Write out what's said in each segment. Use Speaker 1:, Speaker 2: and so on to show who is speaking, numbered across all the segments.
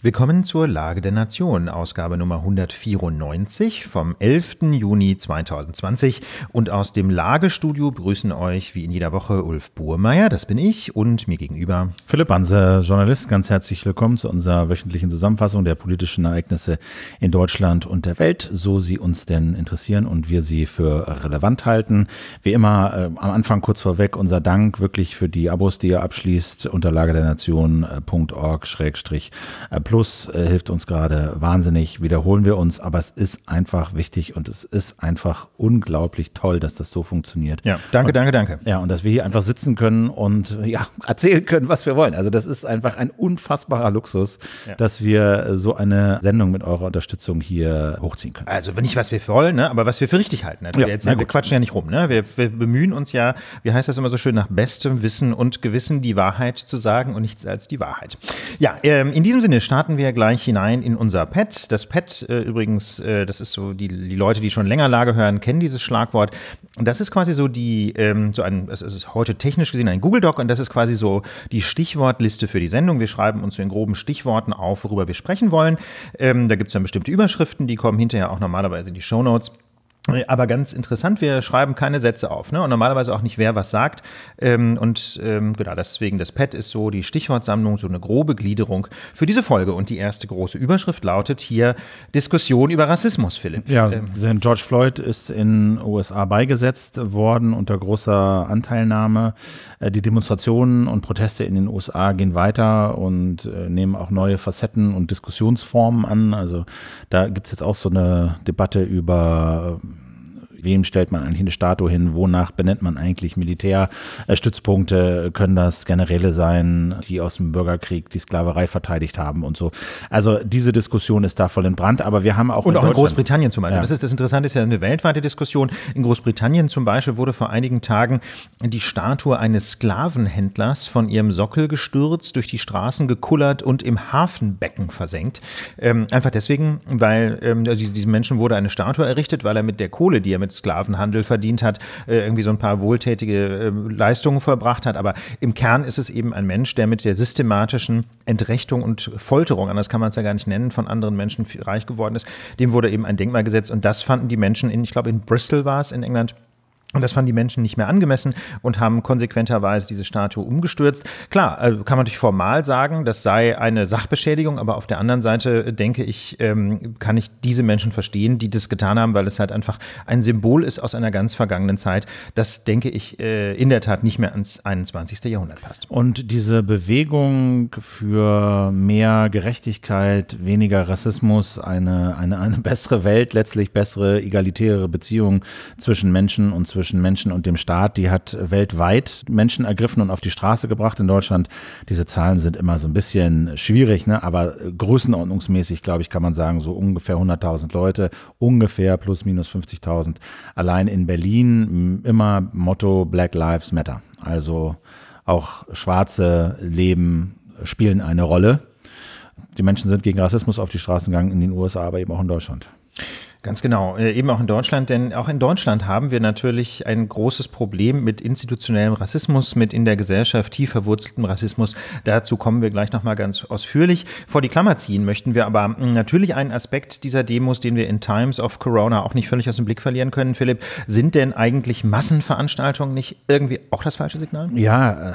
Speaker 1: Willkommen zur Lage der Nation, Ausgabe Nummer 194 vom 11. Juni 2020. Und aus dem Lagestudio begrüßen euch wie in jeder Woche Ulf Burmeier, das bin ich, und mir gegenüber Philipp Banse, Journalist. Ganz herzlich willkommen zu unserer
Speaker 2: wöchentlichen Zusammenfassung der politischen Ereignisse in Deutschland und der Welt, so sie uns denn interessieren und wir sie für relevant halten. Wie immer äh, am Anfang kurz vorweg unser Dank wirklich für die Abos, die ihr abschließt unter lagedernation.org- äh, Plus äh, hilft uns gerade wahnsinnig, wiederholen wir uns, aber es ist einfach wichtig und es ist einfach unglaublich toll, dass das so funktioniert. Ja, danke, und, danke, danke. Ja, und dass wir hier einfach sitzen können und ja, erzählen können, was wir wollen. Also das ist einfach ein unfassbarer Luxus, ja. dass
Speaker 1: wir so eine Sendung mit eurer Unterstützung hier hochziehen können. Also nicht, was wir wollen, ne? aber was wir für richtig halten. Ne? Ja, wir, jetzt, wir quatschen ja nicht rum. Ne? Wir, wir bemühen uns ja, wie heißt das immer so schön, nach bestem Wissen und Gewissen die Wahrheit zu sagen und nichts als die Wahrheit. Ja, ähm, in diesem Sinne starten starten wir gleich hinein in unser Pad. Das Pad äh, übrigens, äh, das ist so, die, die Leute, die schon länger Lage hören, kennen dieses Schlagwort. Und das ist quasi so die, ähm, so ein, es ist heute technisch gesehen ein Google Doc und das ist quasi so die Stichwortliste für die Sendung. Wir schreiben uns so in groben Stichworten auf, worüber wir sprechen wollen. Ähm, da gibt es dann bestimmte Überschriften, die kommen hinterher auch normalerweise in die Show Notes. Äh, aber ganz interessant, wir schreiben keine Sätze auf ne? und normalerweise auch nicht, wer was sagt. Ähm, und ähm, genau, deswegen das Pad ist so die Stichwortsammlung, so eine grobe Gliederung für diese Folge. Und die erste große Überschrift lautet hier Diskussion über Rassismus, Philipp. Ja, ähm, George Floyd
Speaker 2: ist in USA beigesetzt worden unter großer Anteilnahme. Äh, die Demonstrationen und Proteste in den USA gehen weiter und äh, nehmen auch neue Facetten und Diskussionsformen an. Also da gibt es jetzt auch so eine Debatte über wem stellt man eigentlich eine Statue hin, wonach benennt man eigentlich Militärstützpunkte, äh, können das Generäle sein, die aus dem Bürgerkrieg die Sklaverei verteidigt haben und so. Also diese Diskussion ist da voll in Brand, aber wir haben auch. Und in auch in Großbritannien zum Beispiel. Ja. Das ist
Speaker 1: das Interessante, ist ja eine weltweite Diskussion. In Großbritannien zum Beispiel wurde vor einigen Tagen die Statue eines Sklavenhändlers von ihrem Sockel gestürzt, durch die Straßen gekullert und im Hafenbecken versenkt. Ähm, einfach deswegen, weil ähm, also diesem Menschen wurde eine Statue errichtet, weil er mit der Kohle, die er mit mit Sklavenhandel verdient hat, äh, irgendwie so ein paar wohltätige ähm, Leistungen verbracht hat. Aber im Kern ist es eben ein Mensch, der mit der systematischen Entrechtung und Folterung, anders kann man es ja gar nicht nennen, von anderen Menschen reich geworden ist. Dem wurde eben ein Denkmal gesetzt und das fanden die Menschen in, ich glaube, in Bristol war es in England und das fanden die Menschen nicht mehr angemessen und haben konsequenterweise diese Statue umgestürzt. Klar, äh, kann man natürlich formal sagen, das sei eine Sachbeschädigung, aber auf der anderen Seite äh, denke ich, ähm, kann ich diese Menschen verstehen, die das getan haben, weil es halt einfach ein Symbol ist aus einer ganz vergangenen Zeit, das, denke ich, äh, in der Tat nicht mehr ans 21. Jahrhundert passt. Und diese Bewegung für mehr
Speaker 2: Gerechtigkeit, weniger Rassismus, eine, eine, eine bessere Welt, letztlich bessere, egalitäre Beziehungen zwischen Menschen und zwischen zwischen Menschen und dem Staat, die hat weltweit Menschen ergriffen und auf die Straße gebracht. In Deutschland, diese Zahlen sind immer so ein bisschen schwierig, ne? aber größenordnungsmäßig, glaube ich, kann man sagen, so ungefähr 100.000 Leute, ungefähr plus minus 50.000. Allein in Berlin immer Motto Black Lives Matter. Also auch schwarze Leben spielen eine Rolle. Die Menschen
Speaker 1: sind gegen Rassismus auf die Straßen gegangen in den USA, aber eben auch in Deutschland. Ganz genau, äh, eben auch in Deutschland, denn auch in Deutschland haben wir natürlich ein großes Problem mit institutionellem Rassismus, mit in der Gesellschaft tief verwurzeltem Rassismus. Dazu kommen wir gleich nochmal ganz ausführlich. Vor die Klammer ziehen möchten wir aber hm, natürlich einen Aspekt dieser Demos, den wir in Times of Corona auch nicht völlig aus dem Blick verlieren können, Philipp. Sind denn eigentlich Massenveranstaltungen nicht irgendwie auch das falsche Signal?
Speaker 2: Ja, äh,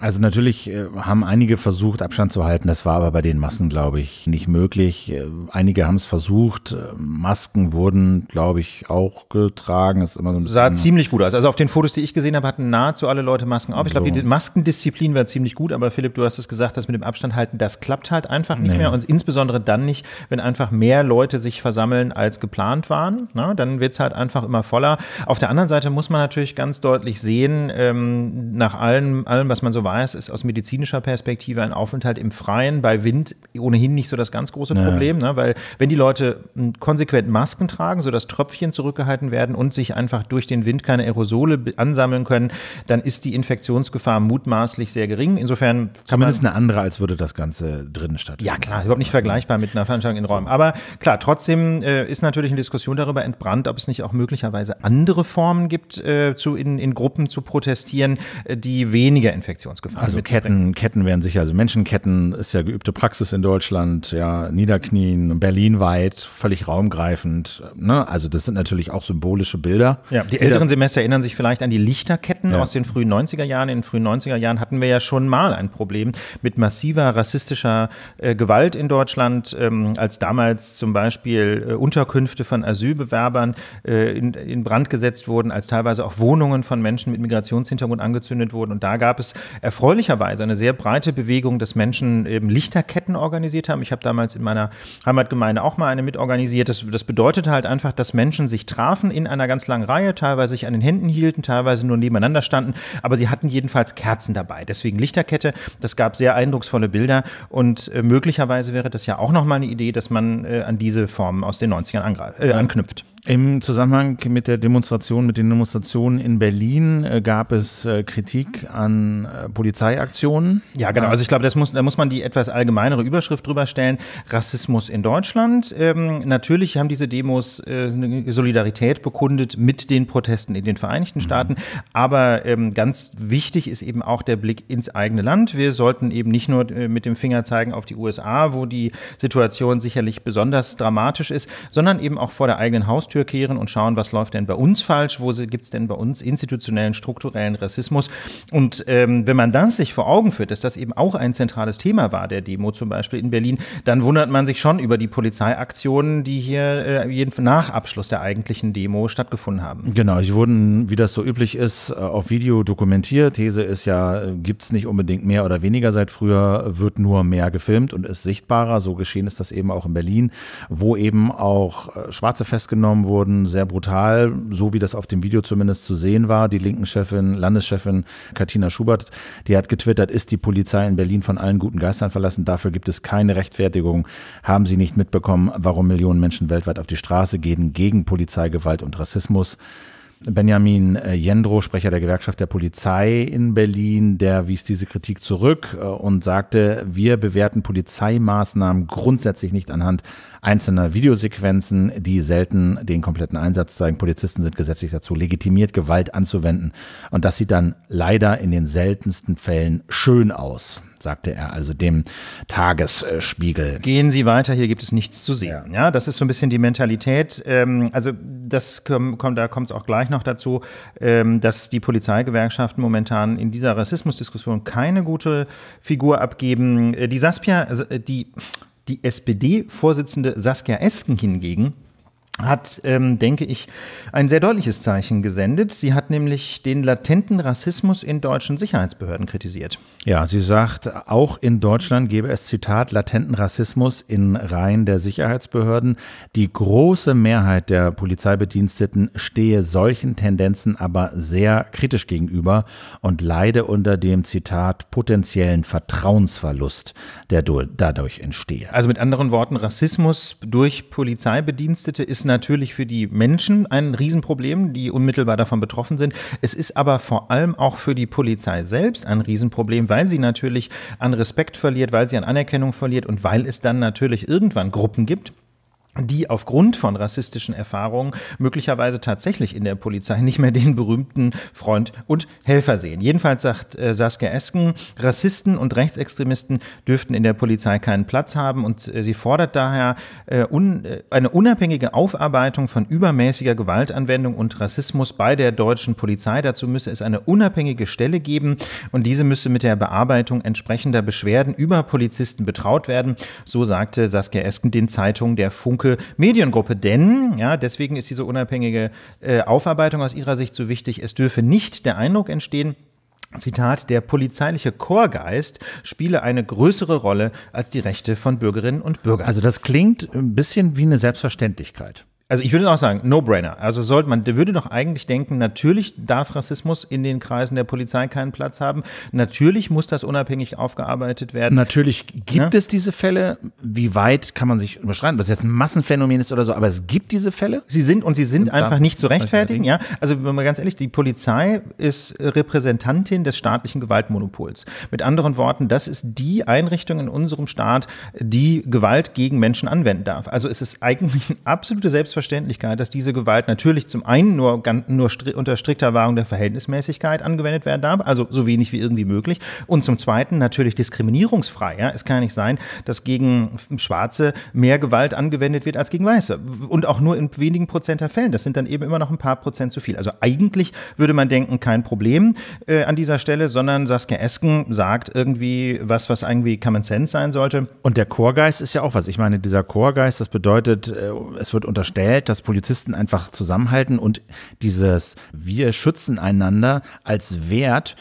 Speaker 2: also natürlich äh, haben einige versucht, Abstand zu halten. Das war aber bei den Massen, glaube ich, nicht möglich. Äh, einige haben es versucht. Äh, Masken wurden, glaube ich, auch
Speaker 1: getragen. Das ist immer so ein Sah ziemlich gut aus. Also auf den Fotos, die ich gesehen habe, hatten nahezu alle Leute Masken auf. Ich so. glaube, die Maskendisziplin war ziemlich gut. Aber Philipp, du hast es gesagt, das mit dem Abstand halten, das klappt halt einfach nicht nee. mehr. Und insbesondere dann nicht, wenn einfach mehr Leute sich versammeln, als geplant waren. Na, dann wird es halt einfach immer voller. Auf der anderen Seite muss man natürlich ganz deutlich sehen, ähm, nach allem, allem, was man so weiß, weiß, ist aus medizinischer Perspektive ein Aufenthalt im Freien bei Wind ohnehin nicht so das ganz große naja. Problem, ne? weil wenn die Leute hm, konsequent Masken tragen, sodass Tröpfchen zurückgehalten werden und sich einfach durch den Wind keine Aerosole ansammeln können, dann ist die Infektionsgefahr mutmaßlich sehr gering. Insofern. Zumindest eine andere, als würde das Ganze drinnen stattfinden. Ja, klar, überhaupt nicht vergleichbar mit einer Veranstaltung in Räumen. Aber klar, trotzdem äh, ist natürlich eine Diskussion darüber entbrannt, ob es nicht auch möglicherweise andere Formen gibt, äh, zu, in, in Gruppen zu protestieren, äh, die weniger Infektions ausgefahren. Also Ketten,
Speaker 2: Ketten werden sicher, also Menschenketten ist ja geübte Praxis in Deutschland, ja, niederknien, berlinweit, völlig raumgreifend. Ne? Also das sind natürlich auch symbolische Bilder. Ja, die älteren
Speaker 1: Semester erinnern sich vielleicht an die Lichterketten ja. aus den frühen 90er Jahren. In den frühen 90er Jahren hatten wir ja schon mal ein Problem mit massiver rassistischer äh, Gewalt in Deutschland, ähm, als damals zum Beispiel äh, Unterkünfte von Asylbewerbern äh, in, in Brand gesetzt wurden, als teilweise auch Wohnungen von Menschen mit Migrationshintergrund angezündet wurden. Und da gab es erfreulicherweise eine sehr breite Bewegung, dass Menschen eben Lichterketten organisiert haben. Ich habe damals in meiner Heimatgemeinde auch mal eine mitorganisiert. Das, das bedeutet halt einfach, dass Menschen sich trafen in einer ganz langen Reihe, teilweise sich an den Händen hielten, teilweise nur nebeneinander standen, aber sie hatten jedenfalls Kerzen dabei. Deswegen Lichterkette, das gab sehr eindrucksvolle Bilder und äh, möglicherweise wäre das ja auch nochmal eine Idee, dass man äh, an diese Formen aus den 90ern
Speaker 2: äh, anknüpft. Im Zusammenhang mit der Demonstration, mit den Demonstrationen in Berlin äh, gab es äh, Kritik an
Speaker 1: äh, Polizeiaktionen. Ja, genau. Also ich glaube, muss, da muss man die etwas allgemeinere Überschrift drüber stellen. Rassismus in Deutschland. Ähm, natürlich haben diese Demos eine Solidarität bekundet mit den Protesten in den Vereinigten mhm. Staaten. Mhm. Aber ähm, ganz wichtig ist eben auch der Blick ins eigene Land. Wir sollten eben nicht nur mit dem Finger zeigen auf die USA, wo die Situation sicherlich besonders dramatisch ist, sondern eben auch vor der eigenen Haustür Haustür kehren und schauen, was läuft denn bei uns falsch, wo gibt es denn bei uns institutionellen, strukturellen Rassismus. Und ähm, wenn man das sich vor Augen führt, dass das eben auch ein zentrales Thema war, der Demo zum Beispiel in Berlin, dann wundert man sich schon über die Polizeiaktionen, die hier äh, nach Abschluss der eigentlichen Demo stattgefunden haben.
Speaker 2: Genau, ich wurden, wie das so üblich ist, äh, auf Video dokumentiert. These ist ja, äh, gibt es nicht unbedingt mehr oder weniger seit früher, wird nur mehr gefilmt und ist sichtbarer. So geschehen ist das eben auch in Berlin, wo eben auch äh, Schwarze festgenommen vorgenommen wurden, sehr brutal, so wie das auf dem Video zumindest zu sehen war. Die linken Chefin, Landeschefin Katina Schubert, die hat getwittert, ist die Polizei in Berlin von allen guten Geistern verlassen? Dafür gibt es keine Rechtfertigung. Haben Sie nicht mitbekommen, warum Millionen Menschen weltweit auf die Straße gehen gegen Polizeigewalt und Rassismus? Benjamin äh, Jendro, Sprecher der Gewerkschaft der Polizei in Berlin, der wies diese Kritik zurück äh, und sagte, wir bewerten Polizeimaßnahmen grundsätzlich nicht anhand einzelner Videosequenzen, die selten den kompletten Einsatz zeigen. Polizisten sind gesetzlich dazu legitimiert, Gewalt anzuwenden. Und das sieht dann leider in den seltensten
Speaker 1: Fällen schön aus sagte er also dem Tagesspiegel. Gehen Sie weiter, hier gibt es nichts zu sehen. Ja, ja das ist so ein bisschen die Mentalität. Ähm, also das kommt, da kommt es auch gleich noch dazu, ähm, dass die Polizeigewerkschaften momentan in dieser Rassismusdiskussion keine gute Figur abgeben. Äh, die Saspia, äh, die die SPD-Vorsitzende Saskia Esken hingegen hat, ähm, denke ich, ein sehr deutliches Zeichen gesendet. Sie hat nämlich den latenten Rassismus in deutschen Sicherheitsbehörden kritisiert.
Speaker 2: Ja, sie sagt, auch in Deutschland gebe es, Zitat, latenten Rassismus in Reihen der Sicherheitsbehörden. Die große Mehrheit der Polizeibediensteten stehe solchen Tendenzen aber sehr kritisch gegenüber und leide unter dem,
Speaker 1: Zitat,
Speaker 2: potenziellen Vertrauensverlust, der dadurch entstehe.
Speaker 1: Also mit anderen Worten, Rassismus durch Polizeibedienstete ist eine natürlich für die Menschen ein Riesenproblem, die unmittelbar davon betroffen sind. Es ist aber vor allem auch für die Polizei selbst ein Riesenproblem, weil sie natürlich an Respekt verliert, weil sie an Anerkennung verliert und weil es dann natürlich irgendwann Gruppen gibt, die aufgrund von rassistischen Erfahrungen möglicherweise tatsächlich in der Polizei nicht mehr den berühmten Freund und Helfer sehen. Jedenfalls sagt äh, Saskia Esken, Rassisten und Rechtsextremisten dürften in der Polizei keinen Platz haben und äh, sie fordert daher äh, un, äh, eine unabhängige Aufarbeitung von übermäßiger Gewaltanwendung und Rassismus bei der deutschen Polizei. Dazu müsse es eine unabhängige Stelle geben und diese müsse mit der Bearbeitung entsprechender Beschwerden über Polizisten betraut werden. So sagte Saskia Esken den Zeitungen der Funk Funke Mediengruppe. Denn, ja, deswegen ist diese unabhängige äh, Aufarbeitung aus ihrer Sicht so wichtig, es dürfe nicht der Eindruck entstehen, Zitat, der polizeiliche Chorgeist spiele eine größere Rolle als die Rechte von Bürgerinnen und Bürgern. Also das klingt ein bisschen wie eine Selbstverständlichkeit also ich würde auch sagen, No-Brainer. Also sollte man, der würde doch eigentlich denken, natürlich darf Rassismus in den Kreisen der Polizei keinen Platz haben. Natürlich muss das unabhängig aufgearbeitet werden. Natürlich gibt ja? Ne? es diese Fälle. Wie weit kann man sich überschreiten, was jetzt ein Massenphänomen ist oder so, aber es gibt diese Fälle. Sie sind und sie sind und einfach nicht zu rechtfertigen, ja. Also wenn man ganz ehrlich, die Polizei ist Repräsentantin des staatlichen Gewaltmonopols. Mit anderen Worten, das ist die Einrichtung in unserem Staat, die Gewalt gegen Menschen anwenden darf. Also es ist eigentlich ein absolute Selbstverständlichkeit Selbstverständlichkeit, dass diese Gewalt natürlich zum einen nur, nur unter strikter Wahrung der Verhältnismäßigkeit angewendet werden darf, also so wenig wie irgendwie möglich, und zum zweiten natürlich diskriminierungsfrei. Ja? Es kann nicht sein, dass gegen Schwarze mehr Gewalt angewendet wird als gegen Weiße und auch nur in wenigen Prozent der Fällen. Das sind dann eben immer noch ein paar Prozent zu viel. Also eigentlich würde man denken, kein Problem äh, an dieser Stelle, sondern Saskia Esken sagt irgendwie was, was irgendwie Common Sense sein sollte. Und der Chorgeist ist ja auch was.
Speaker 2: Ich meine, dieser Chorgeist, das bedeutet, äh, es wird unterstellt, Solidarität, dass Polizisten einfach zusammenhalten und dieses Wir schützen einander als Wert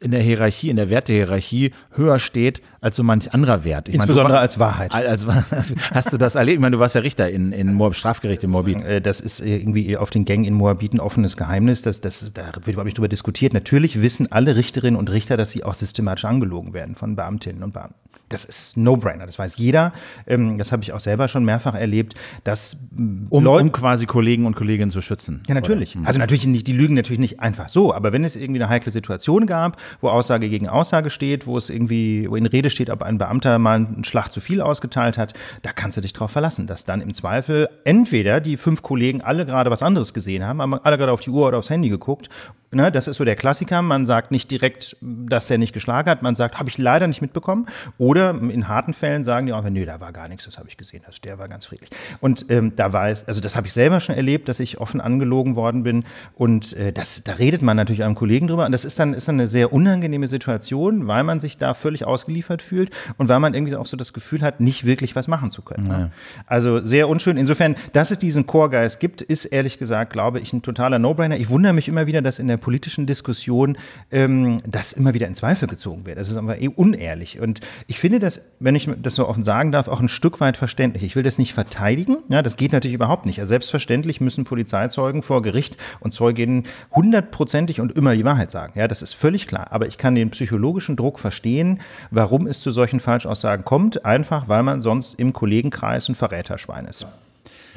Speaker 2: in der Hierarchie, in der Wertehierarchie höher steht als so manch anderer Wert. Ich Insbesondere meine, als Wahrheit. Als,
Speaker 1: hast du das erlebt? Ich meine, du warst ja Richter in, in Moab, Strafgericht in Moabit. Äh, das ist äh, irgendwie auf den Gängen in Moabit ein offenes Geheimnis. Das, das, da wird überhaupt nicht drüber diskutiert. Natürlich wissen alle Richterinnen und Richter, dass sie auch systematisch angelogen werden von Beamtinnen und Beamten. Das ist No-Brainer, das weiß jeder. Ähm, das habe ich auch selber schon mehrfach erlebt, dass mm, um, um quasi Kollegen und Kolleginnen zu schützen. Ja, natürlich. Oder? Mhm. Also natürlich nicht, die lügen natürlich nicht einfach so, aber wenn es irgendwie eine heikle Situation gab, gab, wo Aussage gegen Aussage steht, wo es irgendwie, wo in Rede steht, ob ein Beamter mal einen Schlag zu viel ausgeteilt hat, da kannst du dich drauf verlassen, dass dann im Zweifel entweder die fünf Kollegen alle gerade was anderes gesehen haben, haben alle gerade auf die Uhr oder aufs Handy geguckt. Ne, das ist so der Klassiker. Man sagt nicht direkt, dass er nicht geschlagen hat. Man sagt, habe ich leider nicht mitbekommen. Oder in harten Fällen sagen die auch, nö, da war gar nichts, das habe ich gesehen. Also der war ganz friedlich. Und ähm, da war es, also das habe ich selber schon erlebt, dass ich offen angelogen worden bin. Und äh, das, da redet man natürlich einem Kollegen drüber. Und das ist dann, ist dann eine sehr sehr unangenehme Situation, weil man sich da völlig ausgeliefert fühlt und weil man irgendwie auch so das Gefühl hat, nicht wirklich was machen zu können. Ne? Ja. Also sehr unschön. Insofern, dass es diesen Chorgeist gibt, ist ehrlich gesagt, glaube ich, ein totaler No-Brainer. Ich wundere mich immer wieder, dass in der politischen Diskussion ähm, das immer wieder in Zweifel gezogen wird. Das ist aber eh unehrlich. Und ich finde das, wenn ich das so offen sagen darf, auch ein Stück weit verständlich. Ich will das nicht verteidigen. Ja, das geht natürlich überhaupt nicht. Also selbstverständlich müssen Polizeizeugen vor Gericht und Zeuginnen hundertprozentig und immer die Wahrheit sagen. Ja, das ist völlig nicht klar. Aber ich kann den psychologischen Druck verstehen, warum es zu solchen Falschaussagen kommt, einfach weil man sonst im Kollegenkreis ein Verräterschwein ist.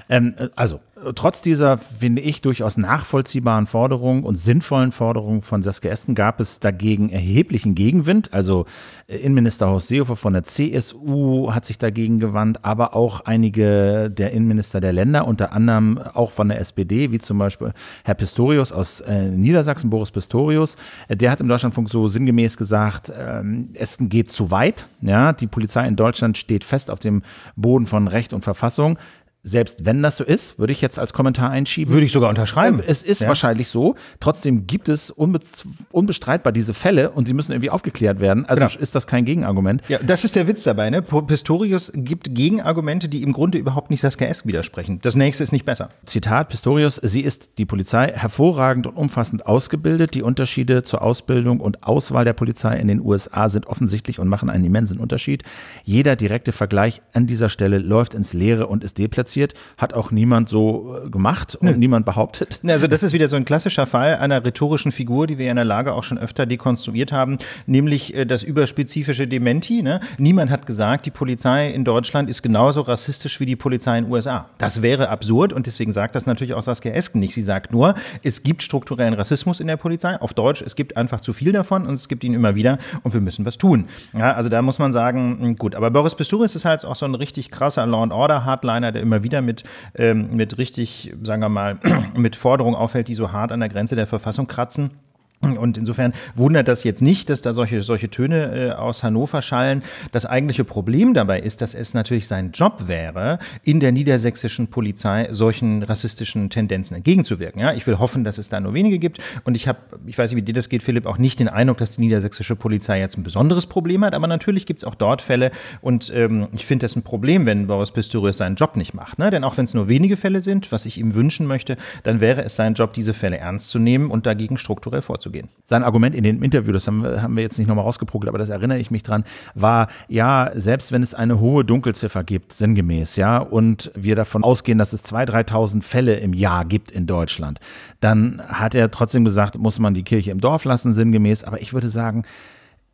Speaker 1: Ähm, also, trotz dieser, finde
Speaker 2: ich, durchaus nachvollziehbaren Forderung und sinnvollen Forderung von Saskia Esten gab es dagegen erheblichen Gegenwind. Also äh, Innenminister Horst Seehofer von der CSU hat sich dagegen gewandt, aber auch einige der Innenminister der Länder, unter anderem auch von der SPD, wie zum Beispiel Herr Pistorius aus äh, Niedersachsen, Boris Pistorius. Äh, der hat im Deutschlandfunk so sinngemäß gesagt, ähm, Esten geht zu weit. Ja, die Polizei in Deutschland steht fest auf dem Boden von Recht und Verfassung selbst wenn das so ist, würde ich jetzt als Kommentar einschieben. Würde ich sogar unterschreiben. Äh, es ist ja. wahrscheinlich so. Trotzdem gibt es unbe unbestreitbar diese Fälle und sie
Speaker 1: müssen irgendwie aufgeklärt werden. Also genau. ist das kein Gegenargument. Ja, das ist der Witz dabei. Ne? Pistorius gibt Gegenargumente, die im Grunde überhaupt nicht Saskia Esk widersprechen. Das nächste ist nicht besser. Zitat Pistorius, sie
Speaker 2: ist die Polizei hervorragend und umfassend ausgebildet. Die Unterschiede zur Ausbildung und Auswahl der Polizei in den USA sind offensichtlich und machen einen immensen Unterschied. Jeder direkte Vergleich an dieser Stelle läuft ins Leere und ist deplatziert platziert, hat auch niemand so äh, gemacht und Nö. niemand
Speaker 1: behauptet. Also das ist wieder so ein klassischer Fall einer rhetorischen Figur, die wir in der Lage auch schon öfter dekonstruiert haben, nämlich äh, das überspezifische Dementi. Ne? Niemand hat gesagt, die Polizei in Deutschland ist genauso rassistisch wie die Polizei in den USA. Das wäre absurd und deswegen sagt das natürlich auch Saskia Esken nicht. Sie sagt nur, es gibt strukturellen Rassismus in der Polizei. Auf Deutsch, es gibt einfach zu viel davon und es gibt ihn immer wieder und wir müssen was tun. Ja, also da muss man sagen, hm, gut. Aber Boris Pistorius ist halt auch so ein richtig krasser Law and Order Hardliner, der immer mal wieder mit, ähm, mit richtig, sagen wir mal, mit Forderungen auffällt, die so hart an der Grenze der Verfassung kratzen und insofern wundert das jetzt nicht, dass da solche, solche Töne äh, aus Hannover schallen. Das eigentliche Problem dabei ist, dass es natürlich sein Job wäre, in der niedersächsischen Polizei solchen rassistischen Tendenzen entgegenzuwirken. Ja, ich will hoffen, dass es da nur wenige gibt. Und ich habe, ich weiß nicht, wie dir das geht, Philipp, auch nicht den Eindruck, dass die niedersächsische Polizei jetzt ein besonderes Problem hat. Aber natürlich gibt es auch dort Fälle. Und ähm, ich finde das ein Problem, wenn Boris Pistorius seinen Job nicht macht. Ne? Denn auch wenn es nur wenige Fälle sind, was ich ihm wünschen möchte, dann wäre es sein Job, diese Fälle ernst zu nehmen und dagegen strukturell vorzugehen umzugehen. Sein Argument in dem Interview, das haben, haben
Speaker 2: wir jetzt nicht nochmal rausgeprügelt, aber das erinnere ich mich dran, war, ja, selbst wenn es eine hohe Dunkelziffer gibt, sinngemäß, ja, und wir davon ausgehen, dass es 2.000, 3.000 Fälle im Jahr gibt in Deutschland, dann hat er trotzdem gesagt, muss man die Kirche im Dorf lassen, sinngemäß. Aber ich würde sagen,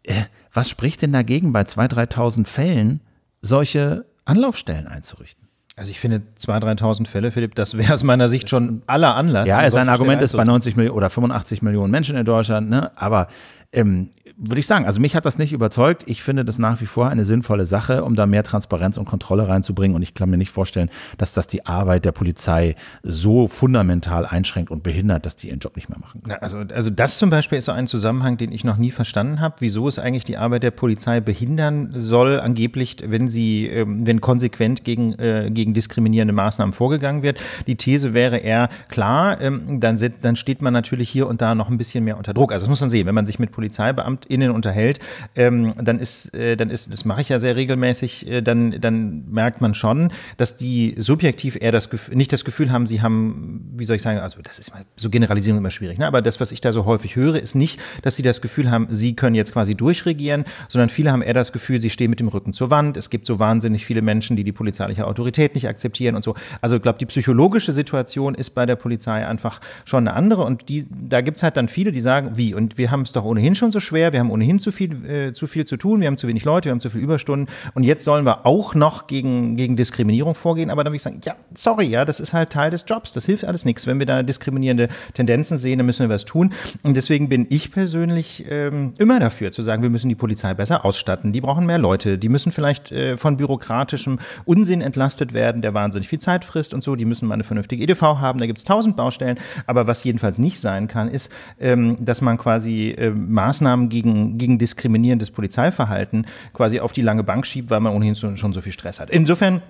Speaker 2: äh, was spricht denn dagegen, bei 2.000, 3.000 Fällen solche
Speaker 1: Anlaufstellen einzurichten? Also ich finde 2.000, 3.000 Fälle, Philipp, das wäre aus meiner Sicht schon aller Anlass. Ja, also sein Argument ist bei 90
Speaker 2: Millionen oder 85 Millionen Menschen in Deutschland, ne? aber ähm, würde ich sagen, also mich hat das nicht überzeugt. Ich finde das nach wie vor eine sinnvolle Sache, um da mehr Transparenz und Kontrolle reinzubringen. Und ich kann mir nicht vorstellen, dass das die Arbeit der Polizei so fundamental einschränkt und behindert, dass die ihren Job nicht mehr machen.
Speaker 1: Na, also, also das zum Beispiel ist so ein Zusammenhang, den ich noch nie verstanden habe, wieso es eigentlich die Arbeit der Polizei behindern soll, angeblich, wenn sie, ähm, wenn konsequent gegen, äh, gegen diskriminierende Maßnahmen vorgegangen wird. Die These wäre eher klar, ähm, dann, dann steht man natürlich hier und da noch ein bisschen mehr unter Druck. Also das muss man sehen, wenn man sich mit Polizeibeamten Innen unterhält, ähm, dann ist, äh, dann ist, das mache ich ja sehr regelmäßig, äh, dann, dann merkt man schon, dass die subjektiv eher das Gefühl, nicht das Gefühl haben, sie haben, wie soll ich sagen, also das ist mal so Generalisierung immer schwierig, ne? aber das, was ich da so häufig höre, ist nicht, dass sie das Gefühl haben, sie können jetzt quasi durchregieren, sondern viele haben eher das Gefühl, sie stehen mit dem Rücken zur Wand. Es gibt so wahnsinnig viele Menschen, die die polizeiliche Autorität nicht akzeptieren und so. Also ich glaube, die psychologische Situation ist bei der Polizei einfach schon eine andere und die, da gibt es halt dann viele, die sagen, wie, und wir haben es doch ohnehin schon so schwer, wir wir haben ohnehin zu viel, äh, zu viel zu tun, wir haben zu wenig Leute, wir haben zu viel Überstunden und jetzt sollen wir auch noch gegen, gegen Diskriminierung vorgehen. Aber dann würde ich sagen, ja, sorry, ja, das ist halt Teil des Jobs, das hilft alles nichts. Wenn wir da diskriminierende Tendenzen sehen, dann müssen wir was tun. Und deswegen bin ich persönlich ähm, immer dafür zu sagen, wir müssen die Polizei besser ausstatten, die brauchen mehr Leute, die müssen vielleicht äh, von bürokratischem Unsinn entlastet werden, der wahnsinnig viel Zeit frisst und so, die müssen mal eine vernünftige EDV haben, da gibt es tausend Baustellen. Aber was jedenfalls nicht sein kann, ist, ähm, dass man quasi äh, Maßnahmen gegen gegen, gegen diskriminierendes Polizeiverhalten quasi auf die lange Bank schiebt, weil man ohnehin schon so viel Stress hat. Insofern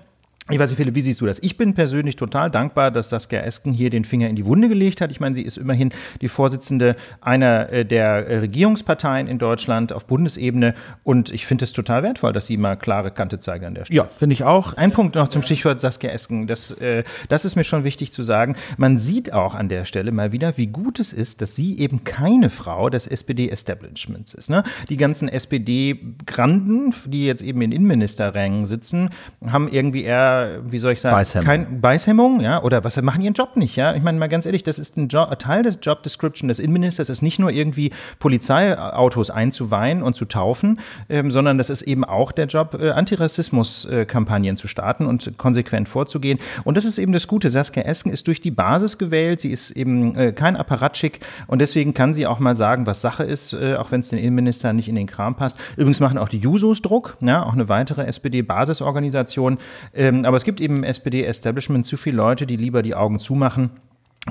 Speaker 1: ich weiß nicht, Philipp, wie siehst du das? Ich bin persönlich total dankbar, dass Saskia Esken hier den Finger in die Wunde gelegt hat. Ich meine, sie ist immerhin die Vorsitzende einer äh, der äh, Regierungsparteien in Deutschland auf Bundesebene und ich finde es total wertvoll, dass sie mal klare Kante zeigt an der Stelle. Ja, finde ich auch. Ein Punkt noch zum Stichwort Saskia Esken. Das, äh, das ist mir schon wichtig zu sagen. Man sieht auch an der Stelle mal wieder, wie gut es ist, dass sie eben keine Frau des SPD-Establishments ist. Ne? Die ganzen SPD-Granden, die jetzt eben in Innenministerrängen sitzen, haben irgendwie eher wie soll ich sagen, Beißhemmung. kein Beißhemmung, ja, oder was machen ihren Job nicht, ja? Ich meine mal ganz ehrlich, das ist ein, Job, Teil des Job Description des Innenministers, ist nicht nur irgendwie Polizeiautos einzuweihen und zu taufen, ähm, sondern das ist eben auch der Job, äh, Antirassismus-Kampagnen zu starten und konsequent vorzugehen. Und das ist eben das Gute. Saskia Esken ist durch die Basis gewählt, sie ist eben äh, kein Apparatschick und deswegen kann sie auch mal sagen, was Sache ist, äh, auch wenn es den Innenminister nicht in den Kram passt. Übrigens machen auch die Jusos Druck, ja, auch eine weitere SPD-Basisorganisation. Ähm, aber es gibt eben im SPD-Establishment zu viele Leute, die lieber die Augen zumachen.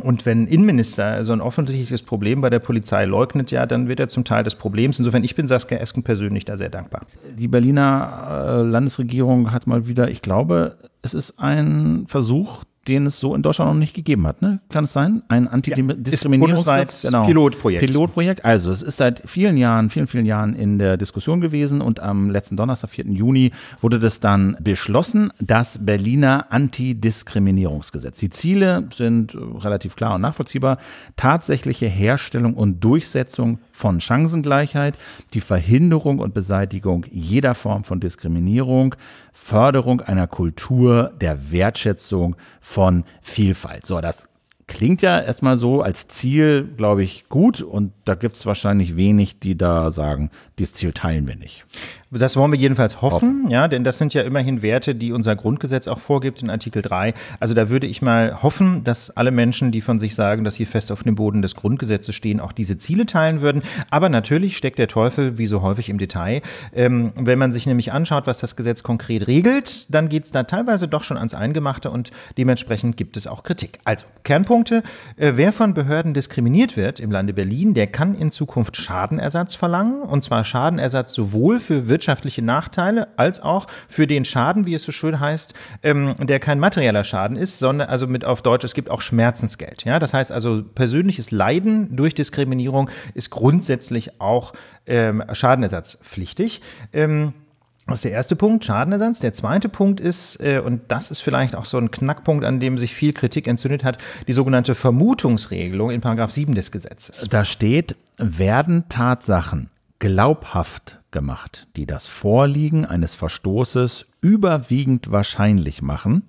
Speaker 1: Und wenn ein Innenminister so ein offensichtliches Problem bei der Polizei leugnet, ja, dann wird er zum Teil des Problems. Insofern, ich bin Saskia Esken persönlich da sehr dankbar.
Speaker 2: Die Berliner äh, Landesregierung hat mal wieder, ich glaube, es ist ein Versuch den es so in Deutschland noch nicht gegeben hat. Ne? Kann es sein? Ein Antidiskriminierungsgesetz. ja, genau. Pilotprojekt. Pilotprojekt. Also es ist seit vielen Jahren, vielen, vielen Jahren in der Diskussion gewesen und am letzten Donnerstag, 4. Juni, wurde das dann beschlossen, das Berliner Antidiskriminierungsgesetz. Die Ziele sind äh, relativ klar und nachvollziehbar. Tatsächliche Herstellung und Durchsetzung von Chancengleichheit, die Verhinderung und Beseitigung jeder Form von Diskriminierung, Förderung einer Kultur der Wertschätzung von Vielfalt. So, das klingt ja erstmal so als Ziel, glaube ich, gut. Und da gibt es wahrscheinlich wenig, die da sagen,
Speaker 1: dieses Ziel teilen wir nicht. Das wollen wir jedenfalls hoffen, hoffen, ja, denn das sind ja immerhin Werte, die unser Grundgesetz auch vorgibt in Artikel 3. Also da würde ich mal hoffen, dass alle Menschen, die von sich sagen, dass sie fest auf dem Boden des Grundgesetzes stehen, auch diese Ziele teilen würden. Aber natürlich steckt der Teufel wie so häufig im Detail. Ähm, wenn man sich nämlich anschaut, was das Gesetz konkret regelt, dann geht es da teilweise doch schon ans Eingemachte und dementsprechend gibt es auch Kritik. Also Kernpunkte, äh, wer von Behörden diskriminiert wird im Lande Berlin, der kann in Zukunft Schadenersatz verlangen und zwar Schadenersatz sowohl für wirtschaftliche Nachteile als auch für den Schaden, wie es so schön heißt, ähm, der kein materieller Schaden ist, sondern also mit auf Deutsch, es gibt auch Schmerzensgeld. Ja? Das heißt also, persönliches Leiden durch Diskriminierung ist grundsätzlich auch ähm, schadenersatzpflichtig. Ähm, das ist der erste Punkt, Schadenersatz. Der zweite Punkt ist, äh, und das ist vielleicht auch so ein Knackpunkt, an dem sich viel Kritik entzündet hat, die sogenannte Vermutungsregelung in Paragraph 7 des Gesetzes. Da steht, werden Tatsachen
Speaker 2: glaubhaft gemacht, die das Vorliegen eines Verstoßes überwiegend wahrscheinlich machen,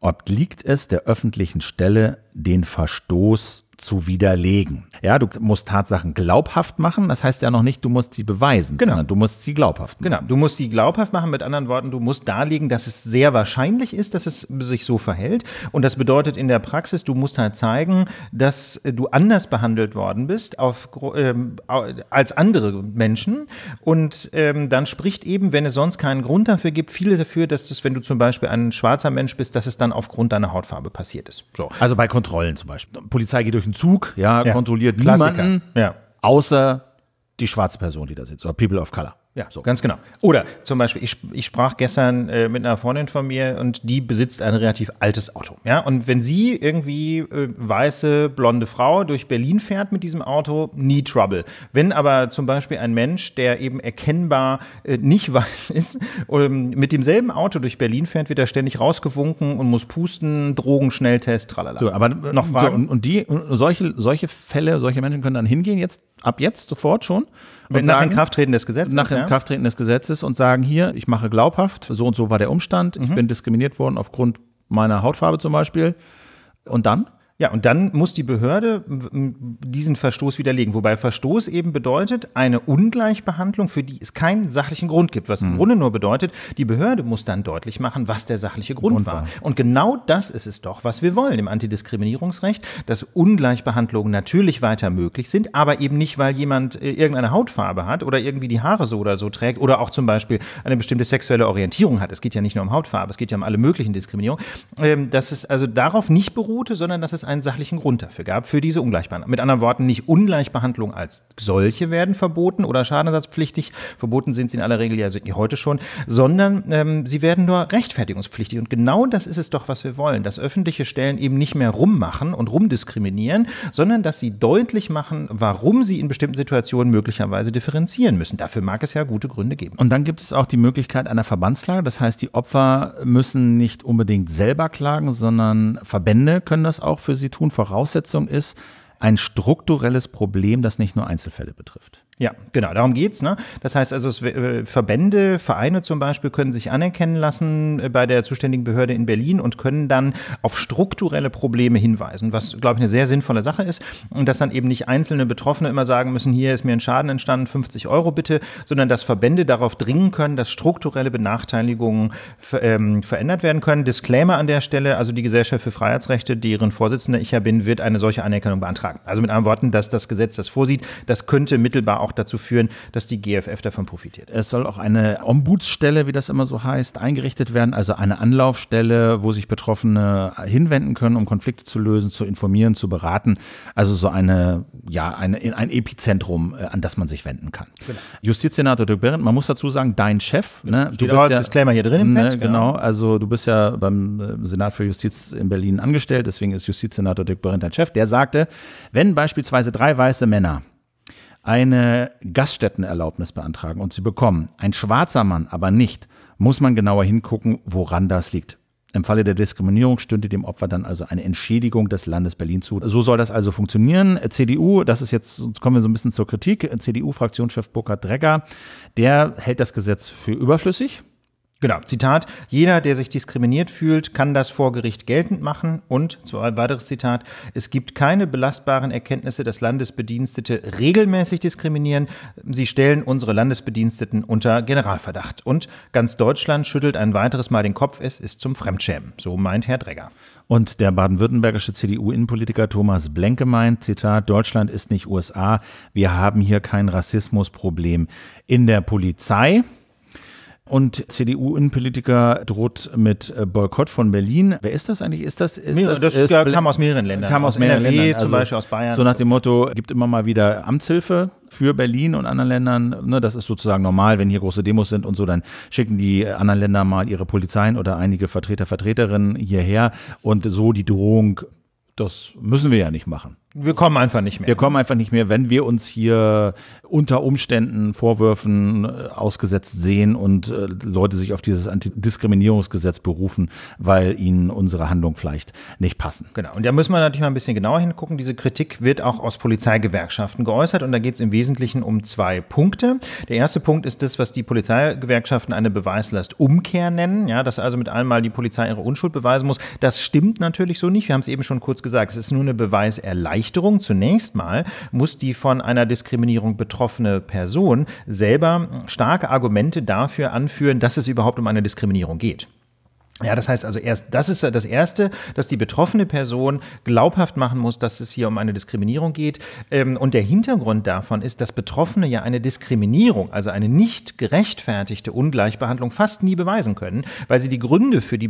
Speaker 2: obliegt es der öffentlichen Stelle, den Verstoß zu widerlegen. Ja, du musst Tatsachen glaubhaft machen. Das heißt ja noch nicht, du musst sie
Speaker 1: beweisen. Genau. Du musst sie glaubhaft machen. Genau. Du musst sie glaubhaft machen. Mit anderen Worten, du musst darlegen, dass es sehr wahrscheinlich ist, dass es sich so verhält. Und das bedeutet in der Praxis, du musst halt zeigen, dass du anders behandelt worden bist auf, äh, als andere Menschen. Und ähm, dann spricht eben, wenn es sonst keinen Grund dafür gibt, vieles dafür, dass es, wenn du zum Beispiel ein schwarzer Mensch bist, dass es dann aufgrund deiner Hautfarbe passiert ist. So. Also bei Kontrollen zum Beispiel. Polizei geht durch den Zug, ja, ja. kontrolliert Klassiker. niemanden, ja. außer die schwarze Person, die da sitzt, oder People
Speaker 2: of Color. Ja, so. ganz genau.
Speaker 1: Oder zum Beispiel, ich, ich sprach gestern äh, mit einer Freundin von mir und die besitzt ein relativ altes Auto. Ja, und wenn sie irgendwie äh, weiße, blonde Frau durch Berlin fährt mit diesem Auto, nie Trouble. Wenn aber zum Beispiel ein Mensch, der eben erkennbar äh, nicht weiß ist, ähm, mit demselben Auto durch Berlin fährt, wird er ständig rausgewunken und muss pusten, Drogenschnelltest, tralala. So, aber äh, noch Fragen? So, und, und die,
Speaker 2: und solche, solche Fälle, solche Menschen können dann hingehen jetzt, ab jetzt, sofort schon wenn nach Inkrafttreten des Gesetzes? Nach Inkrafttreten des Gesetzes und sagen hier, ich mache glaubhaft, so und so war der Umstand, mhm. ich bin
Speaker 1: diskriminiert worden aufgrund meiner Hautfarbe zum Beispiel. Und dann? Ja, und dann muss die Behörde diesen Verstoß widerlegen. Wobei Verstoß eben bedeutet, eine Ungleichbehandlung, für die es keinen sachlichen Grund gibt. Was mhm. im Grunde nur bedeutet, die Behörde muss dann deutlich machen, was der sachliche Grund, Grund war. war. Und genau das ist es doch, was wir wollen im Antidiskriminierungsrecht, dass Ungleichbehandlungen natürlich weiter möglich sind, aber eben nicht, weil jemand äh, irgendeine Hautfarbe hat oder irgendwie die Haare so oder so trägt oder auch zum Beispiel eine bestimmte sexuelle Orientierung hat. Es geht ja nicht nur um Hautfarbe, es geht ja um alle möglichen Diskriminierungen. Ähm, dass es also darauf nicht beruhte, sondern dass es ein einen sachlichen Grund dafür gab, für diese Ungleichbehandlung. Mit anderen Worten, nicht Ungleichbehandlung als solche werden verboten oder schadensersatzpflichtig, verboten sind sie in aller Regel ja heute schon, sondern ähm, sie werden nur rechtfertigungspflichtig. Und genau das ist es doch, was wir wollen, dass öffentliche Stellen eben nicht mehr rummachen und rumdiskriminieren, sondern dass sie deutlich machen, warum sie in bestimmten Situationen möglicherweise differenzieren müssen. Dafür mag es ja gute Gründe geben. Und dann gibt es auch die Möglichkeit einer Verbandsklage. Das heißt, die Opfer müssen
Speaker 2: nicht unbedingt selber klagen, sondern Verbände können das auch für für sie tun, Voraussetzung ist ein strukturelles Problem, das nicht nur Einzelfälle betrifft.
Speaker 1: Ja, genau, darum geht's. Ne? Das heißt also, es, äh, Verbände, Vereine zum Beispiel können sich anerkennen lassen äh, bei der zuständigen Behörde in Berlin und können dann auf strukturelle Probleme hinweisen, was, glaube ich, eine sehr sinnvolle Sache ist. Und dass dann eben nicht einzelne Betroffene immer sagen müssen, hier ist mir ein Schaden entstanden, 50 Euro bitte, sondern dass Verbände darauf dringen können, dass strukturelle Benachteiligungen ähm, verändert werden können. Disclaimer an der Stelle, also die Gesellschaft für Freiheitsrechte, deren Vorsitzender ich ja bin, wird eine solche Anerkennung beantragen. Also mit anderen Worten, dass das Gesetz das vorsieht, das könnte mittelbar auch dazu führen, dass die GFF davon profitiert.
Speaker 2: Es soll auch eine Ombudsstelle, wie das immer so heißt, eingerichtet werden, also eine Anlaufstelle, wo sich Betroffene hinwenden können, um Konflikte zu lösen, zu informieren, zu beraten. Also so eine, ja, eine, ein Epizentrum, äh, an das man sich wenden kann. Genau. Justizsenator Dirk Behrendt, man muss dazu sagen, dein Chef, genau. ne? du bist ja, Disclaimer hier drin im ne, Pad, genau. genau, also du bist ja beim äh, Senat für Justiz in Berlin angestellt, deswegen ist Justizsenator Dirk Behrendt dein Chef, der sagte, wenn beispielsweise drei weiße Männer eine Gaststättenerlaubnis beantragen und sie bekommen. Ein schwarzer Mann aber nicht, muss man genauer hingucken, woran das liegt. Im Falle der Diskriminierung stünde dem Opfer dann also eine Entschädigung des Landes Berlin zu. So soll das also funktionieren. CDU, das ist jetzt, jetzt kommen wir so ein bisschen zur Kritik. CDU-Fraktionschef Burkhard Dregger,
Speaker 1: der hält das Gesetz für überflüssig. Genau, Zitat, jeder, der sich diskriminiert fühlt, kann das vor Gericht geltend machen. Und, zwei weiteres Zitat, es gibt keine belastbaren Erkenntnisse, dass Landesbedienstete regelmäßig diskriminieren. Sie stellen unsere Landesbediensteten unter Generalverdacht. Und ganz Deutschland schüttelt ein weiteres Mal den Kopf, es ist zum Fremdschämen. So meint Herr Dregger. Und der baden-württembergische CDU-Innenpolitiker Thomas
Speaker 2: Blenke meint, Zitat, Deutschland ist nicht USA, wir haben hier kein Rassismusproblem. In der Polizei und CDU-Innenpolitiker droht mit äh, Boykott von Berlin. Wer ist das eigentlich? Ist das? Ist das, das ist, kam aus mehreren Ländern. Kam aus, aus mehreren NRW, Ländern. Also, zum Beispiel aus Bayern. So nach dem Motto, gibt immer mal wieder Amtshilfe für Berlin und anderen Ländern. Ne, das ist sozusagen normal, wenn hier große Demos sind und so, dann schicken die äh, anderen Länder mal ihre Polizeien oder einige Vertreter, Vertreterinnen hierher und so die Drohung, das müssen wir ja nicht machen. Wir kommen einfach nicht mehr. Wir kommen einfach nicht mehr, wenn wir uns hier unter Umständen, Vorwürfen äh, ausgesetzt sehen und äh, Leute sich auf dieses Antidiskriminierungsgesetz berufen,
Speaker 1: weil ihnen unsere Handlung vielleicht nicht passen. Genau. Und da müssen wir natürlich mal ein bisschen genauer hingucken. Diese Kritik wird auch aus Polizeigewerkschaften geäußert und da geht es im Wesentlichen um zwei Punkte. Der erste Punkt ist das, was die Polizeigewerkschaften eine Beweislastumkehr nennen. Ja, dass also mit einmal die Polizei ihre Unschuld beweisen muss. Das stimmt natürlich so nicht. Wir haben es eben schon kurz gesagt. Es ist nur eine Beweiserleichterung. Erleichterung. Zunächst mal muss die von einer Diskriminierung betroffene Person selber starke Argumente dafür anführen, dass es überhaupt um eine Diskriminierung geht. Ja, das heißt also erst, das ist das Erste, dass die betroffene Person glaubhaft machen muss, dass es hier um eine Diskriminierung geht. Ähm, und der Hintergrund davon ist, dass Betroffene ja eine Diskriminierung, also eine nicht gerechtfertigte Ungleichbehandlung fast nie beweisen können, weil sie die Gründe für, die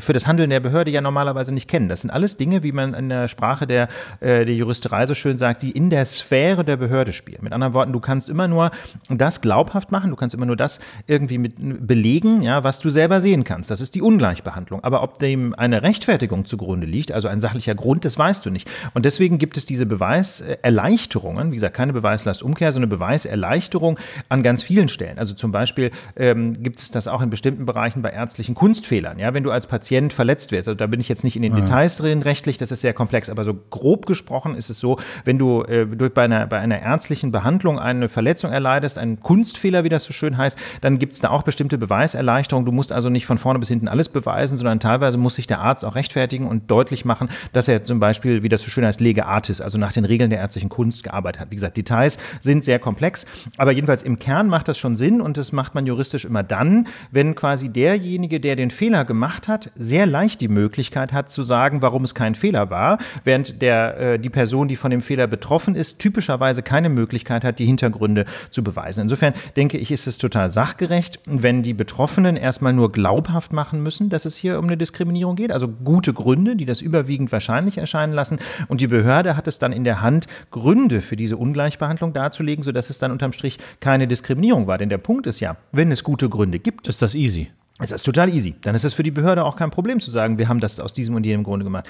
Speaker 1: für das Handeln der Behörde ja normalerweise nicht kennen. Das sind alles Dinge, wie man in der Sprache der, äh, der Juristerei so schön sagt, die in der Sphäre der Behörde spielen. Mit anderen Worten, du kannst immer nur das glaubhaft machen, du kannst immer nur das irgendwie mit belegen, ja, was du selber sehen kannst. Das ist die Ungleichbehandlung. Ungleichbehandlung. Aber ob dem eine Rechtfertigung zugrunde liegt, also ein sachlicher Grund, das weißt du nicht. Und deswegen gibt es diese Beweiserleichterungen, äh, wie gesagt, keine Beweislastumkehr, sondern Beweiserleichterung an ganz vielen Stellen. Also zum Beispiel ähm, gibt es das auch in bestimmten Bereichen bei ärztlichen Kunstfehlern. Ja, wenn du als Patient verletzt wirst, also da bin ich jetzt nicht in den ja. Details drin rechtlich, das ist sehr komplex, aber so grob gesprochen ist es so, wenn du äh, durch, bei, einer, bei einer ärztlichen Behandlung eine Verletzung erleidest, einen Kunstfehler, wie das so schön heißt, dann gibt es da auch bestimmte Beweiserleichterungen. Du musst also nicht von vorne bis hinten alles beweisen, sondern teilweise muss sich der Arzt auch rechtfertigen und deutlich machen, dass er zum Beispiel, wie das so schön heißt, lege artis, also nach den Regeln der ärztlichen Kunst gearbeitet hat. Wie gesagt, Details sind sehr komplex, aber jedenfalls im Kern macht das schon Sinn und das macht man juristisch immer dann, wenn quasi derjenige, der den Fehler gemacht hat, sehr leicht die Möglichkeit hat zu sagen, warum es kein Fehler war, während der, äh, die Person, die von dem Fehler betroffen ist, typischerweise keine Möglichkeit hat, die Hintergründe zu beweisen. Insofern denke ich, ist es total sachgerecht, wenn die Betroffenen erstmal nur glaubhaft machen müssen, müssen, dass es hier um eine Diskriminierung geht. Also gute Gründe, die das überwiegend wahrscheinlich erscheinen lassen. Und die Behörde hat es dann in der Hand, Gründe für diese Ungleichbehandlung darzulegen, sodass es dann unterm Strich keine Diskriminierung war. Denn der Punkt ist ja, wenn es gute Gründe gibt. Ist das easy? Es ist total easy. Dann ist es für die Behörde auch kein Problem zu sagen, wir haben das aus diesem und jenem Grunde gemacht.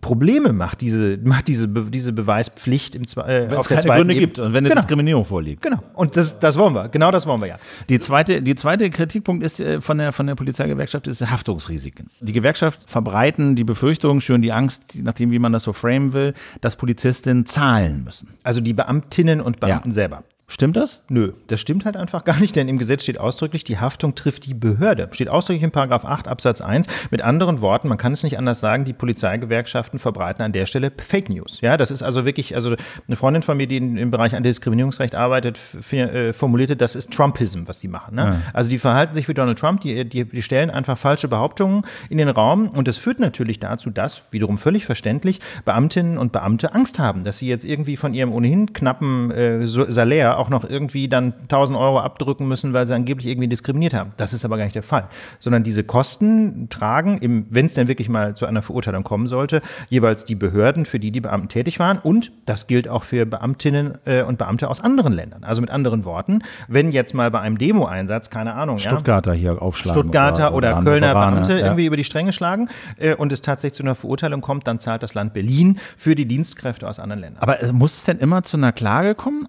Speaker 1: Probleme macht, diese, macht diese, Be diese Beweispflicht im Zwe äh, Wenn es keine Gründe Ebene. gibt und wenn eine genau. Diskriminierung vorliegt. Genau. Und das, das wollen wir.
Speaker 2: Genau das wollen wir ja. Die zweite, die zweite Kritikpunkt ist äh, von der, von der Polizeigewerkschaft ist Haftungsrisiken. Die Gewerkschaft verbreiten die Befürchtung, schön die Angst, nachdem, wie man das so framen will, dass
Speaker 1: Polizistinnen zahlen müssen. Also die Beamtinnen und Beamten ja. selber. Stimmt das? Nö, das stimmt halt einfach gar nicht, denn im Gesetz steht ausdrücklich, die Haftung trifft die Behörde. Steht ausdrücklich in Paragraph 8 Absatz 1. Mit anderen Worten, man kann es nicht anders sagen, die Polizeigewerkschaften verbreiten an der Stelle Fake News. Ja, das ist also wirklich, also eine Freundin von mir, die im Bereich Antidiskriminierungsrecht arbeitet, äh, formulierte, das ist Trumpism, was die machen. Ne? Ja. Also die verhalten sich wie Donald Trump, die, die, die stellen einfach falsche Behauptungen in den Raum und das führt natürlich dazu, dass, wiederum völlig verständlich, Beamtinnen und Beamte Angst haben, dass sie jetzt irgendwie von ihrem ohnehin knappen äh, Salär auch noch irgendwie dann 1000 Euro abdrücken müssen, weil sie angeblich irgendwie diskriminiert haben. Das ist aber gar nicht der Fall. Sondern diese Kosten tragen, wenn es denn wirklich mal zu einer Verurteilung kommen sollte, jeweils die Behörden, für die die Beamten tätig waren. Und das gilt auch für Beamtinnen äh, und Beamte aus anderen Ländern. Also mit anderen Worten, wenn jetzt mal bei einem Demo-Einsatz, keine Ahnung, Stuttgarter ja, hier aufschlagen. Stuttgarter oder, oder, Kölner Varane, Beamte ja. irgendwie über die Stränge schlagen äh, und es tatsächlich zu einer Verurteilung kommt, dann zahlt das Land Berlin für die Dienstkräfte aus anderen Ländern. Aber äh, muss es denn immer zu einer Klage kommen?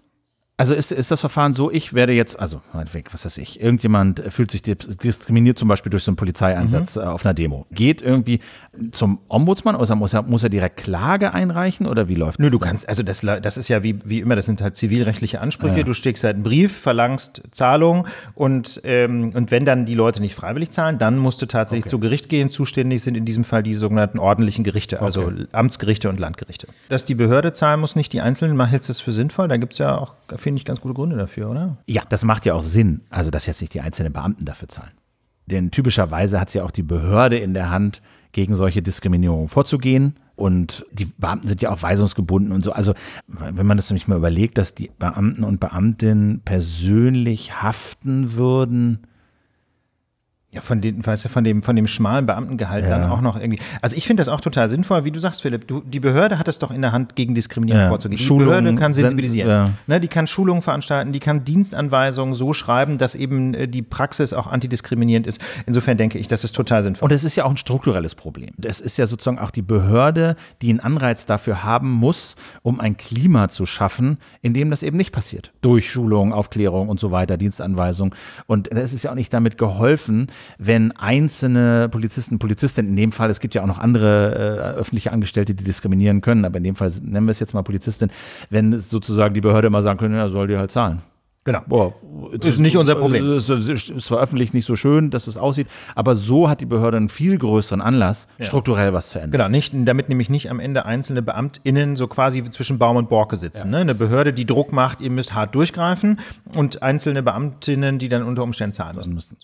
Speaker 1: Also ist, ist das Verfahren so, ich werde jetzt,
Speaker 2: also meinetwegen, was weiß ich, irgendjemand fühlt sich diskriminiert, zum Beispiel durch so einen Polizeieinsatz mhm. Äh, auf einer Demo. Geht irgendwie zum Ombudsmann oder muss er, muss er direkt Klage einreichen oder wie läuft Nö, das? Nö, du kannst,
Speaker 1: also das, das ist ja wie, wie immer, das sind halt zivilrechtliche Ansprüche. Ja. Du steckst halt einen Brief, verlangst Zahlung und, ähm, und wenn dann die Leute nicht freiwillig zahlen, dann musst du tatsächlich okay. zu Gericht gehen. Zuständig sind in diesem Fall die sogenannten ordentlichen Gerichte, also okay. Amtsgerichte und Landgerichte. Dass die Behörde zahlen muss, nicht die Einzelnen, mal hältst du das für sinnvoll. Da gibt es ja auch finde ich, ganz gute Gründe dafür, oder? Ja, das macht
Speaker 2: ja auch Sinn. Also, dass jetzt nicht die einzelnen Beamten dafür zahlen. Denn typischerweise hat es ja auch die Behörde in der Hand, gegen solche Diskriminierung vorzugehen. Und die Beamten sind ja auch weisungsgebunden und so. Also, wenn man das nämlich mal überlegt, dass die Beamten und Beamtinnen persönlich
Speaker 1: haften würden ja, von dem, weißt du, von dem, von dem schmalen Beamtengehalt ja. dann auch noch irgendwie. Also ich finde das auch total sinnvoll, wie du sagst, Philipp. Du, die Behörde hat es doch in der Hand, gegen Diskriminierung ja. vorzugehen. Die Behörde kann sensibilisieren. Ja. Ne, die kann Schulungen veranstalten, die kann Dienstanweisungen so schreiben, dass eben äh, die Praxis auch antidiskriminierend ist. Insofern denke ich, das ist total sinnvoll. Und es ist ja auch ein strukturelles Problem. Es ist ja sozusagen auch die Behörde, die einen Anreiz dafür haben muss,
Speaker 2: um ein Klima zu schaffen, in dem das eben nicht passiert. Durch Schulung, Aufklärung und so weiter, Dienstanweisungen. Und es ist ja auch nicht damit geholfen, wenn einzelne Polizisten, Polizistinnen in dem Fall, es gibt ja auch noch andere äh, öffentliche Angestellte, die diskriminieren können, aber in dem Fall nennen wir es jetzt mal Polizistin, wenn sozusagen die Behörde immer sagen können, ja, soll die halt zahlen. Genau. Boah, ist nicht unser Problem.
Speaker 1: Es ist zwar öffentlich nicht so schön, dass es aussieht, aber so hat die Behörde einen viel größeren Anlass, ja. strukturell was zu ändern. Genau, nicht, damit nämlich nicht am Ende einzelne BeamtInnen so quasi zwischen Baum und Borke sitzen. Ja. Ne? Eine Behörde, die Druck macht, ihr müsst hart durchgreifen und einzelne BeamtInnen, die dann unter Umständen zahlen müssen. müssen.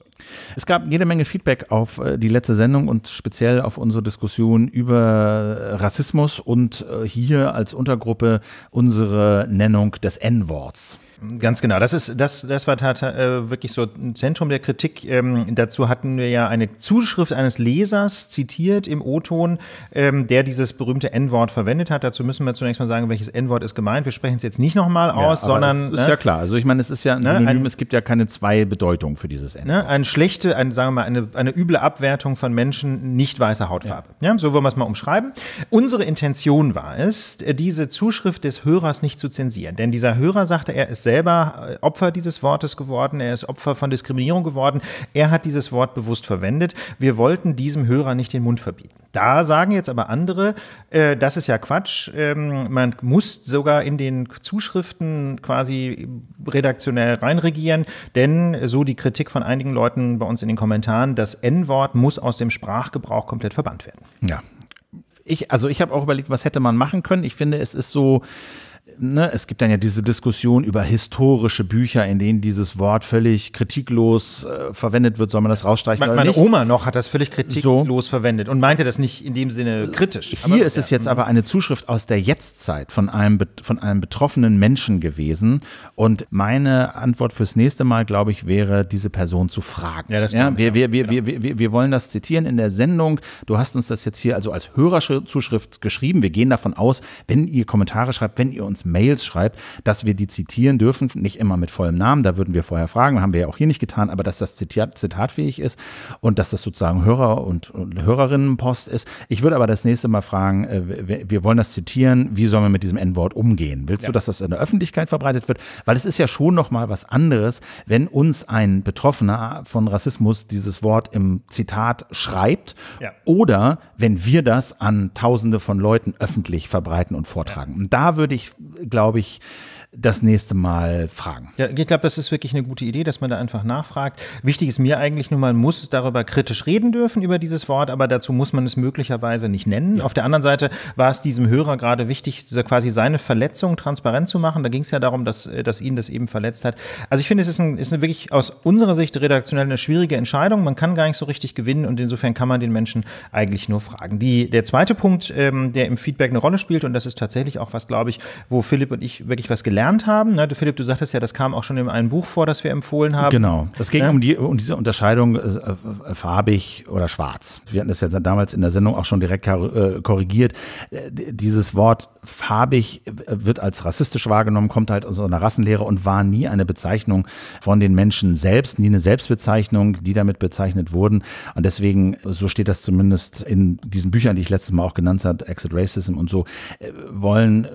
Speaker 2: Es gab jede Menge Feedback auf äh, die letzte Sendung und speziell auf unsere Diskussion über äh, Rassismus und äh, hier als Untergruppe unsere Nennung des N-Worts. Ganz genau. Das ist, das,
Speaker 1: das war tat, äh, wirklich so ein Zentrum der Kritik. Ähm, dazu hatten wir ja eine Zuschrift eines Lesers zitiert im O-Ton, ähm, der dieses berühmte N-Wort verwendet hat. Dazu müssen wir zunächst mal sagen, welches N-Wort ist gemeint. Wir sprechen es jetzt nicht nochmal aus, ja, sondern. ist ne, ja
Speaker 2: klar. Also ich meine, es ist ja ein ne, Synonym, ein, es gibt ja keine zwei Bedeutungen für dieses n
Speaker 1: Ne, eine schlechte, ein, sagen wir mal, eine, eine üble Abwertung von Menschen nicht weißer Hautfarbe. Ja. ja so wollen wir es mal umschreiben. Unsere Intention war es, diese Zuschrift des Hörers nicht zu zensieren. Denn dieser Hörer sagte, er ist selber äh, Opfer dieses Wortes geworden, er ist Opfer von Diskriminierung geworden. Er hat dieses Wort bewusst verwendet. Wir wollten diesem Hörer nicht den Mund verbieten. Da sagen jetzt aber andere, äh, das ist ja Quatsch. Ähm, man muss sogar in den Zuschriften quasi redaktionell reinregieren, denn äh, so die Kritik von einigen Leuten bei uns in den Kommentaren, das N-Wort muss aus dem Sprachgebrauch komplett verbannt werden. Ja. Ich, also ich habe auch überlegt, was hätte man machen können. Ich finde, es ist
Speaker 2: so, ne, es gibt dann ja diese Diskussion über historische Bücher, in denen dieses Wort völlig kritiklos äh, verwendet wird. Soll man das rausstreichen meine, oder nicht? Meine Oma noch hat das völlig kritiklos so.
Speaker 1: verwendet und meinte das nicht in dem Sinne äh, kritisch. Hier aber, ist ja. es jetzt mhm.
Speaker 2: aber eine Zuschrift aus der Jetztzeit von einem, von einem betroffenen Menschen gewesen. Und meine Antwort fürs nächste Mal, glaube ich, wäre, diese Person zu fragen. Ja, das ja, wir, wir, wir, wir, wir, wir wollen das zitieren in der Sendung. Du hast uns das jetzt hier also als Hörerzuschrift geschrieben. Wir gehen davon aus, wenn ihr Kommentare schreibt, wenn ihr uns Mails schreibt, dass wir die zitieren dürfen, nicht immer mit vollem Namen, da würden wir vorher fragen, haben wir ja auch hier nicht getan, aber dass das Zitat, zitatfähig ist und dass das sozusagen Hörer- und, und Hörerinnenpost ist. Ich würde aber das nächste Mal fragen, äh, wir, wollen das zitieren, wie sollen wir mit diesem N-Wort umgehen? Willst ja. du, dass das in der Öffentlichkeit verbreitet wird? Weil es ist ja schon nochmal was anderes, wenn uns ein Betroffener von Rassismus dieses Wort im Zitat schreibt ja. oder wenn wir das an Tausende von Leuten öffentlich verbreiten und vortragen. Und da würde ich glaube ich, das nächste Mal fragen.
Speaker 1: Ja, ich glaube, das ist wirklich eine gute Idee, dass man da einfach nachfragt. Wichtig ist mir eigentlich nur, man muss darüber kritisch reden dürfen, über dieses Wort, aber dazu muss man es möglicherweise nicht nennen. Ja. Auf der anderen Seite war es diesem Hörer gerade wichtig, quasi seine Verletzung transparent zu machen. Da ging es ja darum, dass, äh, dass ihn das eben verletzt hat. Also ich finde, es ist, ein, ist eine wirklich aus unserer Sicht redaktionell eine schwierige Entscheidung. Man kann gar nicht so richtig gewinnen und insofern kann man den Menschen eigentlich nur fragen. Die, der zweite Punkt, ähm, der im Feedback eine Rolle spielt, und das ist tatsächlich auch was, glaube ich, wo Philipp und ich wirklich was gelernt gelernt haben. Ne? Philipp, du sagtest ja, das kam auch schon in einem Buch vor, das wir empfohlen haben. Genau. Es ging ja? Ne? um, die, um diese
Speaker 2: Unterscheidung äh, äh, farbig oder schwarz. Wir hatten das ja damals in der Sendung auch schon direkt äh, korrigiert. Äh, dieses Wort farbig wird als rassistisch wahrgenommen, kommt halt aus einer Rassenlehre und war nie eine Bezeichnung von den Menschen selbst, nie eine Selbstbezeichnung, die damit bezeichnet wurden. Und deswegen, so steht das zumindest in diesen Büchern, die ich letztes Mal auch genannt habe, Exit Racism und so, wollen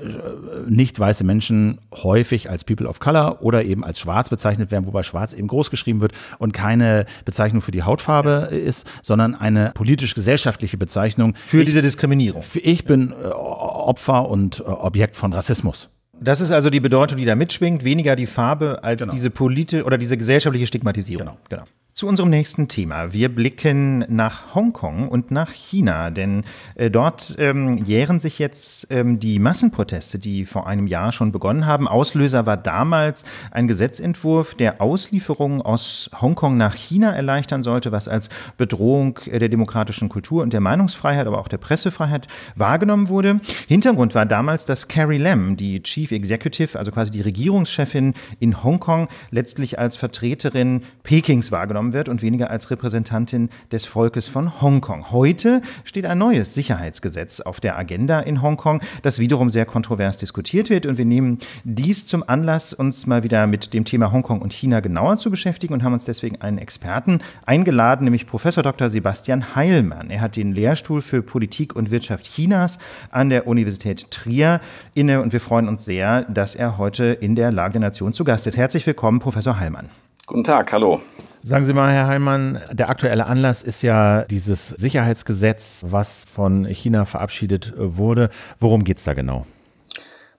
Speaker 2: nicht weiße Menschen häufig als People of Color oder eben als schwarz bezeichnet werden, wobei schwarz eben groß geschrieben wird und keine Bezeichnung für die Hautfarbe ist, sondern eine politisch-gesellschaftliche Bezeichnung. Für ich, diese Diskriminierung. Ich bin äh, Opfer und äh, Objekt von Rassismus.
Speaker 1: Das ist also die Bedeutung, die da mitschwingt, weniger die Farbe als genau. diese politische oder diese gesellschaftliche Stigmatisierung. Genau. genau. Zu unserem nächsten Thema. Wir blicken nach Hongkong und nach China, denn äh, dort ähm, jähren sich jetzt ähm, die Massenproteste, die vor einem Jahr schon begonnen haben. Auslöser war damals ein Gesetzentwurf, der Auslieferungen aus Hongkong nach China erleichtern sollte, was als Bedrohung äh, der demokratischen Kultur und der Meinungsfreiheit, aber auch der Pressefreiheit wahrgenommen wurde. Hintergrund war damals, dass Carrie Lam, die Chief Executive, also quasi die Regierungschefin in Hongkong, letztlich als Vertreterin Pekings wahrgenommen wahrgenommen wird und weniger als Repräsentantin des Volkes von Hongkong. Heute steht ein neues Sicherheitsgesetz auf der Agenda in Hongkong, das wiederum sehr kontrovers diskutiert wird. Und wir nehmen dies zum Anlass, uns mal wieder mit dem Thema Hongkong und China genauer zu beschäftigen und haben uns deswegen einen Experten eingeladen, nämlich Professor Dr. Sebastian Heilmann. Er hat den Lehrstuhl für Politik und Wirtschaft Chinas an der Universität Trier inne und wir freuen uns sehr, dass er heute in der Lage der Nation zu Gast ist. Herzlich willkommen, Professor Heilmann.
Speaker 3: Guten Tag, hallo.
Speaker 1: Sagen Sie mal, Herr Heimann, der aktuelle Anlass ist ja dieses Sicherheitsgesetz,
Speaker 2: was von China verabschiedet wurde. Worum geht es da genau?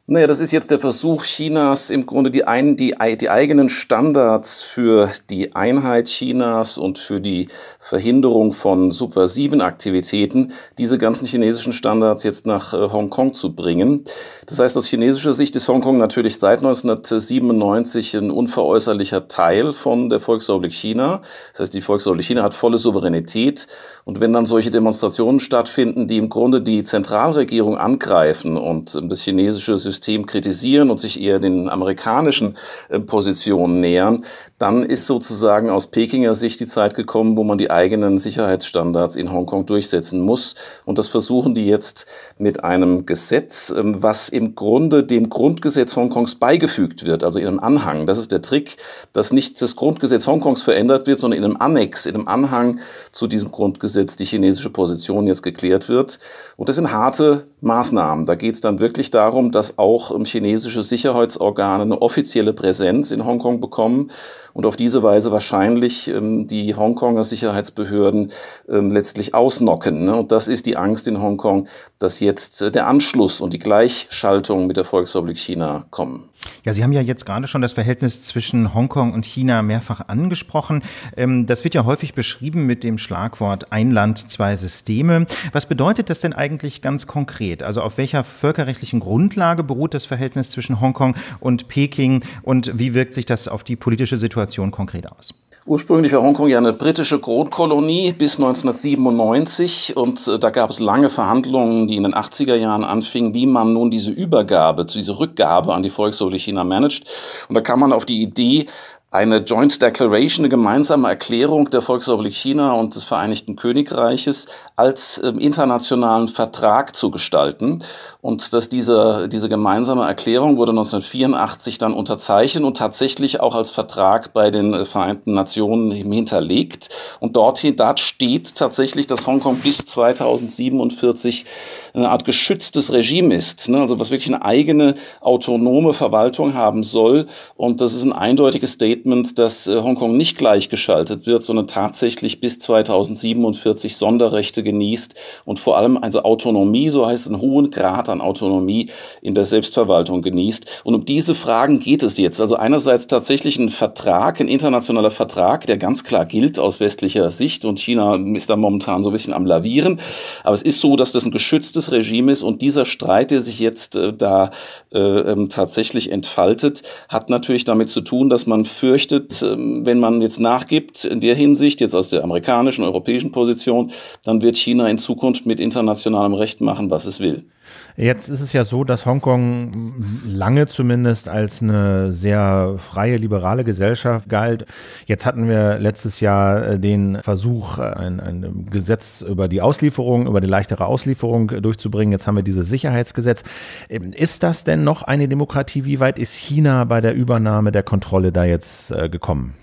Speaker 3: Naja, das ist jetzt der Versuch Chinas, im Grunde die, ein, die, die eigenen Standards für die Einheit Chinas und für die Verhinderung von subversiven Aktivitäten, diese ganzen chinesischen Standards jetzt nach äh, Hongkong zu bringen. Das heißt, aus chinesischer Sicht ist Hongkong natürlich seit 1997 ein unveräußerlicher Teil von der Volksrepublik China. Das heißt, die Volksrepublik China hat volle Souveränität. Und wenn dann solche Demonstrationen stattfinden, die im Grunde die Zentralregierung angreifen und ähm, das chinesische System System kritisieren und sich eher den amerikanischen äh, Positionen nähern, dann ist sozusagen aus Pekinger Sicht die Zeit gekommen, wo man die eigenen Sicherheitsstandards in Hongkong durchsetzen muss. Und das versuchen die jetzt mit einem Gesetz, ähm, was im Grunde dem Grundgesetz Hongkongs beigefügt wird, also in einem Anhang. Das ist der Trick, dass nicht das Grundgesetz Hongkongs verändert wird, sondern in einem Annex, in einem Anhang zu diesem Grundgesetz die chinesische Position jetzt geklärt wird. Und das sind harte Maßnahmen. Da geht es dann wirklich darum, dass auch ähm, chinesische Sicherheitsorgane eine offizielle Präsenz in Hongkong bekommen und auf diese Weise wahrscheinlich ähm, die Hongkonger Sicherheitsbehörden ähm, letztlich ausnocken. Ne? Und das ist die Angst in Hongkong, dass jetzt äh, der Anschluss und die Gleichschaltung mit der Volksrepublik China kommen.
Speaker 1: Ja, Sie haben ja jetzt gerade schon das Verhältnis zwischen Hongkong und China mehrfach angesprochen. Ähm, das wird ja häufig beschrieben mit dem Schlagwort Ein Land, zwei Systeme. Was bedeutet das denn eigentlich ganz konkret? Also auf welcher völkerrechtlichen Grundlage beruht das Verhältnis zwischen Hongkong und Peking und wie wirkt sich das auf die politische Situation konkret aus?
Speaker 3: Ursprünglich war Hongkong ja eine britische Kronkolonie bis 1997 und äh, da gab es lange Verhandlungen, die in den 80er Jahren anfingen, wie man nun diese Übergabe, diese Rückgabe an die Volksrepublik China managt. Und da kam man auf die Idee, eine Joint Declaration, eine gemeinsame Erklärung der Volksrepublik China und des Vereinigten Königreiches als ähm, internationalen Vertrag zu gestalten. Und dass diese, diese gemeinsame Erklärung wurde 1984 dann unterzeichnet und tatsächlich auch als Vertrag bei den äh, Vereinten Nationen hinterlegt. Und dorthin, dort steht tatsächlich, dass Hongkong bis 2047 äh, eine Art geschütztes Regime ist. Ne? Also was wirklich eine eigene autonome Verwaltung haben soll. Und das ist ein eindeutiges Statement, dass äh, Hongkong nicht gleichgeschaltet wird, sondern tatsächlich bis 2047 Sonderrechte genießt und vor allem also Autonomie, so heißt es, einen hohen Grad an Autonomie in der Selbstverwaltung genießt. Und um diese Fragen geht es jetzt. Also einerseits tatsächlich ein Vertrag, ein internationaler Vertrag, der ganz klar gilt aus westlicher Sicht und China ist da momentan so ein bisschen am Lavieren. Aber es ist so, dass das ein geschütztes Regime ist und dieser Streit, der sich jetzt äh, da äh, ähm, tatsächlich entfaltet, hat natürlich damit zu tun, dass man fürchtet, äh, wenn man jetzt nachgibt in der Hinsicht, jetzt aus der amerikanischen, europäischen Position, dann wird wird China in Zukunft mit internationalem Recht machen, was es will.
Speaker 2: Jetzt ist es ja so, dass Hongkong lange zumindest als eine sehr freie, liberale Gesellschaft galt. Jetzt hatten wir letztes Jahr äh, den Versuch, ein, ein Gesetz über die Auslieferung, über die leichtere Auslieferung durchzubringen. Jetzt haben wir dieses Sicherheitsgesetz. Ähm, ist das denn noch eine Demokratie? Wie weit ist China bei der Übernahme der Kontrolle da jetzt äh, gekommen?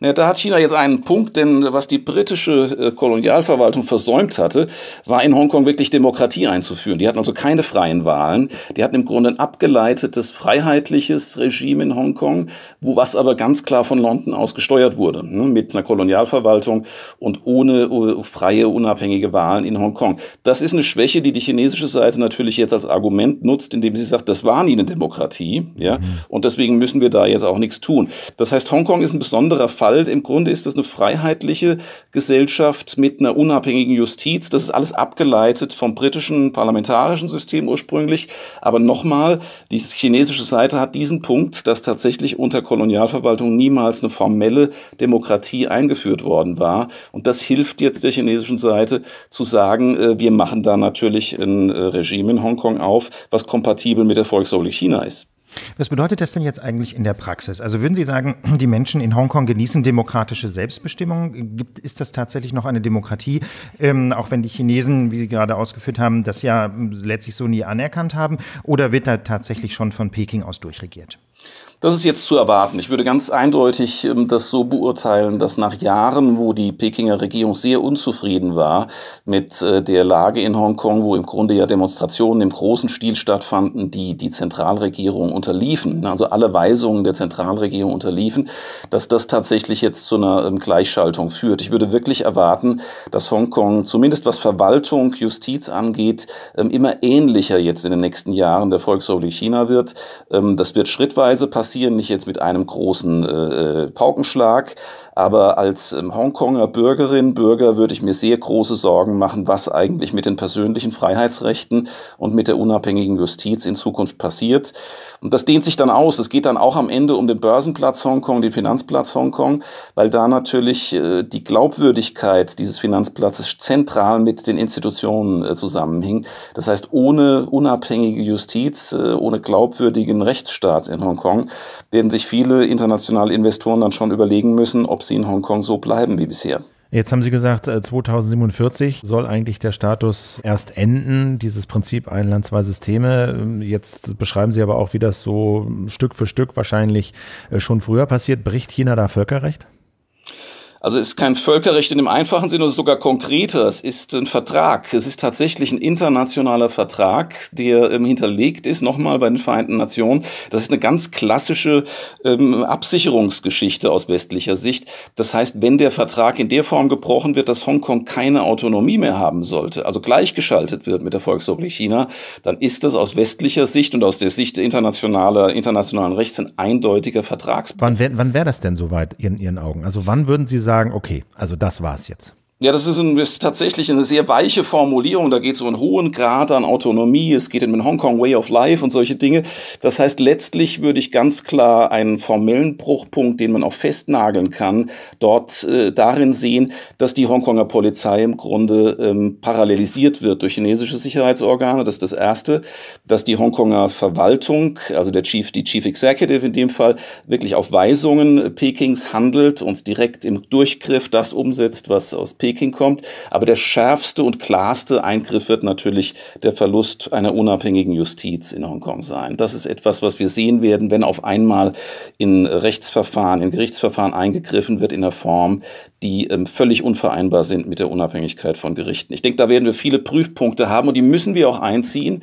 Speaker 3: Ja, da hat China jetzt einen Punkt, denn was die britische äh, Kolonialverwaltung versäumt hatte, war in Hongkong wirklich Demokratie einzuführen. Die hatten also keine keine freien Wahlen. Die hatten im Grunde ein abgeleitetes freiheitliches Regime in Hongkong, wo was aber ganz klar von London aus gesteuert wurde, ne, mit einer Kolonialverwaltung und ohne oh, freie, unabhängige Wahlen in Hongkong. Das ist eine Schwäche, die die chinesische Seite natürlich jetzt als Argument nutzt, indem sie sagt, das war nie eine Demokratie, ja, mhm. und deswegen müssen wir da jetzt auch nichts tun. Das heißt, Hongkong ist ein besonderer Fall. Im Grunde ist das eine freiheitliche Gesellschaft mit einer unabhängigen Justiz. Das ist alles abgeleitet vom britischen parlamentarischen System. Koordinatensystem ursprünglich. Aber nochmal, die chinesische Seite hat diesen Punkt, dass tatsächlich unter Kolonialverwaltung niemals eine formelle Demokratie eingeführt worden war. Und das hilft jetzt der chinesischen Seite zu sagen, äh, wir machen da natürlich ein äh, Regime in Hongkong auf, was kompatibel mit der Volksrepublik China ist.
Speaker 1: Was bedeutet das denn jetzt eigentlich in der Praxis? Also würden Sie sagen, die Menschen in Hongkong genießen demokratische Selbstbestimmung? Gibt, ist das tatsächlich noch eine Demokratie? Ähm, auch wenn die Chinesen, wie Sie gerade ausgeführt haben, das ja letztlich so nie anerkannt haben? Oder wird da tatsächlich schon von Peking aus durchregiert?
Speaker 3: Das ist jetzt zu erwarten. Ich würde ganz eindeutig ähm, das so beurteilen, dass nach Jahren, wo die Pekinger Regierung sehr unzufrieden war mit äh, der Lage in Hongkong, wo im Grunde ja Demonstrationen im großen Stil stattfanden, die die Zentralregierung unterliefen, ne, also alle Weisungen der Zentralregierung unterliefen, dass das tatsächlich jetzt zu einer ähm, Gleichschaltung führt. Ich würde wirklich erwarten, dass Hongkong zumindest was Verwaltung, Justiz angeht, ähm, immer ähnlicher jetzt in den nächsten Jahren der Volksrepublik China wird. Ähm, das wird schrittweise passieren passieren, nicht jetzt mit einem großen äh, äh Paukenschlag, aber als ähm, Hongkonger Bürgerin, Bürger würde ich mir sehr große Sorgen machen, was eigentlich mit den persönlichen Freiheitsrechten und mit der unabhängigen Justiz in Zukunft passiert. Und das dehnt sich dann aus. Es geht dann auch am Ende um den Börsenplatz Hongkong, den Finanzplatz Hongkong, weil da natürlich äh, die Glaubwürdigkeit dieses Finanzplatzes zentral mit den Institutionen äh, zusammenhing. Das heißt, ohne unabhängige Justiz, äh, ohne glaubwürdigen Rechtsstaat in Hongkong werden sich viele internationale Investoren dann schon überlegen müssen, ob sie in Hongkong so bleiben wie bisher.
Speaker 2: Jetzt haben Sie gesagt, 2047 äh, soll eigentlich der Status erst enden, dieses Prinzip ein Land, zwei Systeme. Ähm, jetzt beschreiben Sie aber auch, wie das so Stück für Stück wahrscheinlich äh, schon früher passiert. Bricht China da Völkerrecht?
Speaker 3: Ja. Also es ist kein Völkerrecht in dem einfachen Sinne, es ist sogar konkreter. Es ist ein Vertrag. Es ist tatsächlich ein internationaler Vertrag, der ähm, hinterlegt ist, nochmal bei den Vereinten Nationen. Das ist eine ganz klassische ähm, Absicherungsgeschichte aus westlicher Sicht. Das heißt, wenn der Vertrag in der Form gebrochen wird, dass Hongkong keine Autonomie mehr haben sollte, also gleichgeschaltet wird mit der Volksrepublik China, dann ist das aus westlicher Sicht und aus der Sicht internationaler, internationalen Rechts ein eindeutiger Vertragsbruch.
Speaker 2: Wann wäre wär das denn soweit in Ihren Augen? Also wann würden Sie sagen, sagen, okay, also das war's jetzt.
Speaker 3: Ja, das ist, ein, ist, tatsächlich eine sehr weiche Formulierung. Da geht es um einen hohen Grad an Autonomie. Es geht um den Hong Kong Way of Life und solche Dinge. Das heißt, letztlich würde ich ganz klar einen formellen Bruchpunkt, den man auch festnageln kann, dort äh, darin sehen, dass die Hongkonger Polizei im Grunde ähm, parallelisiert wird durch chinesische Sicherheitsorgane. Das ist das Erste. Dass die Hongkonger Verwaltung, also der Chief, die Chief Executive in dem Fall, wirklich auf Weisungen Pekings handelt und direkt im Durchgriff das umsetzt, was aus Peking Peking kommt. Aber der schärfste und klarste Eingriff wird natürlich der Verlust einer unabhängigen Justiz in Hongkong sein. Das ist etwas, was wir sehen werden, wenn auf einmal in Rechtsverfahren, in Gerichtsverfahren eingegriffen wird in der Form, die ähm, völlig unvereinbar sind mit der Unabhängigkeit von Gerichten. Ich denke, da werden wir viele Prüfpunkte haben und die müssen wir auch einziehen,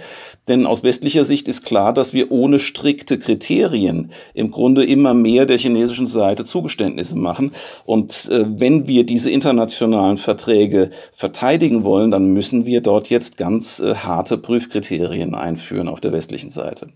Speaker 3: denn aus westlicher Sicht ist klar, dass wir ohne strikte Kriterien im Grunde immer mehr der chinesischen Seite Zugeständnisse machen. Und äh, wenn wir diese internationalen Verträge verteidigen wollen, dann müssen wir dort jetzt ganz äh, harte Prüfkriterien einführen auf der westlichen Seite.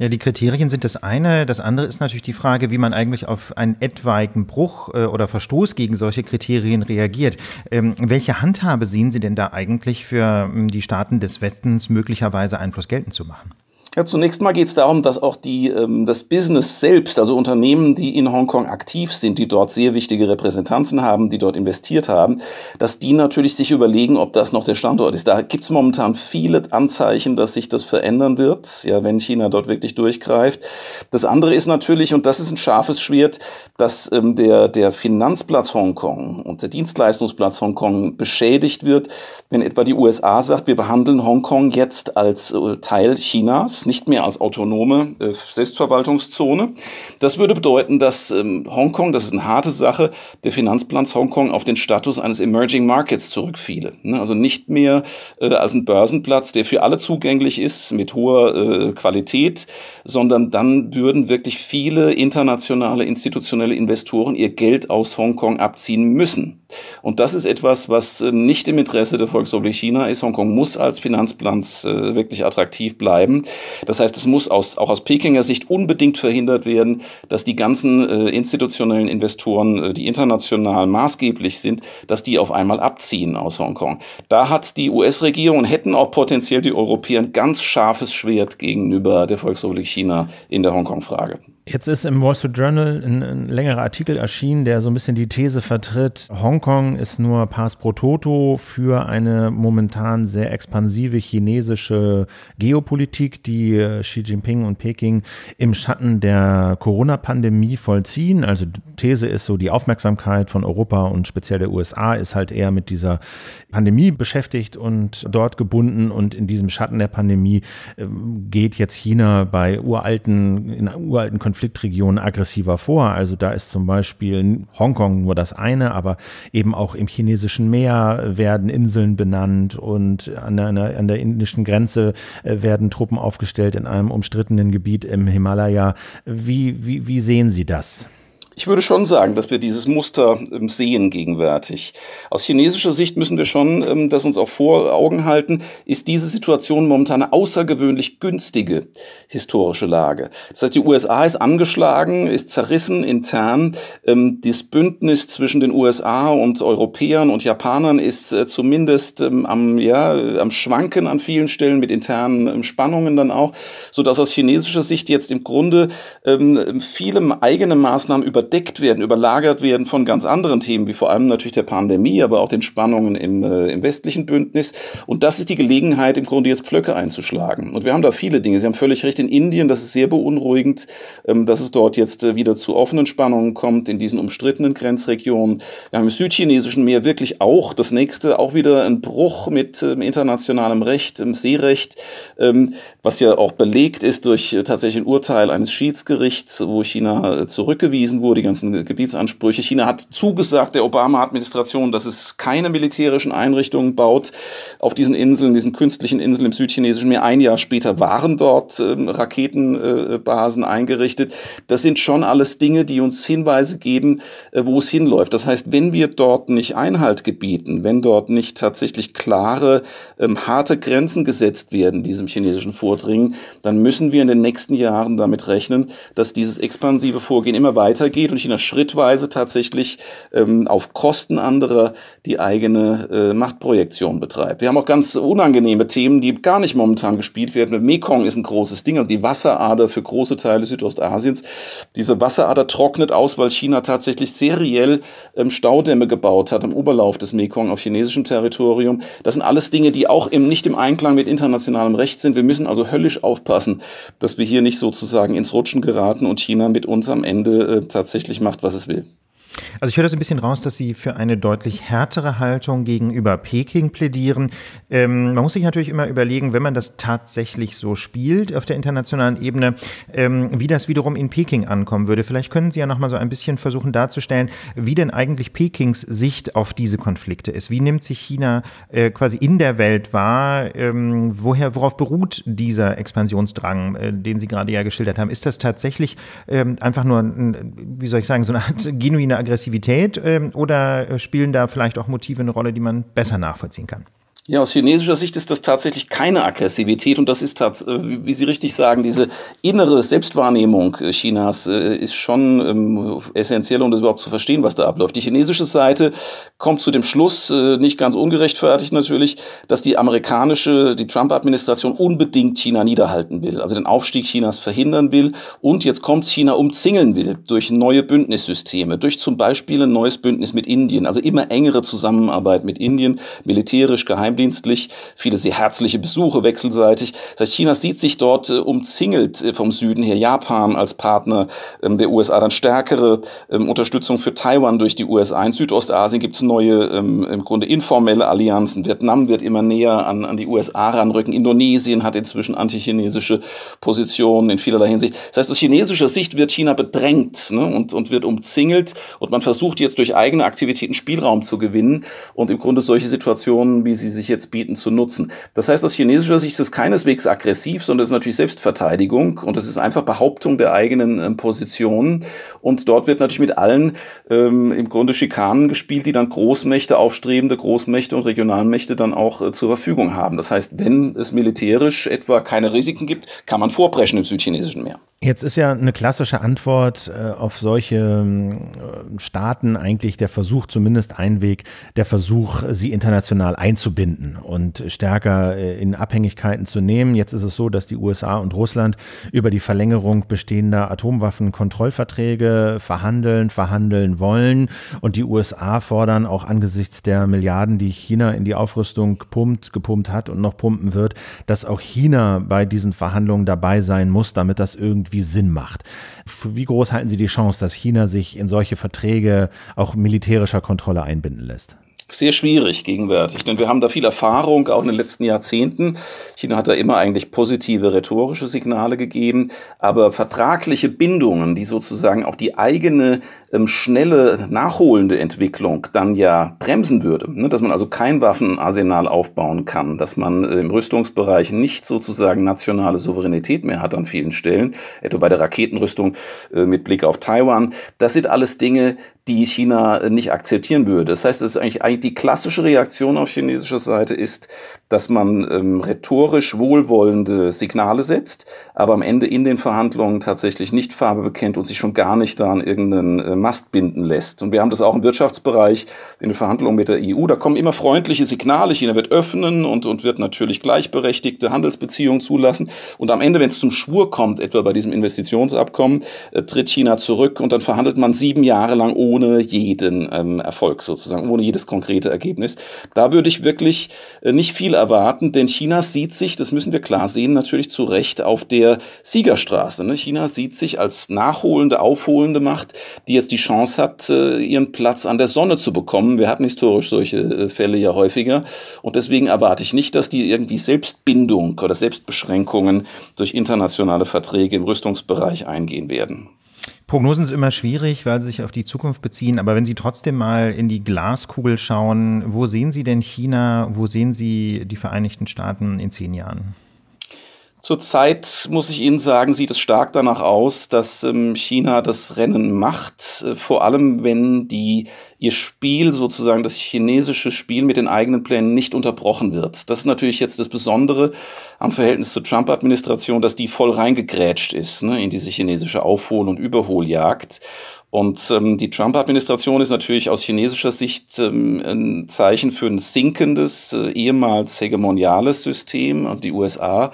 Speaker 1: Ja, die Kriterien sind das eine. Das andere ist natürlich die Frage, wie man eigentlich auf einen etwaigen Bruch äh, oder Verstoß gegen solche Kriterien reagiert. Ähm, welche Handhabe sehen Sie denn da eigentlich für ähm, die Staaten des Westens möglicherweise Einfluss geltend zu machen?
Speaker 3: Ja, zunächst mal geht es darum, dass auch die, ähm, das Business selbst, also Unternehmen, die in Hongkong aktiv sind, die dort sehr wichtige Repräsentanzen haben, die dort investiert haben, dass die natürlich sich überlegen, ob das noch der Standort ist. Da gibt es momentan viele Anzeichen, dass sich das verändern wird, ja, wenn China dort wirklich durchgreift. Das andere ist natürlich, und das ist ein scharfes Schwert, dass ähm, der, der Finanzplatz Hongkong und der Dienstleistungsplatz Hongkong beschädigt wird, wenn etwa die USA sagt, wir behandeln Hongkong jetzt als äh, Teil Chinas nicht mehr als autonome äh, Selbstverwaltungszone. Das würde bedeuten, dass ähm, Hongkong, das ist eine harte Sache, der Finanzplatz Hongkong auf den Status eines Emerging Markets zurückfiele. Ne? Also nicht mehr äh, als ein Börsenplatz, der für alle zugänglich ist, mit hoher äh, Qualität, sondern dann würden wirklich viele internationale institutionelle Investoren ihr Geld aus Hongkong abziehen müssen. Und das ist etwas, was äh, nicht im Interesse der Volksrepublik China ist. Hongkong muss als Finanzplatz äh, wirklich attraktiv bleiben. Das heißt, es muss aus, auch aus Pekinger Sicht unbedingt verhindert werden, dass die ganzen äh, institutionellen Investoren, äh, die international maßgeblich sind, dass die auf einmal abziehen aus Hongkong. Da hat die US-Regierung und hätten auch potenziell die Europäer ein ganz scharfes Schwert gegenüber der Volksrepublik China in der Hongkong-Frage.
Speaker 2: Jetzt ist im Wall Street Journal ein, ein, längerer Artikel erschienen, der so ein bisschen die These vertritt, Hongkong ist nur Pass pro Toto für eine momentan sehr expansive chinesische Geopolitik, die äh, Xi Jinping und Peking im Schatten der Corona-Pandemie vollziehen. Also die These ist so, die Aufmerksamkeit von Europa und speziell der USA ist halt eher mit dieser Pandemie beschäftigt und dort gebunden und in diesem Schatten der Pandemie äh, geht jetzt China bei uralten, in uralten Konflikten Konfliktregionen aggressiver vor. Also da ist zum Beispiel Hongkong nur das eine, aber eben auch im chinesischen Meer äh, werden Inseln benannt und an, einer, an der indischen Grenze äh, werden Truppen aufgestellt in einem umstrittenen Gebiet im Himalaya. Wie, wie, wie sehen Sie das?
Speaker 3: Ich würde schon sagen, dass wir dieses Muster ähm, sehen gegenwärtig. Aus chinesischer Sicht müssen wir schon ähm, das uns auch vor Augen halten, ist diese Situation momentan eine außergewöhnlich günstige historische Lage. Das heißt, die USA ist angeschlagen, ist zerrissen intern. Ähm, das Bündnis zwischen den USA und Europäern und Japanern ist äh, zumindest am, ja, äh, am Schwanken an vielen Stellen mit internen Spannungen dann auch, sodass aus chinesischer Sicht jetzt im Grunde viele eigene Maßnahmen über überdeckt werden, überlagert werden von ganz anderen Themen, wie vor allem natürlich der Pandemie, aber auch den Spannungen im, äh, im westlichen Bündnis. Und das ist die Gelegenheit, im Grunde jetzt Pflöcke einzuschlagen. Und wir haben da viele Dinge. Sie haben völlig recht, in Indien, das ist sehr beunruhigend, ähm, dass es dort jetzt äh, wieder zu offenen Spannungen kommt, in diesen umstrittenen Grenzregionen. Wir haben im südchinesischen Meer wirklich auch das nächste, auch wieder ein Bruch mit äh, internationalem Recht, im Seerecht, ähm, was ja auch belegt ist durch äh, tatsächlich ein Urteil eines Schiedsgerichts, wo China äh, zurückgewiesen wurde die ganzen Gebietsansprüche. China hat zugesagt der Obama-Administration, dass es keine militärischen Einrichtungen baut auf diesen Inseln, diesen künstlichen Inseln im südchinesischen Meer. Ein Jahr später waren dort ähm, Raketenbasen äh, äh, eingerichtet. Das sind schon alles Dinge, die uns Hinweise geben, äh, wo es hinläuft. Das heißt, wenn wir dort nicht Einhalt gebieten, wenn dort nicht tatsächlich klare, ähm, harte Grenzen gesetzt werden, diesem chinesischen Vordringen, dann müssen wir in den nächsten Jahren damit rechnen, dass dieses expansive Vorgehen immer weitergeht geht und China schrittweise tatsächlich ähm, auf Kosten anderer die eigene äh, Machtprojektion betreibt. Wir haben auch ganz unangenehme Themen, die gar nicht momentan gespielt werden. Mekong ist ein großes Ding, also die Wasserader für große Teile Südostasiens. Diese Wasserader trocknet aus, weil China tatsächlich seriell ähm, Staudämme gebaut hat am Oberlauf des Mekong auf chinesischem Territorium. Das sind alles Dinge, die auch im, nicht im Einklang mit internationalem Recht sind. Wir müssen also höllisch aufpassen, dass wir hier nicht sozusagen ins Rutschen geraten und China mit uns am Ende äh, tatsächlich tatsächlich macht, was es will.
Speaker 1: Also ich höre das ein bisschen raus, dass Sie für eine deutlich härtere Haltung gegenüber Peking plädieren. Ähm, man muss sich natürlich immer überlegen, wenn man das tatsächlich so spielt auf der internationalen Ebene, ähm, wie das wiederum in Peking ankommen würde. Vielleicht können Sie ja noch mal so ein bisschen versuchen darzustellen, wie denn eigentlich Pekings Sicht auf diese Konflikte ist. Wie nimmt sich China äh, quasi in der Welt wahr? Ähm, woher, worauf beruht dieser Expansionsdrang, äh, den Sie gerade ja geschildert haben? Ist das tatsächlich ähm, einfach nur, ein, wie soll ich sagen, so eine Art genuine Aggression? Aggressivität ähm, oder äh, spielen da vielleicht auch Motive eine Rolle, die man besser nachvollziehen kann?
Speaker 3: Ja, aus chinesischer Sicht ist das tatsächlich keine Aggressivität und das ist, äh, wie Sie richtig sagen, diese innere Selbstwahrnehmung äh, Chinas äh, ist schon ähm, essentiell, um das überhaupt zu verstehen, was da abläuft. Die chinesische Seite kommt zu dem Schluss, nicht ganz ungerechtfertigt natürlich, dass die amerikanische, die Trump-Administration unbedingt China niederhalten will, also den Aufstieg Chinas verhindern will und jetzt kommt China umzingeln will durch neue Bündnissysteme, durch zum Beispiel ein neues Bündnis mit Indien, also immer engere Zusammenarbeit mit Indien, militärisch, geheim geheimdienstlich, viele sehr herzliche Besuche wechselseitig. Das heißt, China sieht sich dort äh, umzingelt äh, vom Süden her Japan als Partner ähm, der USA, dann stärkere ähm, Unterstützung für Taiwan durch die USA. In Südostasien gibt es neue, ähm, im Grunde informelle Allianzen. Vietnam wird immer näher an, an die USA ranrücken. Indonesien hat inzwischen antichinesische Positionen in vielerlei Hinsicht. Das heißt, aus chinesischer Sicht wird China bedrängt ne, und, und wird umzingelt und man versucht jetzt durch eigene Aktivitäten Spielraum zu gewinnen und im Grunde solche Situationen, wie sie sich sich jetzt bieten, zu nutzen. Das heißt, aus chinesischer Sicht ist es keineswegs aggressiv, sondern es ist natürlich Selbstverteidigung und es ist einfach Behauptung der eigenen äh, Position. Und dort wird natürlich mit allen ähm, im Grunde Schikanen gespielt, die dann Großmächte, aufstrebende Großmächte und Regionalmächte dann auch äh, zur Verfügung haben. Das heißt, wenn es militärisch etwa keine Risiken gibt, kann man vorpreschen im südchinesischen Meer.
Speaker 2: Jetzt ist ja eine klassische Antwort äh, auf solche ähm, Staaten eigentlich der Versuch, zumindest ein Weg, der Versuch, sie international einzubinden binden und stärker äh, in Abhängigkeiten zu nehmen. Jetzt ist es so, dass die USA und Russland über die Verlängerung bestehender Atomwaffenkontrollverträge verhandeln, verhandeln wollen. Und die USA fordern auch angesichts der Milliarden, die China in die Aufrüstung pumpt, gepumpt hat und noch pumpen wird, dass auch China bei diesen Verhandlungen dabei sein muss, damit das irgendwie Sinn macht. Wie groß halten Sie die Chance, dass China sich in solche Verträge auch militärischer Kontrolle einbinden lässt?
Speaker 3: sehr schwierig gegenwärtig, denn wir haben da viel Erfahrung, auch in den letzten Jahrzehnten. China hat da immer eigentlich positive rhetorische Signale gegeben, aber vertragliche Bindungen, die sozusagen auch die eigene ähm, schnelle, nachholende Entwicklung dann ja bremsen würde, ne? dass man also kein Waffenarsenal aufbauen kann, dass man äh, im Rüstungsbereich nicht sozusagen nationale Souveränität mehr hat an vielen Stellen, etwa bei der Raketenrüstung äh, mit Blick auf Taiwan. Das sind alles Dinge, die China äh, nicht akzeptieren würde. Das heißt, das ist eigentlich, eigentlich die klassische Reaktion auf chinesischer Seite ist, dass man ähm, rhetorisch wohlwollende Signale setzt, aber am Ende in den Verhandlungen tatsächlich nicht Farbe bekennt und sich schon gar nicht da an irgendeinen äh, Mast binden lässt. Und wir haben das auch im Wirtschaftsbereich in den Verhandlungen mit der EU. Da kommen immer freundliche Signale. China wird öffnen und, und wird natürlich gleichberechtigte Handelsbeziehungen zulassen. Und am Ende, wenn es zum Schwur kommt, etwa bei diesem Investitionsabkommen, äh, tritt China zurück und dann verhandelt man sieben Jahre lang ohne jeden ähm, Erfolg sozusagen, ohne jedes konkrete Ergebnis. Da würde ich wirklich äh, nicht viel erwarten, denn China sieht sich, das müssen wir klar sehen, natürlich zu Recht auf der Siegerstraße. Ne? China sieht sich als nachholende, aufholende Macht, die jetzt die Chance hat, äh, ihren Platz an der Sonne zu bekommen. Wir hatten historisch solche äh, Fälle ja häufiger und deswegen erwarte ich nicht, dass die irgendwie Selbstbindung oder Selbstbeschränkungen durch internationale Verträge im Rüstungsbereich eingehen werden.
Speaker 1: Prognosen sind immer schwierig, weil sie sich auf die Zukunft beziehen. Aber wenn Sie trotzdem mal in die Glaskugel schauen, wo sehen Sie denn China, wo sehen Sie die Vereinigten Staaten in zehn Jahren?
Speaker 3: Zurzeit muss ich Ihnen sagen, sieht es stark danach aus, dass ähm, China das Rennen macht, äh, vor allem wenn die ihr Spiel sozusagen, das chinesische Spiel mit den eigenen Plänen nicht unterbrochen wird. Das ist natürlich jetzt das Besondere am Verhältnis zur Trump-Administration, dass die voll reingegrätscht ist ne, in diese chinesische Aufhol- und Überholjagd. Und ähm, die Trump-Administration ist natürlich aus chinesischer Sicht ähm, ein Zeichen für ein sinkendes, äh, ehemals hegemoniales System, also die USA.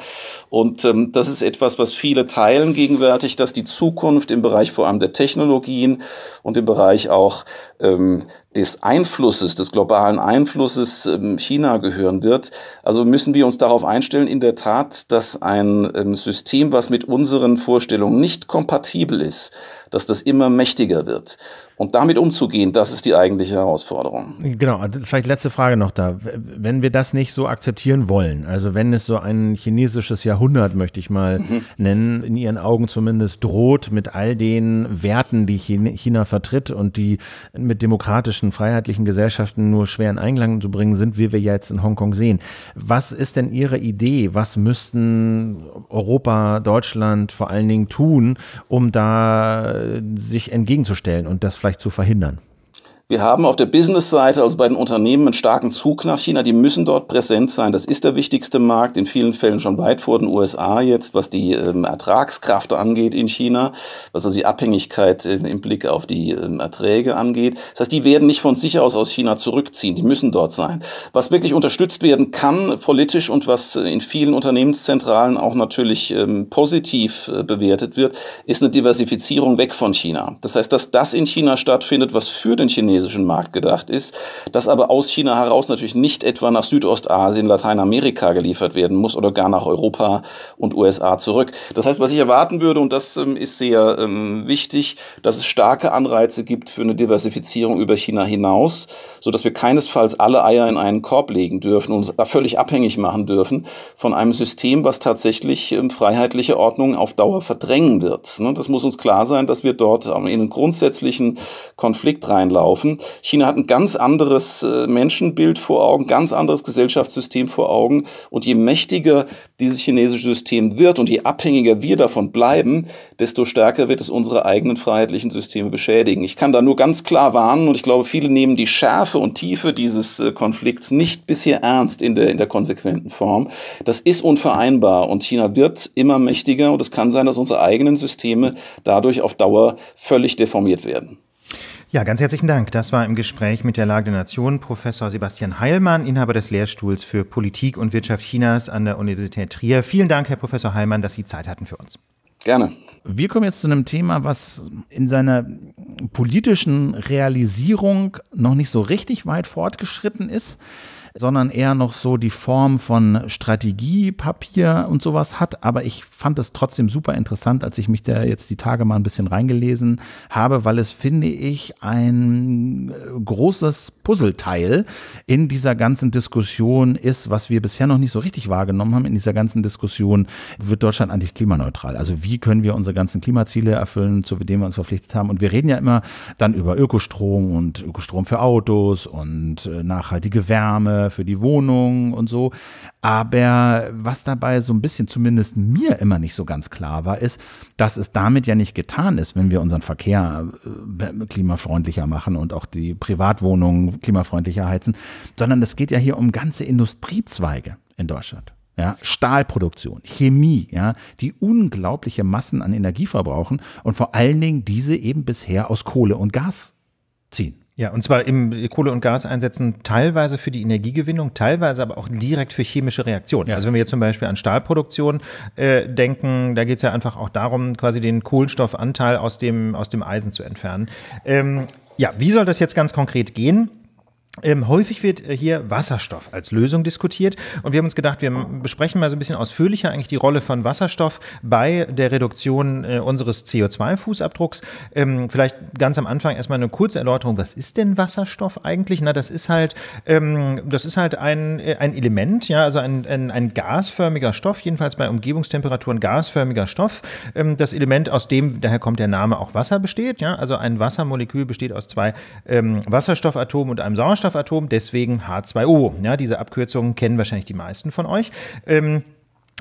Speaker 3: Und ähm, das ist etwas, was viele teilen gegenwärtig, dass die Zukunft im Bereich vor allem der Technologien und im Bereich auch ähm, des Einflusses, des globalen Einflusses ähm, China gehören wird. Also müssen wir uns darauf einstellen, in der Tat, dass ein ähm, System, was mit unseren Vorstellungen nicht kompatibel ist, dass das immer mächtiger wird. Und damit umzugehen, das ist die eigentliche Herausforderung.
Speaker 2: Genau, also vielleicht letzte Frage noch da. Wenn wir das nicht so akzeptieren wollen, also wenn es so ein chinesisches Jahrhundert, möchte ich mal mhm. nennen, in Ihren Augen zumindest droht mit all den Werten, die China vertritt und die mit demokratischen, freiheitlichen Gesellschaften nur schwer in Einklang zu bringen sind, wie wir jetzt in Hongkong sehen. Was ist denn Ihre Idee? Was müssten Europa, Deutschland vor allen Dingen tun, um da sich entgegenzustellen und das vielleicht zu verhindern?
Speaker 3: Wir haben auf der Business-Seite, also bei den Unternehmen, einen starken Zug nach China. Die müssen dort präsent sein. Das ist der wichtigste Markt, in vielen Fällen schon weit vor den USA jetzt, was die ähm, Ertragskraft angeht in China, was also die Abhängigkeit äh, im Blick auf die ähm, Erträge angeht. Das heißt, die werden nicht von sich aus aus China zurückziehen. Die müssen dort sein. Was wirklich unterstützt werden kann politisch und was in vielen Unternehmenszentralen auch natürlich ähm, positiv äh, bewertet wird, ist eine Diversifizierung weg von China. Das heißt, dass das in China stattfindet, was für den Chinesen chinesischen Markt gedacht ist, das aber aus China heraus natürlich nicht etwa nach Südostasien, Lateinamerika geliefert werden muss oder gar nach Europa und USA zurück. Das heißt, was ich erwarten würde, und das ähm, ist sehr ähm, wichtig, dass es starke Anreize gibt für eine Diversifizierung über China hinaus, sodass wir keinesfalls alle Eier in einen Korb legen dürfen und uns völlig abhängig machen dürfen von einem System, was tatsächlich ähm, freiheitliche Ordnung auf Dauer verdrängen wird. Ne? Das muss uns klar sein, dass wir dort ähm, in einen grundsätzlichen Konflikt reinlaufen schaffen. China hat ein ganz anderes äh, Menschenbild vor Augen, ganz anderes Gesellschaftssystem vor Augen. Und je mächtiger dieses chinesische System wird und je abhängiger wir davon bleiben, desto stärker wird es unsere eigenen freiheitlichen Systeme beschädigen. Ich kann da nur ganz klar warnen und ich glaube, viele nehmen die Schärfe und Tiefe dieses äh, Konflikts nicht bisher ernst in der, in der konsequenten Form. Das ist unvereinbar und China wird immer mächtiger und es kann sein, dass unsere eigenen Systeme dadurch auf Dauer völlig deformiert werden.
Speaker 1: Ja, ganz herzlichen Dank. Das war im Gespräch mit der Lage der Nation Professor Sebastian Heilmann, Inhaber des Lehrstuhls für Politik und Wirtschaft Chinas an der Universität Trier. Vielen Dank, Herr Professor Heilmann, dass Sie Zeit hatten für uns. Gerne. Wir kommen jetzt zu einem Thema, was in seiner politischen Realisierung
Speaker 2: noch nicht so richtig weit fortgeschritten ist sondern eher noch so die Form von Strategiepapier und sowas hat. Aber ich fand es trotzdem super interessant, als ich mich da jetzt die Tage mal ein bisschen reingelesen habe, weil es, finde ich, ein äh, großes Puzzleteil in dieser ganzen Diskussion ist, was wir bisher noch nicht so richtig wahrgenommen haben. In dieser ganzen Diskussion wird Deutschland eigentlich klimaneutral. Also wie können wir unsere ganzen Klimaziele erfüllen, zu denen wir uns verpflichtet haben? Und wir reden ja immer dann über Ökostrom und Ökostrom für Autos und äh, nachhaltige Wärme für die Wohnung und so. Aber was dabei so ein bisschen zumindest mir immer nicht so ganz klar war, ist, dass es damit ja nicht getan ist, wenn wir unseren Verkehr äh, klimafreundlicher machen und auch die Privatwohnungen klimafreundlicher heizen, sondern es geht ja hier um ganze Industriezweige in Deutschland. Ja, Stahlproduktion, Chemie, ja, die unglaubliche Massen an Energie
Speaker 1: verbrauchen und vor allen Dingen diese eben bisher aus Kohle und Gas ziehen. Ja, und zwar im Kohle- und Gas einsetzen, teilweise für die Energiegewinnung, teilweise aber auch direkt für chemische Reaktionen. Ja. Also wenn wir jetzt zum Beispiel an Stahlproduktion äh, denken, da geht es ja einfach auch darum, quasi den Kohlenstoffanteil aus dem, aus dem Eisen zu entfernen. Ähm, ja, wie soll das jetzt ganz konkret gehen? Ähm, häufig wird äh, hier Wasserstoff als Lösung diskutiert und wir haben uns gedacht, wir besprechen mal so ein bisschen ausführlicher eigentlich die Rolle von Wasserstoff bei der Reduktion äh, unseres CO2-Fußabdrucks. Ähm, vielleicht ganz am Anfang erstmal eine kurze Erläuterung, was ist denn Wasserstoff eigentlich? Na, das ist halt, ähm, das ist halt ein, äh, ein Element, ja, also ein, ein, ein gasförmiger Stoff, jedenfalls bei Umgebungstemperaturen gasförmiger Stoff. Ähm, das Element, aus dem, daher kommt der Name auch Wasser besteht, ja, also ein Wassermolekül besteht aus zwei ähm, Wasserstoffatomen und einem Sauerstoff. Wasserstoffatom, deswegen H2O. Ja, diese Abkürzungen kennen wahrscheinlich die meisten von euch. Ähm,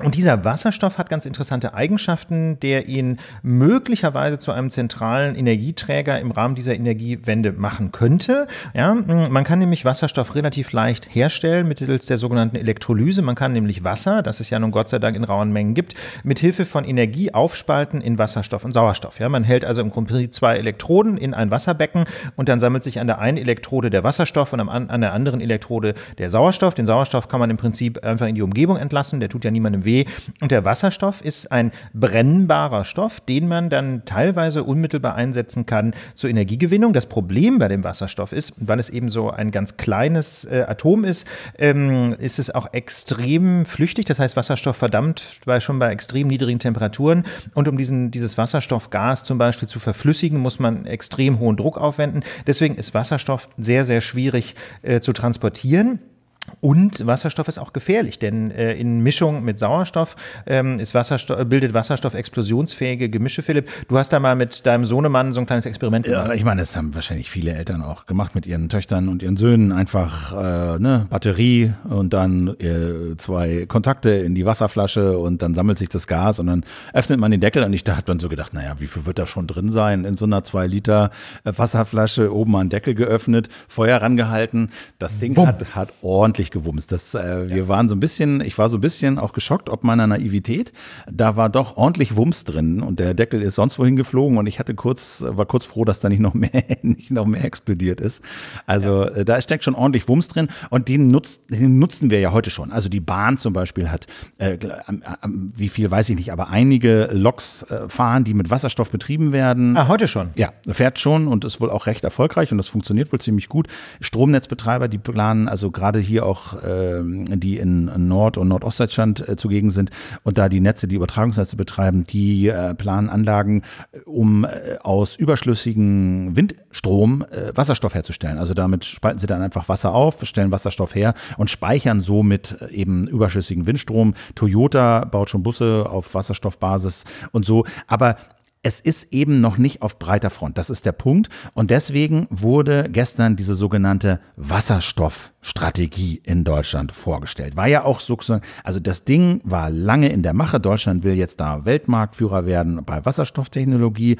Speaker 1: und dieser Wasserstoff hat ganz interessante Eigenschaften, der ihn möglicherweise zu einem zentralen Energieträger im Rahmen dieser Energiewende machen könnte. Ja, man kann nämlich Wasserstoff relativ leicht herstellen mittels der sogenannten Elektrolyse. Man kann nämlich Wasser, das es ja nun Gott sei Dank in rauen Mengen gibt, mit Hilfe von Energie aufspalten in Wasserstoff und Sauerstoff. Ja, man hält also im Prinzip zwei Elektroden in ein Wasserbecken und dann sammelt sich an der einen Elektrode der Wasserstoff und an der anderen Elektrode der Sauerstoff. Den Sauerstoff kann man im Prinzip einfach in die Umgebung entlassen. Der tut ja niemandem W. Und der Wasserstoff ist ein brennbarer Stoff, den man dann teilweise unmittelbar einsetzen kann zur Energiegewinnung. Das Problem bei dem Wasserstoff ist, weil es eben so ein ganz kleines äh, Atom ist, ähm, ist es auch extrem flüchtig. Das heißt, Wasserstoff verdammt bei, schon bei extrem niedrigen Temperaturen. Und um diesen, dieses Wasserstoffgas zum Beispiel zu verflüssigen, muss man extrem hohen Druck aufwenden. Deswegen ist Wasserstoff sehr, sehr schwierig äh, zu transportieren. Und Wasserstoff ist auch gefährlich, denn äh, in Mischung mit Sauerstoff, ähm, ist Wasserstoff äh, bildet Wasserstoff explosionsfähige Gemische. Philipp, du hast da mal mit deinem Sohnemann so ein kleines Experiment gemacht. Ja, ich meine, das
Speaker 2: haben wahrscheinlich viele Eltern auch gemacht mit ihren Töchtern und ihren Söhnen. Einfach äh, ne, Batterie und dann äh, zwei Kontakte in die Wasserflasche und dann sammelt sich das Gas und dann öffnet man den Deckel. Und ich da hat man so gedacht, naja, wie viel wird da schon drin sein in so einer 2 Liter äh, Wasserflasche? Oben mal einen Deckel geöffnet, Feuer rangehalten. Das Ding hat, hat ordentlich ordentlich gewumst. Das, äh, ja. waren so ein bisschen, ich war so ein bisschen auch geschockt, ob meiner Naivität. Da war doch ordentlich Wumms drin und der Deckel ist sonst wohin geflogen und ich hatte kurz, war kurz froh, dass da nicht noch mehr, nicht noch mehr explodiert ist. Also ja. Äh, da steckt schon ordentlich Wumms drin und den, nutzt, den nutzen wir ja heute schon. Also die Bahn zum Beispiel hat, äh, wie viel weiß ich nicht, aber einige Loks äh, fahren, die mit Wasserstoff betrieben werden. Ah, heute schon? Ja, fährt schon und ist wohl auch recht erfolgreich und das funktioniert wohl ziemlich gut. Stromnetzbetreiber, die planen also gerade hier hier auch, ähm, die in Nord- und Nordostdeutschland äh, zugegen sind und da die Netze, die Übertragungsnetze betreiben, die äh, planen Anlagen, äh, um aus überschüssigen Windstrom Wasserstoff herzustellen. Also damit spalten sie dann einfach Wasser auf, stellen Wasserstoff her und speichern somit eben überschüssigen Windstrom. Toyota baut schon Busse auf Wasserstoffbasis und so. Aber es ist eben noch nicht auf breiter Front. Das ist der Punkt. Und deswegen wurde gestern diese sogenannte Wasserstoff Strategie in Deutschland vorgestellt. War ja auch sozusagen, also das Ding war lange in der Mache. Deutschland will jetzt da Weltmarktführer werden bei Wasserstofftechnologie.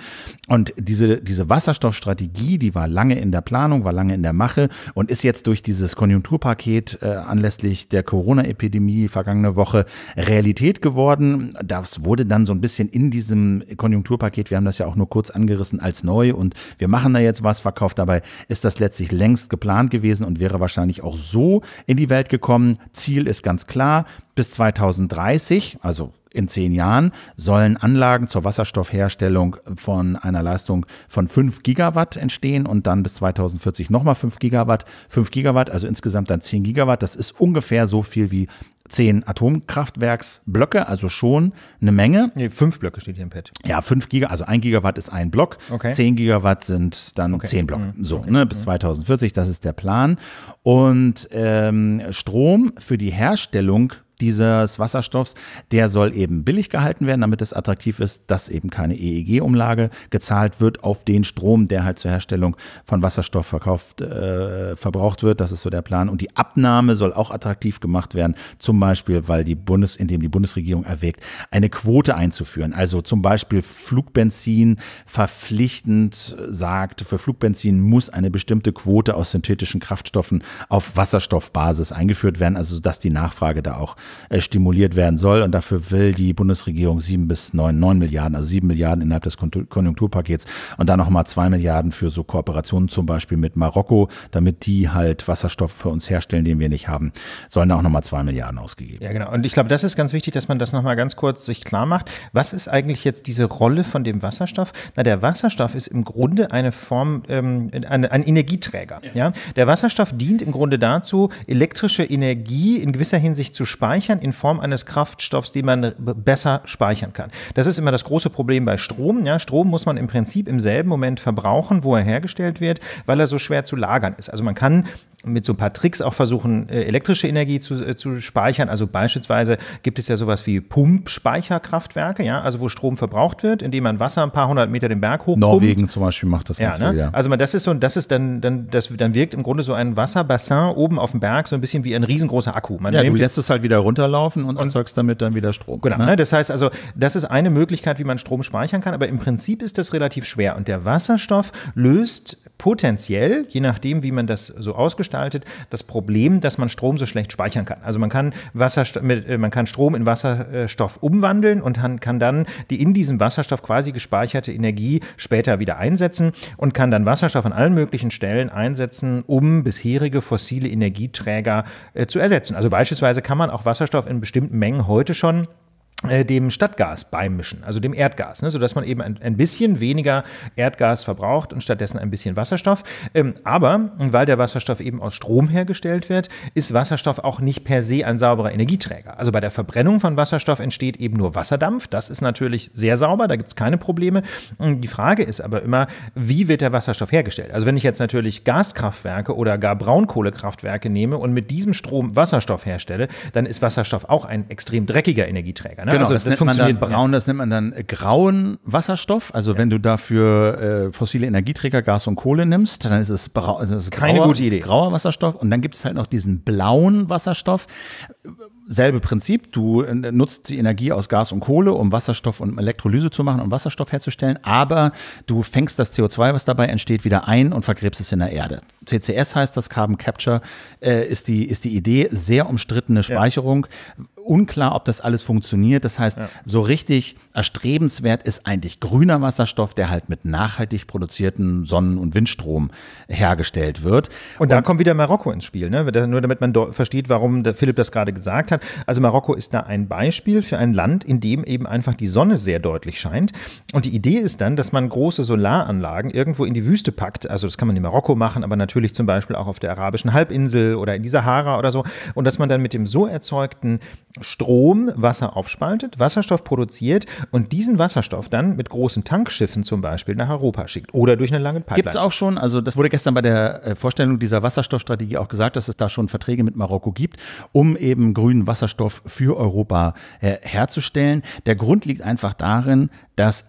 Speaker 2: Und diese, diese Wasserstoffstrategie, die war lange in der Planung, war lange in der Mache und ist jetzt durch dieses Konjunkturpaket äh, anlässlich der Corona-Epidemie vergangene Woche Realität geworden. Das wurde dann so ein bisschen in diesem Konjunkturpaket, wir haben das ja auch nur kurz angerissen als neu und wir machen da jetzt was verkauft. Dabei ist das letztlich längst geplant gewesen und wäre wahrscheinlich auch auch so in die Welt gekommen. Ziel ist ganz klar, bis 2030, also in zehn Jahren sollen Anlagen zur Wasserstoffherstellung von einer Leistung von 5 Gigawatt entstehen und dann bis 2040 nochmal 5 Gigawatt. 5 Gigawatt, also insgesamt dann 10 Gigawatt. Das ist ungefähr so viel wie zehn Atomkraftwerksblöcke, also schon eine Menge. Nee, fünf Blöcke steht hier im Pad. Ja, fünf Gigawatt, also ein Gigawatt ist ein Block, okay. zehn Gigawatt sind dann okay. zehn Block. Mhm. So, okay. ne, bis 2040, mhm. das ist der Plan. Und ähm, Strom für die Herstellung dieses Wasserstoffs, der soll eben billig gehalten werden, damit es attraktiv ist, dass eben keine EEG-Umlage gezahlt wird auf den Strom, der halt zur Herstellung von Wasserstoff verkauft, äh, verbraucht wird. Das ist so der Plan. Und die Abnahme soll auch attraktiv gemacht werden, zum Beispiel, weil die Bundes, indem die Bundesregierung erwägt, eine Quote einzuführen. Also zum Beispiel Flugbenzin verpflichtend sagt, für Flugbenzin muss eine bestimmte Quote aus synthetischen Kraftstoffen auf Wasserstoffbasis eingeführt werden, also dass die Nachfrage da auch äh, stimuliert werden soll. Und dafür will die Bundesregierung sieben bis neun, neun Milliarden, also sieben Milliarden innerhalb des Konjunkturpakets und dann nochmal zwei Milliarden für so Kooperationen zum Beispiel mit Marokko, damit die halt Wasserstoff für uns herstellen, den wir nicht haben, sollen auch nochmal zwei Milliarden ausgegeben.
Speaker 1: Ja, genau. Und ich glaube, das ist ganz wichtig, dass man das nochmal ganz kurz sich klar macht. Was ist eigentlich jetzt diese Rolle von dem Wasserstoff? Na, der Wasserstoff ist im Grunde eine Form, ähm, ein, ein Energieträger. Ja. ja. Der Wasserstoff dient im Grunde dazu, elektrische Energie in gewisser Hinsicht zu speichern speichern in Form eines Kraftstoffs, den man besser speichern kann. Das ist immer das große Problem bei Strom. Ja, Strom muss man im Prinzip im selben Moment verbrauchen, wo er hergestellt wird, weil er so schwer zu lagern ist. Also man kann mit so ein paar Tricks auch versuchen, äh, elektrische Energie zu, äh, zu speichern. Also beispielsweise gibt es ja sowas wie Pumpspeicherkraftwerke, ja, also wo Strom verbraucht wird, indem man Wasser ein paar hundert Meter den Berg hochpumpt. Norwegen
Speaker 2: zum Beispiel macht das ganz ne? viel, ja.
Speaker 1: Also man, das ist so, das ist dann, dann, das, dann wirkt im Grunde so ein Wasserbassin oben auf dem Berg so ein bisschen wie ein riesengroßer Akku. Man ja, du lässt es halt wieder runterlaufen und, und erzeugst damit dann wieder Strom. Genau, ne? ne? das heißt also, das ist eine Möglichkeit, wie man Strom speichern kann, aber im Prinzip ist das relativ schwer und der Wasserstoff löst potenziell, je nachdem, wie man das so ausgestaltet gestaltet, das Problem, dass man Strom so schlecht speichern kann. Also man kann, Wasserst mit, äh, man kann Strom in Wasserstoff umwandeln und kann dann die in diesem Wasserstoff quasi gespeicherte Energie später wieder einsetzen und kann dann Wasserstoff an allen möglichen Stellen einsetzen, um bisherige fossile Energieträger äh, zu ersetzen. Also beispielsweise kann man auch Wasserstoff in bestimmten Mengen heute schon äh, dem Stadtgas beimischen, also dem Erdgas, ne, sodass man eben ein, ein, bisschen weniger Erdgas verbraucht und stattdessen ein bisschen Wasserstoff. Ähm, aber weil der Wasserstoff eben aus Strom hergestellt wird, ist Wasserstoff auch nicht per se ein sauberer Energieträger. Also bei der Verbrennung von Wasserstoff entsteht eben nur Wasserdampf. Das ist natürlich sehr sauber, da gibt es keine Probleme. Ähm, die Frage ist aber immer, wie wird der Wasserstoff hergestellt? Also wenn ich jetzt natürlich Gaskraftwerke oder gar Braunkohlekraftwerke nehme und mit diesem Strom Wasserstoff herstelle, dann ist Wasserstoff auch ein extrem dreckiger Energieträger. Ne? Genau, also das, das, nennt man dann braun,
Speaker 2: das nennt man dann äh, grauen Wasserstoff. Also ja. wenn du dafür äh, fossile Energieträger, Gas und Kohle nimmst, dann ist es, brau, also es ist grauer, keine gute Idee. grauer Wasserstoff. Und dann gibt es halt noch diesen blauen Wasserstoff selbe Prinzip. Du äh, nutzt die Energie aus Gas und Kohle, um Wasserstoff und Elektrolyse zu machen, um Wasserstoff herzustellen, aber du fängst das CO2, was dabei entsteht, wieder ein und vergräbst es in der Erde. CCS heißt das, Carbon Capture, äh, ist, die, ist die Idee, sehr umstrittene Speicherung. Ja. Unklar, ob das alles funktioniert. Das heißt, ja. so richtig erstrebenswert ist eigentlich grüner
Speaker 1: Wasserstoff, der halt mit nachhaltig produzierten Sonnen- und Windstrom hergestellt wird. Und da und, kommt wieder Marokko ins Spiel, ne? nur damit man versteht, warum der Philipp das gerade gesagt hat. Also Marokko ist da ein Beispiel für ein Land, in dem eben einfach die Sonne sehr deutlich scheint. Und die Idee ist dann, dass man große Solaranlagen irgendwo in die Wüste packt. Also das kann man in Marokko machen, aber natürlich zum Beispiel auch auf der arabischen Halbinsel oder in die Sahara oder so. Und dass man dann mit dem so erzeugten Strom Wasser aufspaltet, Wasserstoff produziert und diesen Wasserstoff dann mit großen Tankschiffen zum Beispiel nach Europa schickt oder durch eine lange Pipeline. Gibt es auch
Speaker 2: schon, also das wurde gestern bei der äh, Vorstellung dieser Wasserstoffstrategie auch gesagt, dass es da schon Verträge mit Marokko gibt, um eben eben grünen Wasserstoff für Europa äh, herzustellen. Der Grund liegt einfach darin, dass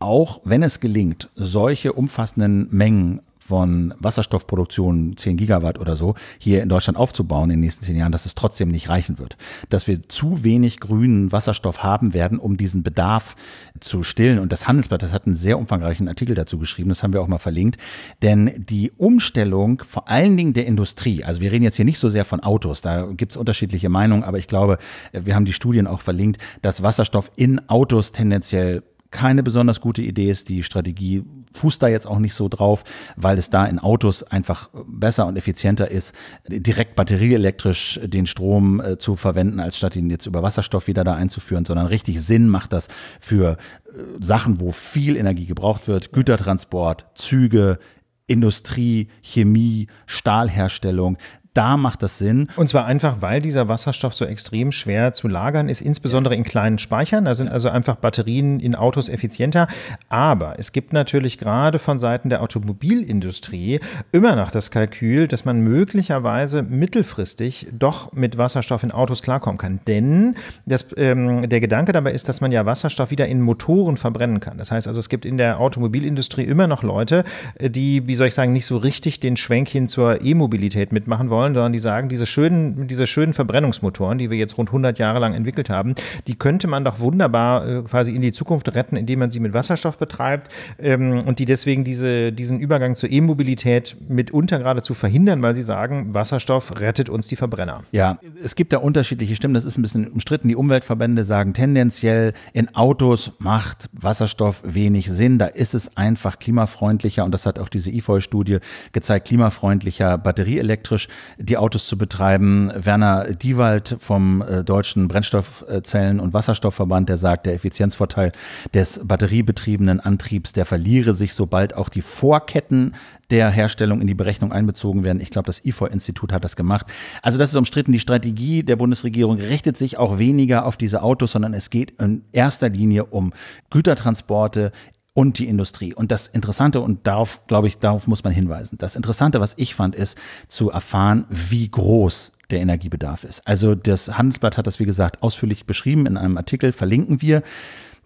Speaker 2: auch wenn es gelingt, solche umfassenden Mengen von Wasserstoffproduktion 10 Gigawatt oder so hier in Deutschland aufzubauen in den nächsten zehn Jahren, dass es trotzdem nicht reichen wird. Dass wir zu wenig grünen Wasserstoff haben werden, um diesen Bedarf zu stillen. Und das Handelsblatt, das hat einen sehr umfangreichen Artikel dazu geschrieben, das haben wir auch mal verlinkt. Denn die Umstellung vor allen Dingen der Industrie, also wir reden jetzt hier nicht so sehr von Autos, da gibt es unterschiedliche Meinungen, aber ich glaube, wir haben die Studien auch verlinkt, dass Wasserstoff in Autos tendenziell keine besonders gute Idee ist. Die Strategie fußt da jetzt auch nicht so drauf, weil es da in Autos einfach besser und effizienter ist, direkt batterieelektrisch den Strom äh, zu verwenden, als statt ihn jetzt über Wasserstoff wieder da einzuführen, sondern richtig Sinn macht das für äh, Sachen, wo viel Energie gebraucht wird, Gütertransport, Züge, Industrie, Chemie,
Speaker 1: Stahlherstellung, da macht das Sinn. Und zwar einfach, weil dieser Wasserstoff so extrem schwer zu lagern ist, insbesondere in kleinen Speichern. Da sind also einfach Batterien in Autos effizienter. Aber es gibt natürlich gerade von Seiten der Automobilindustrie immer noch das Kalkül, dass man möglicherweise mittelfristig doch mit Wasserstoff in Autos klarkommen kann. Denn das, ähm, der Gedanke dabei ist, dass man ja Wasserstoff wieder in Motoren verbrennen kann. Das heißt also, es gibt in der Automobilindustrie immer noch Leute, äh, die, wie soll ich sagen, nicht so richtig den Schwenk hin zur E-Mobilität mitmachen wollen wollen, sondern die sagen, diese schönen, diese schönen Verbrennungsmotoren, die wir jetzt rund 100 Jahre lang entwickelt haben, die könnte man doch wunderbar äh, quasi in die Zukunft retten, indem man sie mit Wasserstoff betreibt ähm, und die deswegen diese, diesen Übergang zur E-Mobilität mitunter geradezu verhindern, weil sie sagen, Wasserstoff rettet uns die Verbrenner. Ja, es gibt da unterschiedliche Stimmen, das ist ein bisschen umstritten.
Speaker 2: Die Umweltverbände sagen tendenziell, in Autos macht Wasserstoff wenig Sinn, da ist es einfach klimafreundlicher und das hat auch diese e IFOI-Studie gezeigt, klimafreundlicher batterieelektrisch die Autos zu betreiben. Werner Diewald vom äh, Deutschen Brennstoffzellen- und Wasserstoffverband, der sagt, der Effizienzvorteil des batteriebetriebenen Antriebs, der verliere sich, sobald auch die Vorketten der Herstellung in die Berechnung einbezogen werden. Ich glaube, das IFOR-Institut hat das gemacht. Also das ist umstritten. Die Strategie der Bundesregierung richtet sich auch weniger auf diese Autos, sondern es geht in erster Linie um Gütertransporte, und die Industrie. Und das Interessante, und darauf, glaube ich, darauf muss man hinweisen, das Interessante, was ich fand, ist zu erfahren, wie groß der Energiebedarf ist. Also das Handelsblatt hat das, wie gesagt, ausführlich beschrieben in einem Artikel, verlinken wir.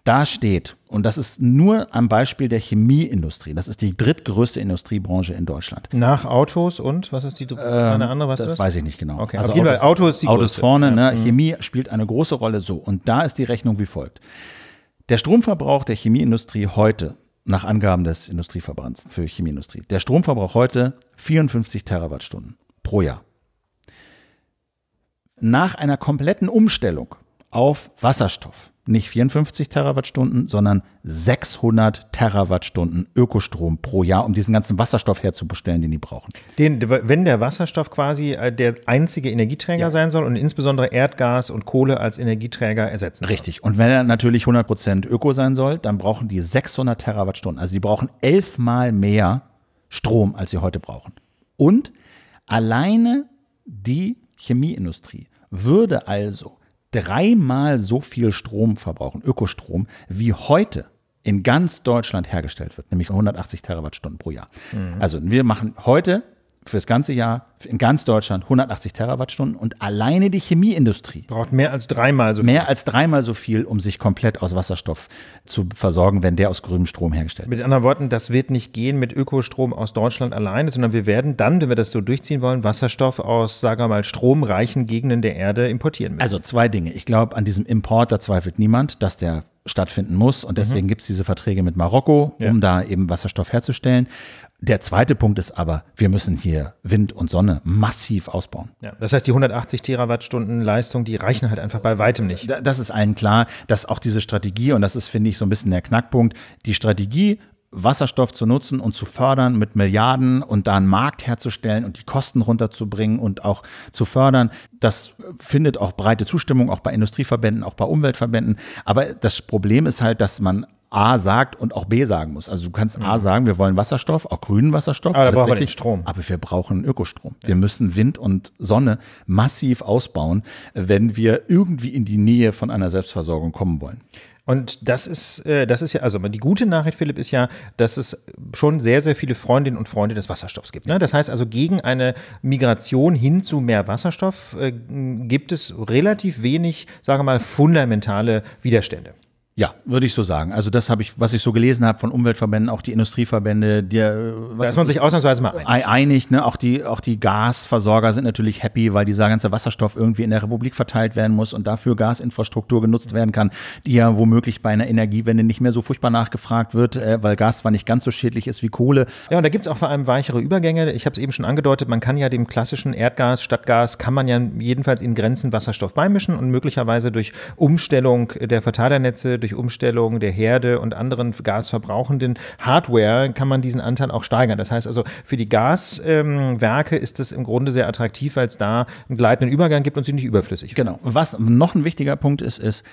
Speaker 2: Da steht, und das ist nur am Beispiel der Chemieindustrie, das ist die drittgrößte Industriebranche in Deutschland.
Speaker 1: Nach Autos und was ist die ähm, eine andere? Was das ist? weiß ich nicht genau. Okay. Also Auf jeden Autos, Fall Autos, die Autos vorne, ne?
Speaker 2: ja. ne? Chemie spielt eine große Rolle so. Und da ist die Rechnung wie folgt. Der Stromverbrauch der Chemieindustrie heute, nach Angaben des Industrieverbands für Chemieindustrie, der Stromverbrauch heute 54 Terawattstunden pro Jahr. Nach einer kompletten Umstellung auf Wasserstoff nicht 54 Terawattstunden, sondern 600 Terawattstunden Ökostrom pro Jahr, um diesen ganzen Wasserstoff herzubestellen, den die brauchen.
Speaker 1: Den, wenn der Wasserstoff quasi äh, der einzige Energieträger ja. sein soll und insbesondere Erdgas und Kohle als Energieträger ersetzen. Richtig.
Speaker 2: Soll. Und wenn er natürlich 100 Öko sein soll, dann brauchen die 600 Terawattstunden. Also die brauchen elfmal mehr Strom, als sie heute brauchen. Und alleine die Chemieindustrie würde also dreimal so viel Strom verbrauchen, Ökostrom, wie heute in ganz Deutschland hergestellt wird, nämlich 180 Terawattstunden pro Jahr. Mhm. Also wir machen heute fürs ganze Jahr in ganz Deutschland 180 Terawattstunden und alleine die Chemieindustrie braucht mehr als dreimal so viel. mehr als dreimal so viel, um sich komplett aus Wasserstoff zu versorgen, wenn der aus grünem Strom hergestellt
Speaker 1: wird. Mit anderen Worten, das wird nicht gehen mit Ökostrom aus Deutschland alleine, sondern wir werden dann, wenn wir das so durchziehen wollen, Wasserstoff aus, sagen wir mal, stromreichen Gegenden der Erde importieren müssen. Also zwei Dinge. Ich glaube,
Speaker 2: an diesem Import, da zweifelt niemand, dass der stattfinden muss. Und mhm. deswegen mhm. gibt es diese Verträge mit Marokko, um ja. da eben Wasserstoff herzustellen. Der zweite Punkt ist aber, wir müssen hier Wind und Sonne massiv ausbauen.
Speaker 1: Ja, das heißt, die 180 Terawattstunden Leistung, die reichen halt einfach bei weitem nicht. Das ist allen klar, dass auch diese Strategie, und das ist, finde ich, so ein bisschen der Knackpunkt, die Strategie,
Speaker 2: Wasserstoff zu nutzen und zu fördern mit Milliarden und da einen Markt herzustellen und die Kosten runterzubringen und auch zu fördern, das findet auch breite Zustimmung, auch bei Industrieverbänden, auch bei Umweltverbänden. Aber das Problem ist halt, dass man A sagt und auch B sagen muss. Also du kannst A mhm. sagen, wir wollen Wasserstoff, auch grünen Wasserstoff. Aber ah, da brauchen wir nicht Strom. Aber wir brauchen Ökostrom. Ja. Wir müssen Wind und Sonne massiv ausbauen, wenn wir irgendwie in die Nähe
Speaker 1: von einer Selbstversorgung kommen wollen. Und das ist, äh, das ist ja, also die gute Nachricht, Philipp, ist ja, dass es schon sehr, sehr viele Freundinnen und Freunde des Wasserstoffs gibt. Ne? Das heißt also, gegen eine Migration hin zu mehr Wasserstoff äh, gibt es relativ wenig, sage mal, fundamentale Widerstände. Ja, würde ich so sagen. Also das habe ich, was ich so gelesen habe von
Speaker 2: Umweltverbänden, auch die Industrieverbände, die, äh, was da ist man sich ausnahmsweise mal einig. einig ne? Auch die, auch die Gasversorger sind natürlich happy, weil dieser ganze Wasserstoff irgendwie in der Republik verteilt werden muss und dafür Gasinfrastruktur genutzt werden kann, die ja womöglich bei einer Energiewende nicht mehr so furchtbar nachgefragt wird, äh, weil
Speaker 1: Gas zwar nicht ganz so schädlich ist wie Kohle. Ja, und da gibt es auch vor allem weichere Übergänge. Ich habe es eben schon angedeutet, man kann ja dem klassischen Erdgas, Stadtgas, kann man ja jedenfalls in Grenzen Wasserstoff beimischen und möglicherweise durch Umstellung der Verteilernetze durch Umstellung der Herde und anderen gasverbrauchenden Hardware kann man diesen Anteil auch steigern. Das heißt also, für die Gaswerke ähm, ist das im Grunde sehr attraktiv, weil es da einen gleitenden Übergang gibt und sie nicht überflüssig. Genau. Was noch ein wichtiger Punkt
Speaker 2: ist, ist,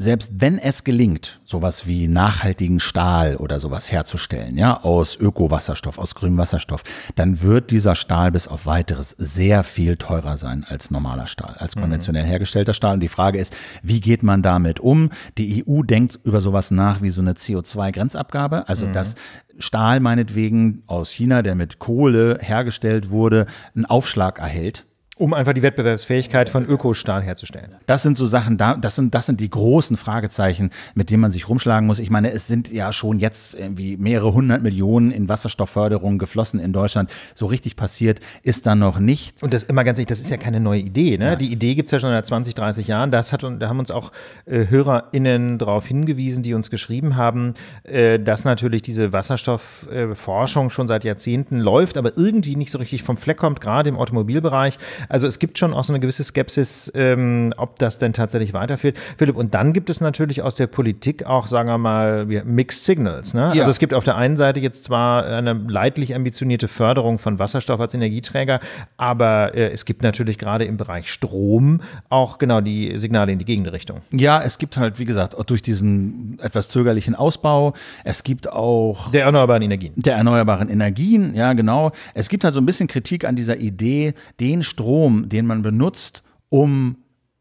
Speaker 2: selbst wenn es gelingt, sowas wie nachhaltigen Stahl oder sowas herzustellen, ja, aus Ökowasserstoff, aus grünem Wasserstoff, dann wird dieser Stahl bis auf weiteres sehr viel teurer sein als normaler Stahl, als mhm. konventionell hergestellter Stahl. Und die Frage ist, wie geht man damit um? Die EU denkt über sowas nach wie so eine CO2-Grenzabgabe, also mhm. dass Stahl meinetwegen aus China, der mit Kohle hergestellt wurde, einen Aufschlag erhält
Speaker 1: um einfach die Wettbewerbsfähigkeit von Ökostahl herzustellen.
Speaker 2: Das sind so Sachen, das sind, das sind die großen Fragezeichen, mit denen man sich rumschlagen muss. Ich meine, es sind ja schon jetzt irgendwie mehrere hundert Millionen in Wasserstoffförderung geflossen in Deutschland. So richtig passiert ist da
Speaker 1: noch nichts. Und das immer ganz ehrlich, das ist ja keine neue Idee. Ne? Ja. Die Idee gibt es ja schon seit 20, 30 Jahren. Das hat, da haben uns auch äh, HörerInnen darauf hingewiesen, die uns geschrieben haben, äh, dass natürlich diese Wasserstoffforschung äh, schon seit Jahrzehnten läuft, aber irgendwie nicht so richtig vom Fleck kommt, gerade im Automobilbereich. Also es gibt schon auch so eine gewisse Skepsis, ähm, ob das denn tatsächlich weiterführt. Philipp, und dann gibt es natürlich aus der Politik auch, sagen wir mal, Mixed Signals. Ne? Ja. Also es gibt auf der einen Seite jetzt zwar eine leidlich ambitionierte Förderung von Wasserstoff als Energieträger, aber äh, es gibt natürlich gerade im Bereich Strom auch genau die Signale in die Gegenrichtung.
Speaker 2: Ja, es gibt halt, wie gesagt, auch durch diesen etwas zögerlichen Ausbau, es gibt auch. Der erneuerbaren Energien. Der erneuerbaren Energien, ja, genau. Es gibt halt so ein bisschen Kritik an dieser Idee, den Strom Strom, den man benutzt, um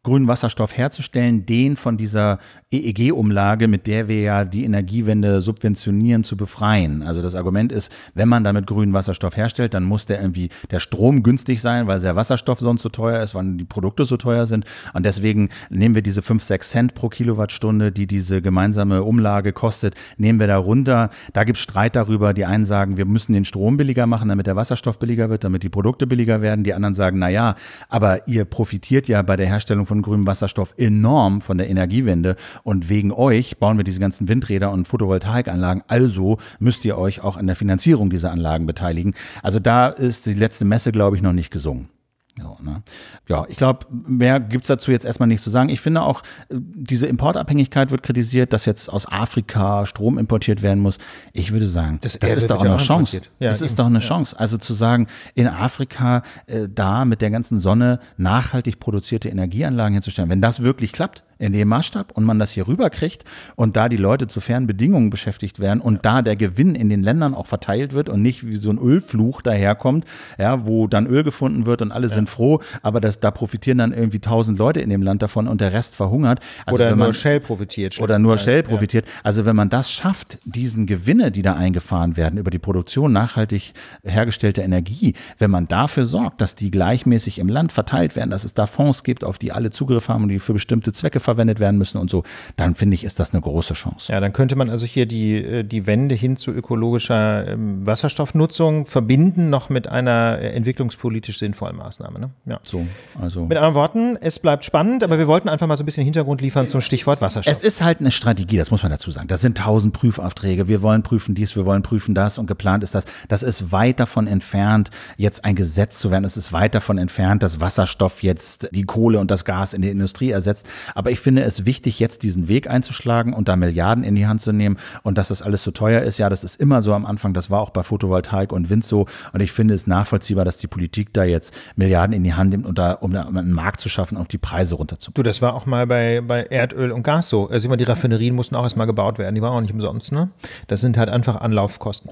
Speaker 2: grünen Wasserstoff herzustellen, den von dieser EEG-Umlage, mit der wir ja die Energiewende subventionieren, zu befreien. Also das Argument ist, wenn man damit grünen Wasserstoff herstellt, dann muss der irgendwie der Strom günstig sein, weil der Wasserstoff sonst so teuer ist, weil die Produkte so teuer sind. Und deswegen nehmen wir diese 5, 6 Cent pro Kilowattstunde, die diese gemeinsame Umlage kostet, nehmen wir da runter. Da gibt es Streit darüber. Die einen sagen, wir müssen den Strom billiger machen, damit der Wasserstoff billiger wird, damit die Produkte billiger werden. Die anderen sagen, naja, aber ihr profitiert ja bei der Herstellung von von grünem Wasserstoff enorm von der Energiewende. Und wegen euch bauen wir diese ganzen Windräder und Photovoltaikanlagen. Also müsst ihr euch auch an der Finanzierung dieser Anlagen beteiligen. Also da ist die letzte Messe, glaube ich, noch nicht gesungen. Ja, ne? ja ich glaube, mehr gibt es dazu jetzt erstmal nichts zu sagen. Ich finde auch, diese Importabhängigkeit wird kritisiert, dass jetzt aus Afrika Strom importiert werden muss. Ich würde sagen, das, das ist doch auch eine auch Chance. Ja, das eben. ist doch eine ja. Chance. Also zu sagen, in Afrika äh, da mit der ganzen Sonne nachhaltig produzierte Energieanlagen hinzustellen, wenn das wirklich klappt, in dem Maßstab und man das hier rüberkriegt und da die Leute zu fairen Bedingungen beschäftigt werden und da der Gewinn in den Ländern auch verteilt wird und nicht wie so ein Ölfluch daherkommt, ja, wo dann Öl gefunden wird und alle ja. sind froh, aber das, da profitieren dann irgendwie tausend Leute in dem Land davon und der Rest verhungert. Also oder man, nur Shell profitiert. Oder nur Shell profitiert. Ja. Also wenn man das schafft, diesen Gewinne, die da eingefahren werden über die Produktion nachhaltig hergestellter Energie, wenn man dafür sorgt, dass die gleichmäßig im Land verteilt werden, dass es da Fonds gibt, auf die alle Zugriff haben und die für bestimmte Zwecke verwendet werden müssen und so, dann finde ich, ist das eine große Chance.
Speaker 1: Ja, dann könnte man also hier die, äh, die Wende hin zu ökologischer ähm, Wasserstoffnutzung verbinden, noch mit einer äh, entwicklungspolitisch sinnvollen Maßnahme. Ne? Ja. So, also. Mit anderen Worten, es bleibt spannend, aber wir wollten einfach mal so ein bisschen Hintergrund liefern zum Stichwort Wasserstoff. Es
Speaker 2: ist halt eine Strategie, das muss man dazu sagen. Das sind tausend Prüfaufträge. Wir wollen prüfen dies, wir wollen prüfen das und geplant ist das. Das ist weit davon entfernt, jetzt ein Gesetz zu werden. Es ist weit davon entfernt, dass Wasserstoff jetzt die Kohle und das Gas in der Industrie ersetzt. Aber ich ich finde es wichtig, jetzt diesen Weg einzuschlagen und da Milliarden in die Hand zu nehmen und dass das alles so teuer ist. Ja, das ist immer so am Anfang. Das war auch bei Photovoltaik und Wind so. Und ich finde es nachvollziehbar, dass die Politik da jetzt Milliarden in die Hand nimmt, und da, um, da, um einen Markt zu schaffen und die Preise runterzubringen.
Speaker 1: Du, das war auch mal bei, bei Erdöl und Gas so. Also immer die Raffinerien mussten auch erstmal gebaut werden. Die waren auch nicht umsonst, ne? Das sind halt einfach Anlaufkosten.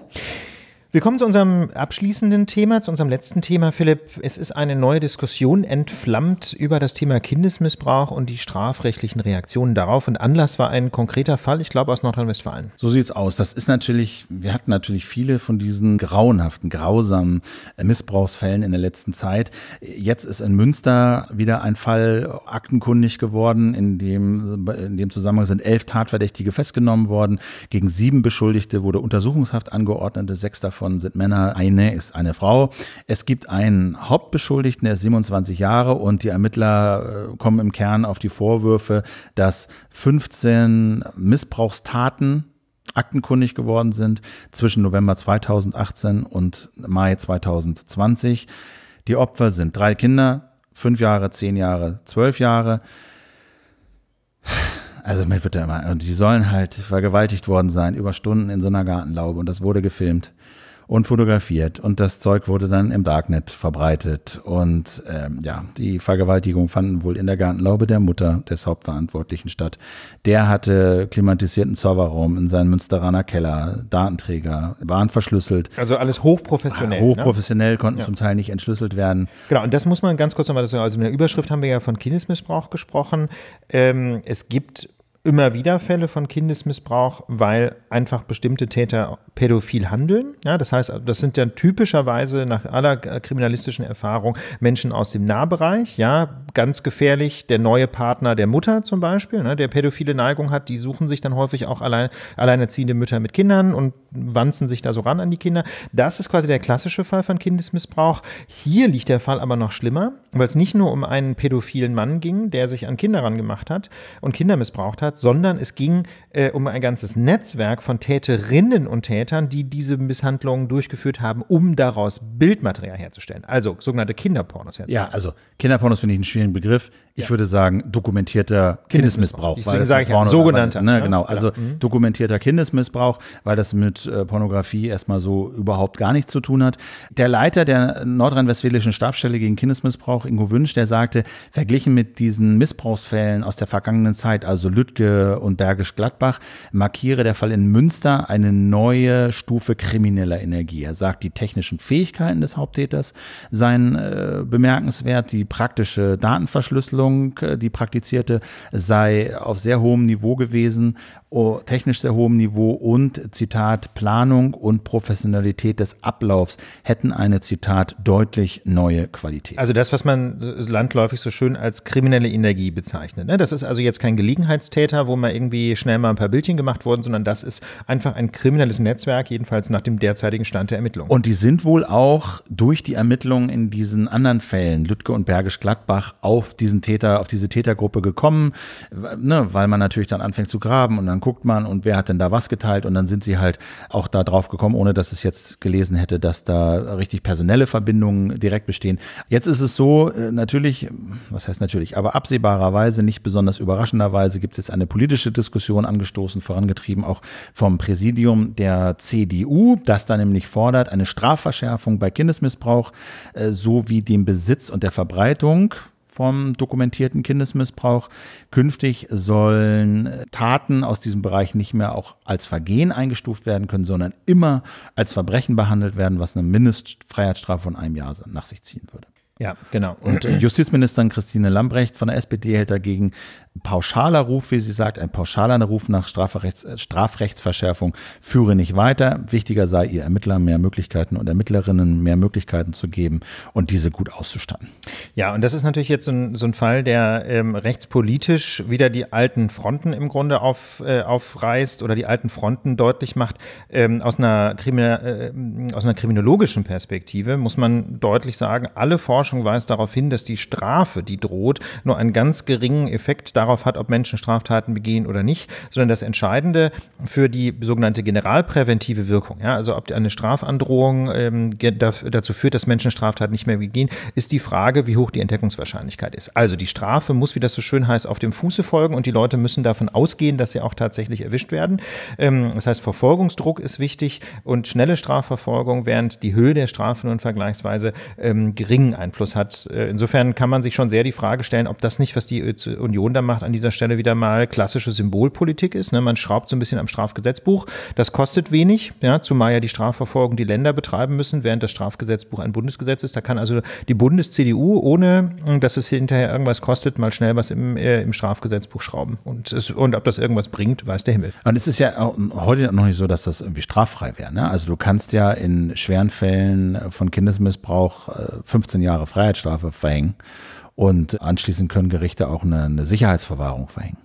Speaker 1: Wir kommen zu unserem abschließenden Thema, zu unserem letzten Thema, Philipp. Es ist eine neue Diskussion entflammt über das Thema Kindesmissbrauch und die strafrechtlichen Reaktionen darauf. Und Anlass war ein konkreter Fall, ich glaube, aus Nordrhein-Westfalen. So sieht's aus. Das ist natürlich,
Speaker 2: wir hatten natürlich viele von diesen grauenhaften, grausamen Missbrauchsfällen in der letzten Zeit. Jetzt ist in Münster wieder ein Fall aktenkundig geworden. In dem, in dem Zusammenhang sind elf Tatverdächtige festgenommen worden. Gegen sieben Beschuldigte wurde Untersuchungshaft angeordnet, sechs davon davon sind Männer, eine ist eine Frau. Es gibt einen Hauptbeschuldigten, der ist 27 Jahre und die Ermittler äh, kommen im Kern auf die Vorwürfe, dass 15 Missbrauchstaten aktenkundig geworden sind zwischen November 2018 und Mai 2020. Die Opfer sind drei Kinder, fünf Jahre, zehn Jahre, zwölf Jahre. Also mir wird ja immer, und die sollen halt vergewaltigt worden sein über Stunden in so einer Gartenlaube und das wurde gefilmt und fotografiert und das Zeug wurde dann im Darknet verbreitet und ähm, ja, die Vergewaltigungen fanden wohl in der Gartenlaube der Mutter des Hauptverantwortlichen statt. Der hatte klimatisierten Serverraum in seinem Münsteraner Keller,
Speaker 1: Datenträger
Speaker 2: waren verschlüsselt.
Speaker 1: Also alles hochprofessionell. Ne? Hochprofessionell ne? konnten ja. zum Teil
Speaker 2: nicht entschlüsselt werden.
Speaker 1: Genau, und das muss man ganz kurz nochmal, sagen, also in der Überschrift haben wir ja von Kindesmissbrauch gesprochen. Ähm, es gibt immer wieder Fälle von Kindesmissbrauch, weil einfach bestimmte Täter pädophil handeln. Ja, das heißt, das sind dann typischerweise nach aller äh, kriminalistischen Erfahrung Menschen aus dem Nahbereich. Ja, ganz gefährlich, der neue Partner der Mutter zum Beispiel, ne, der pädophile Neigung hat, die suchen sich dann häufig auch allein, alleinerziehende Mütter mit Kindern und wanzen sich da so ran an die Kinder. Das ist quasi der klassische Fall von Kindesmissbrauch. Hier liegt der Fall aber noch schlimmer, weil es nicht nur um einen pädophilen Mann ging, der sich an Kinder ran gemacht hat und Kinder missbraucht hat, hat, sondern es ging äh, um ein ganzes Netzwerk von Täterinnen und Tätern, die diese Misshandlungen durchgeführt haben, um daraus Bildmaterial herzustellen. Also sogenannte Kinderpornos herzustellen. Ja,
Speaker 2: also Kinderpornos finde ich einen schwierigen Begriff. Ich ja. würde sagen, dokumentierter Kindesmissbrauch. Deswegen sage ich ja, sogenannter. Ne, ne, genau, ja, also mhm. dokumentierter Kindesmissbrauch, weil das mit äh, Pornografie erstmal so überhaupt gar nichts zu tun hat. Der Leiter der nordrhein-westfälischen Stabsstelle gegen Kindesmissbrauch, Ingo Wünsch, der sagte, verglichen mit diesen Missbrauchsfällen aus der vergangenen Zeit, also Lüttke, Kirche und Bergisch Gladbach markiere der Fall in Münster eine neue Stufe krimineller Energie. Er sagt, die technischen Fähigkeiten des Haupttäters seien äh, bemerkenswert, die praktische Datenverschlüsselung, äh, die praktizierte, sei auf sehr hohem Niveau gewesen technisch sehr hohem Niveau und, Zitat, Planung und Professionalität des Ablaufs hätten eine, Zitat, deutlich neue
Speaker 1: Qualität. Also das, was man äh, landläufig so schön als kriminelle Energie bezeichnet. Ne? Das ist also jetzt kein Gelegenheitstäter, wo mal irgendwie schnell mal ein paar Bildchen gemacht wurden, sondern das ist einfach ein kriminelles Netzwerk, jedenfalls nach dem derzeitigen Stand der Ermittlungen.
Speaker 2: Und die sind wohl auch durch die Ermittlungen in diesen anderen Fällen, Lüttke und Bergisch Gladbach, auf diesen Täter, auf diese Tätergruppe gekommen, ne? weil man natürlich dann anfängt zu graben und dann guckt man und wer hat denn da was geteilt und dann sind sie halt auch da drauf gekommen, ohne dass es jetzt gelesen hätte, dass da richtig personelle Verbindungen direkt bestehen. Jetzt ist es so, äh, natürlich, was heißt natürlich, aber absehbarerweise, nicht besonders überraschenderweise, gibt es jetzt eine politische Diskussion angestoßen, vorangetrieben, auch vom Präsidium der CDU, das da nämlich fordert, eine Strafverschärfung bei Kindesmissbrauch äh, sowie dem Besitz und der Verbreitung, vom dokumentierten Kindesmissbrauch. Künftig sollen Taten aus diesem Bereich nicht mehr auch als Vergehen eingestuft werden können, sondern immer als Verbrechen behandelt werden, was eine Mindestfreiheitsstrafe von einem Jahr nach sich ziehen würde.
Speaker 1: Ja, genau. Und äh,
Speaker 2: Justizministerin Christine Lambrecht von der SPD hält dagegen pauschaler Ruf, wie sie sagt, ein pauschaler Ruf nach Strafrechts, äh, Strafrechtsverschärfung führe nicht weiter. Wichtiger sei, ihr Ermittlern mehr Möglichkeiten und Ermittlerinnen mehr Möglichkeiten zu geben und diese gut
Speaker 1: auszustatten. Ja, und das ist natürlich jetzt so ein, so ein Fall, der ähm, rechtspolitisch wieder die alten Fronten im Grunde auf, äh, aufreißt oder die alten Fronten deutlich macht. Ähm, aus, einer äh, aus einer kriminologischen Perspektive muss man deutlich sagen, alle Forschung weist darauf hin, dass die Strafe, die droht, nur einen ganz geringen Effekt darauf darauf hat, ob Menschen Straftaten begehen oder nicht, sondern das Entscheidende für die sogenannte generalpräventive Wirkung, ja, also ob eine Strafandrohung ähm, dazu führt, dass Menschen Straftaten nicht mehr begehen, ist die Frage, wie hoch die Entdeckungswahrscheinlichkeit ist. Also die Strafe muss, wie das so schön heißt, auf dem Fuße folgen und die Leute müssen davon ausgehen, dass sie auch tatsächlich erwischt werden. Ähm, das heißt, Verfolgungsdruck ist wichtig und schnelle Strafverfolgung, während die Höhe der Strafe nun vergleichsweise ähm, geringen Einfluss hat. Äh, insofern kann man sich schon sehr die Frage stellen, ob das nicht, was die Union da macht, macht, an dieser Stelle wieder mal klassische Symbolpolitik ist. Ne? Man schraubt so ein bisschen am Strafgesetzbuch. Das kostet wenig, ja, zumal ja die Strafverfolgung die Länder betreiben müssen, während das Strafgesetzbuch ein Bundesgesetz ist. Da kann also die Bundes-CDU, ohne hm, dass es hinterher irgendwas kostet, mal schnell was im, äh, im Strafgesetzbuch schrauben. Und, es, und ob das irgendwas bringt, weiß der Himmel. Und es ist ja heute noch nicht so, dass das irgendwie straffrei
Speaker 2: wäre. Ne? Also du kannst ja in schweren Fällen von Kindesmissbrauch 15 äh, Jahre Freiheitsstrafe verhängen. Und anschließend können Gerichte auch eine, eine Sicherheitsverwahrung verhängen.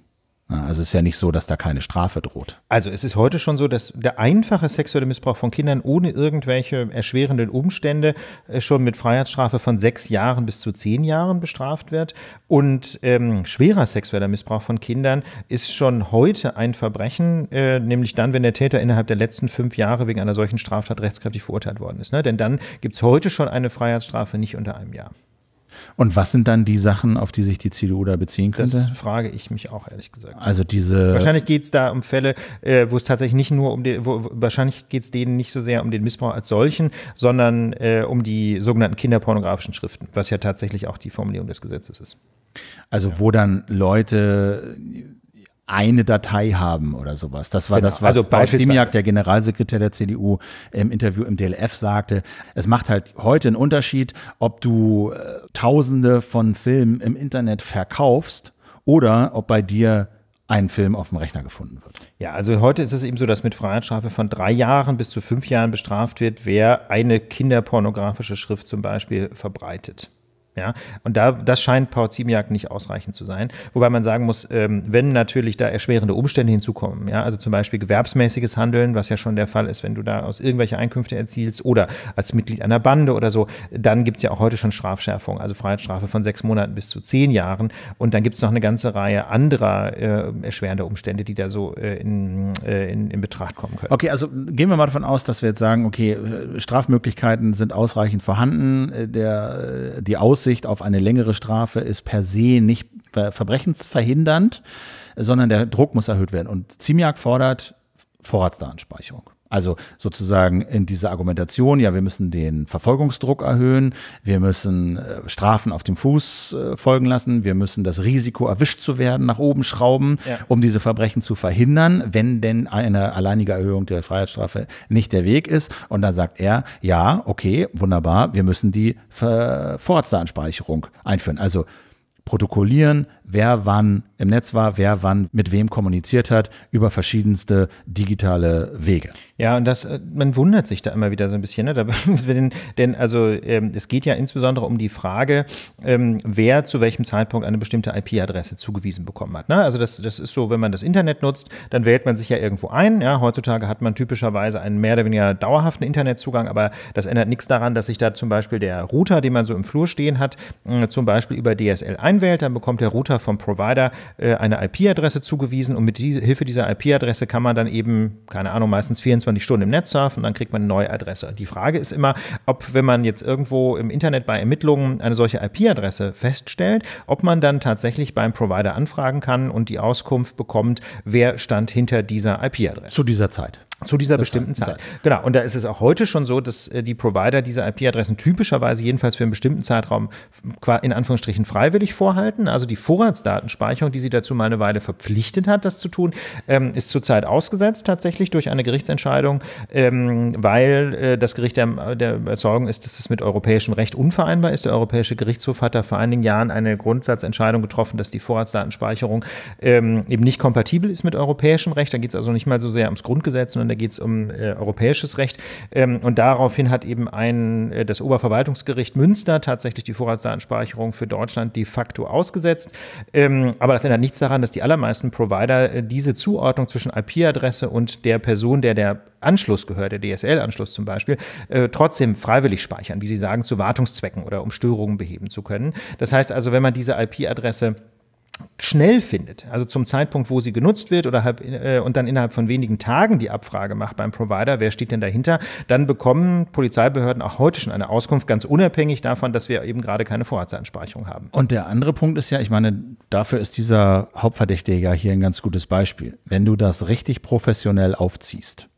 Speaker 2: Also es ist ja nicht so, dass da keine Strafe droht.
Speaker 1: Also es ist heute schon so, dass der einfache sexuelle Missbrauch von Kindern ohne irgendwelche erschwerenden Umstände äh, schon mit Freiheitsstrafe von sechs Jahren bis zu zehn Jahren bestraft wird. Und ähm, schwerer sexueller Missbrauch von Kindern ist schon heute ein Verbrechen, äh, nämlich dann, wenn der Täter innerhalb der letzten fünf Jahre wegen einer solchen Straftat rechtskräftig verurteilt worden ist. Ne? Denn dann gibt es heute schon eine Freiheitsstrafe nicht unter einem Jahr.
Speaker 2: Und was sind dann die Sachen, auf die sich die CDU da beziehen könnte? Das
Speaker 1: frage ich mich auch, ehrlich gesagt. Also
Speaker 2: diese. Wahrscheinlich
Speaker 1: geht es da um Fälle, äh, wo es tatsächlich nicht nur um den, wo, wahrscheinlich geht es denen nicht so sehr um den Missbrauch als solchen, sondern äh, um die sogenannten kinderpornografischen Schriften, was ja tatsächlich auch die Formulierung des Gesetzes ist.
Speaker 2: Also, ja. wo dann Leute eine Datei haben oder sowas. Das war genau. das, was also Paul Ziemiak, der Generalsekretär der CDU, im Interview im DLF sagte. Es macht halt heute einen Unterschied, ob du äh, Tausende von Filmen im Internet verkaufst oder ob bei dir ein Film auf dem Rechner gefunden wird.
Speaker 1: Ja, also heute ist es eben so, dass mit Freiheitsstrafe von drei Jahren bis zu fünf Jahren bestraft wird, wer eine kinderpornografische Schrift zum Beispiel verbreitet. Ja, und da, das scheint Paul Ziemiak nicht ausreichend zu sein. Wobei man sagen muss, ähm, wenn natürlich da erschwerende Umstände hinzukommen, ja, also zum Beispiel gewerbsmäßiges Handeln, was ja schon der Fall ist, wenn du da aus irgendwelche Einkünfte erzielst oder als Mitglied einer Bande oder so, dann gibt es ja auch heute schon Strafschärfung, also Freiheitsstrafe von sechs Monaten bis zu zehn Jahren. Und dann gibt es noch eine ganze Reihe anderer äh, erschwerender Umstände, die da so äh, in, äh, in, in Betracht kommen können. Okay, also gehen wir mal davon aus,
Speaker 2: dass wir jetzt sagen, okay, Strafmöglichkeiten sind ausreichend vorhanden, äh, der, äh, die Aus Aussicht auf eine längere Strafe ist per se nicht verbrechensverhindernd, sondern der Druck muss erhöht werden. Und Ziemiak fordert Vorratsdatenspeicherung. Also sozusagen in dieser Argumentation, ja, wir müssen den Verfolgungsdruck erhöhen, wir müssen äh, Strafen auf dem Fuß äh, folgen lassen, wir müssen das Risiko, erwischt zu werden, nach oben schrauben, ja. um diese Verbrechen zu verhindern, wenn denn eine alleinige Erhöhung der Freiheitsstrafe nicht der Weg ist. Und dann sagt er, ja, okay, wunderbar, wir müssen die Vorratsdatenspeicherung einführen. Also protokollieren, wer wann im Netz war, wer wann
Speaker 1: mit wem kommuniziert hat, über verschiedenste digitale Wege. Ja, und das, äh, man wundert sich da immer wieder so ein bisschen. Ne? Da, denn, denn, also ähm, es geht ja insbesondere um die Frage, ähm, wer zu welchem Zeitpunkt eine bestimmte IP-Adresse zugewiesen bekommen hat. Ne? Also das, das ist so, wenn man das Internet nutzt, dann wählt man sich ja irgendwo ein. Ja? Heutzutage hat man typischerweise einen mehr oder weniger dauerhaften Internetzugang, aber das ändert nichts daran, dass sich da zum Beispiel der Router, den man so im Flur stehen hat, äh, zum Beispiel über DSL einwählt, dann bekommt der Router vom Provider äh, eine IP-Adresse zugewiesen und mit Hilfe dieser IP-Adresse kann man dann eben, keine Ahnung, meistens 24 Stunden im Netz surfen und dann kriegt man eine neue Adresse. Die Frage ist immer, ob wenn man jetzt irgendwo im Internet bei Ermittlungen eine solche IP-Adresse feststellt, ob man dann tatsächlich beim Provider anfragen kann und die Auskunft bekommt, wer stand hinter dieser IP-Adresse. Zu dieser Zeit. Zu dieser das bestimmten Zeit. Zeit. Genau. Und da ist es auch heute schon so, dass äh, die Provider diese IP-Adressen typischerweise jedenfalls für einen bestimmten Zeitraum in Anführungsstrichen freiwillig vorhalten. Also die Vorratsdatenspeicherung, die sie dazu mal eine Weile verpflichtet hat, das zu tun, ähm, ist zurzeit ausgesetzt tatsächlich durch eine Gerichtsentscheidung, ähm, weil äh, das Gericht der, der Überzeugung ist, dass es mit europäischem Recht unvereinbar ist. Der Europäische Gerichtshof hat da vor einigen Jahren eine Grundsatzentscheidung getroffen, dass die Vorratsdatenspeicherung ähm, eben nicht kompatibel ist mit europäischem Recht. Da geht es also nicht mal so sehr ums Grundgesetz, sondern da geht es um äh, europäisches Recht. Ähm, und daraufhin hat eben ein, äh, das Oberverwaltungsgericht Münster tatsächlich die Vorratsdatenspeicherung für Deutschland de facto ausgesetzt. Ähm, aber das ändert nichts daran, dass die allermeisten Provider äh, diese Zuordnung zwischen IP-Adresse und der Person, der der Anschluss gehört, der DSL-Anschluss zum Beispiel, äh, trotzdem freiwillig speichern, wie Sie sagen, zu Wartungszwecken oder um Störungen beheben zu können. Das heißt also, wenn man diese IP-Adresse schnell findet, also zum Zeitpunkt, wo sie genutzt wird oder halb, äh, und dann innerhalb von wenigen Tagen die Abfrage macht beim Provider, wer steht denn dahinter, dann bekommen Polizeibehörden auch heute schon eine Auskunft, ganz unabhängig davon, dass wir eben gerade keine Vorratseinspeicherung haben.
Speaker 2: Und der andere Punkt ist ja, ich meine, dafür ist dieser Hauptverdächtiger hier ein ganz gutes Beispiel. Wenn du das richtig professionell aufziehst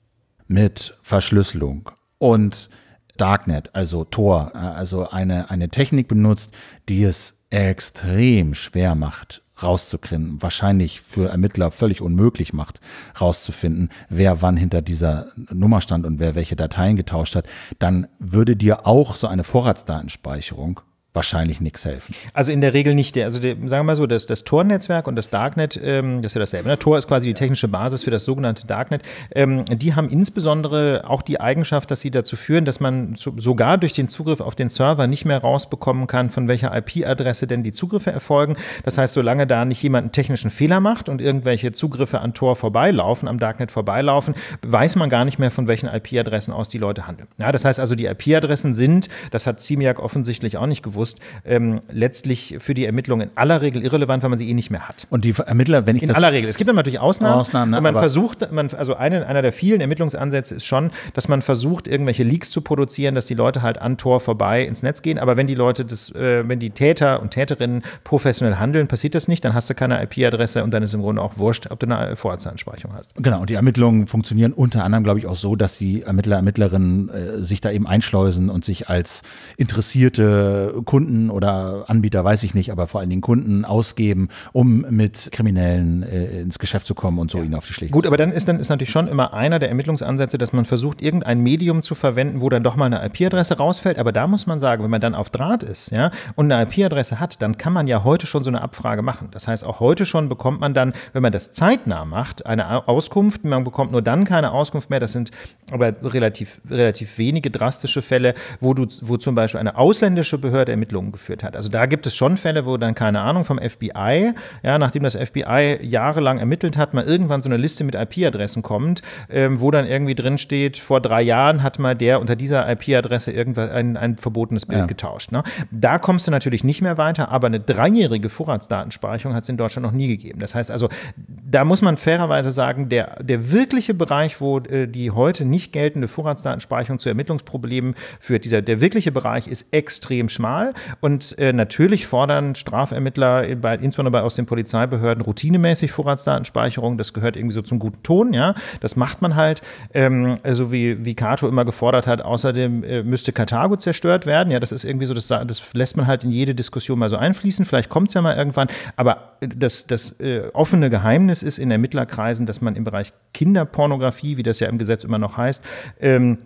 Speaker 2: mit Verschlüsselung und Darknet, also Tor, äh, also eine, eine Technik benutzt, die es extrem schwer macht, rauszukrinden, wahrscheinlich für Ermittler völlig unmöglich macht, rauszufinden, wer wann hinter dieser Nummer stand und wer welche Dateien getauscht hat, dann würde dir auch so eine Vorratsdatenspeicherung wahrscheinlich nichts helfen.
Speaker 1: Also in der Regel nicht. Der, also der, sagen wir mal so, das, das Tor-Netzwerk und das Darknet, ähm, das ist ja dasselbe. Ne? Tor ist quasi die technische Basis für das sogenannte Darknet. Ähm, die haben insbesondere auch die Eigenschaft, dass sie dazu führen, dass man zu, sogar durch den Zugriff auf den Server nicht mehr rausbekommen kann, von welcher IP-Adresse denn die Zugriffe erfolgen. Das heißt, solange da nicht jemand einen technischen Fehler macht und irgendwelche Zugriffe an Tor vorbeilaufen, am Darknet vorbeilaufen, weiß man gar nicht mehr, von welchen IP-Adressen aus die Leute handeln. Ja, das heißt also, die IP-Adressen sind, das hat Ziemiak offensichtlich auch nicht gewusst, bewusst, ähm, letztlich für die Ermittlungen in aller Regel irrelevant, weil man sie eh nicht mehr hat. Und die Ermittler, wenn ich in das... In aller Regel. Es gibt dann natürlich Ausnahmen. Ausnahmen ne? Und man versucht, man, also eine, einer der vielen Ermittlungsansätze ist schon, dass man versucht, irgendwelche Leaks zu produzieren, dass die Leute halt an Tor vorbei ins Netz gehen. Aber wenn die Leute das, äh, wenn die Täter und Täterinnen professionell handeln, passiert das nicht. Dann hast du keine IP-Adresse und dann ist im Grunde auch wurscht, ob du eine Vorratsdatenspeicherung hast.
Speaker 2: Genau. Und die Ermittlungen funktionieren unter anderem, glaube ich, auch so, dass die Ermittler, Ermittlerinnen äh, sich da eben einschleusen und sich als interessierte Kunden oder Anbieter, weiß ich nicht, aber vor allen Dingen Kunden ausgeben, um mit Kriminellen äh, ins Geschäft zu kommen und so ja. ihnen auf die Schläge. Gut,
Speaker 1: aber dann ist dann ist natürlich schon immer einer der Ermittlungsansätze, dass man versucht, irgendein Medium zu verwenden, wo dann doch mal eine IP-Adresse rausfällt. Aber da muss man sagen, wenn man dann auf Draht ist, ja, und eine IP-Adresse hat, dann kann man ja heute schon so eine Abfrage machen. Das heißt, auch heute schon bekommt man dann, wenn man das zeitnah macht, eine Auskunft. Man bekommt nur dann keine Auskunft mehr. Das sind aber relativ, relativ wenige drastische Fälle, wo du, wo zum Beispiel eine ausländische Behörde im Ermittlungen geführt hat. Also da gibt es schon Fälle, wo dann keine Ahnung vom FBI, ja, nachdem das FBI jahrelang ermittelt hat, mal irgendwann so eine Liste mit IP-Adressen kommt, ähm, wo dann irgendwie drin steht, vor drei Jahren hat mal der unter dieser IP-Adresse irgendwas ein, ein verbotenes Bild ja. getauscht. Ne? Da kommst du natürlich nicht mehr weiter, aber eine dreijährige Vorratsdatenspeicherung hat es in Deutschland noch nie gegeben. Das heißt also, da muss man fairerweise sagen, der, der wirkliche Bereich, wo äh, die heute nicht geltende Vorratsdatenspeicherung zu Ermittlungsproblemen führt, dieser, der wirkliche Bereich ist extrem schmal. Und äh, natürlich fordern Strafermittler, bei, insbesondere bei, aus den Polizeibehörden, routinemäßig Vorratsdatenspeicherung. Das gehört irgendwie so zum guten Ton, ja. Das macht man halt, ähm, so also wie, wie Cato immer gefordert hat. Außerdem äh, müsste Karthago zerstört werden. Ja, das ist irgendwie so, das, das lässt man halt in jede Diskussion mal so einfließen. Vielleicht kommt es ja mal irgendwann. Aber äh, das, das äh, offene Geheimnis ist in Ermittlerkreisen, dass man im Bereich Kinderpornografie, wie das ja im Gesetz immer noch heißt, ähm,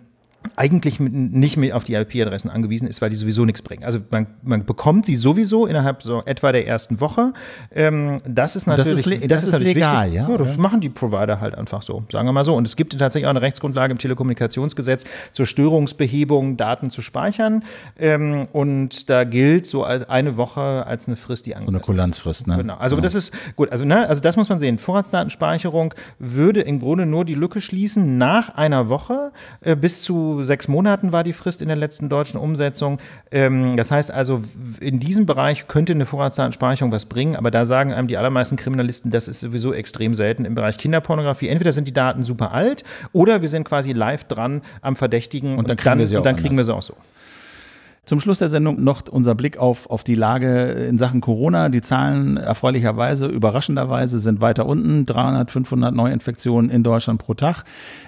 Speaker 1: eigentlich mit, nicht mehr auf die IP-Adressen angewiesen ist, weil die sowieso nichts bringen. Also man, man bekommt sie sowieso innerhalb so etwa der ersten Woche. Ähm, das ist natürlich, das ist, das ist natürlich legal, wichtig. ja. ja das machen die Provider halt einfach so, sagen wir mal so. Und es gibt tatsächlich auch eine Rechtsgrundlage im Telekommunikationsgesetz zur Störungsbehebung, Daten zu speichern. Ähm, und da gilt so eine Woche als eine Frist, die angewiesen ist. So eine Kulanzfrist, ne? Genau. Also genau. das ist gut. Also ne, also das muss man sehen. Vorratsdatenspeicherung würde im Grunde nur die Lücke schließen nach einer Woche äh, bis zu sechs Monaten war die Frist in der letzten deutschen Umsetzung. Ähm, das heißt also, in diesem Bereich könnte eine Vorratsdatenspeicherung was bringen, aber da sagen einem die allermeisten Kriminalisten, das ist sowieso extrem selten im Bereich Kinderpornografie. Entweder sind die Daten super alt oder wir sind quasi live dran am Verdächtigen und dann kriegen, und dann, wir, sie und dann kriegen wir sie auch so. Zum Schluss der Sendung noch unser Blick auf,
Speaker 2: auf die Lage in Sachen Corona. Die Zahlen erfreulicherweise, überraschenderweise sind weiter unten. 300, 500 Neuinfektionen in Deutschland pro Tag.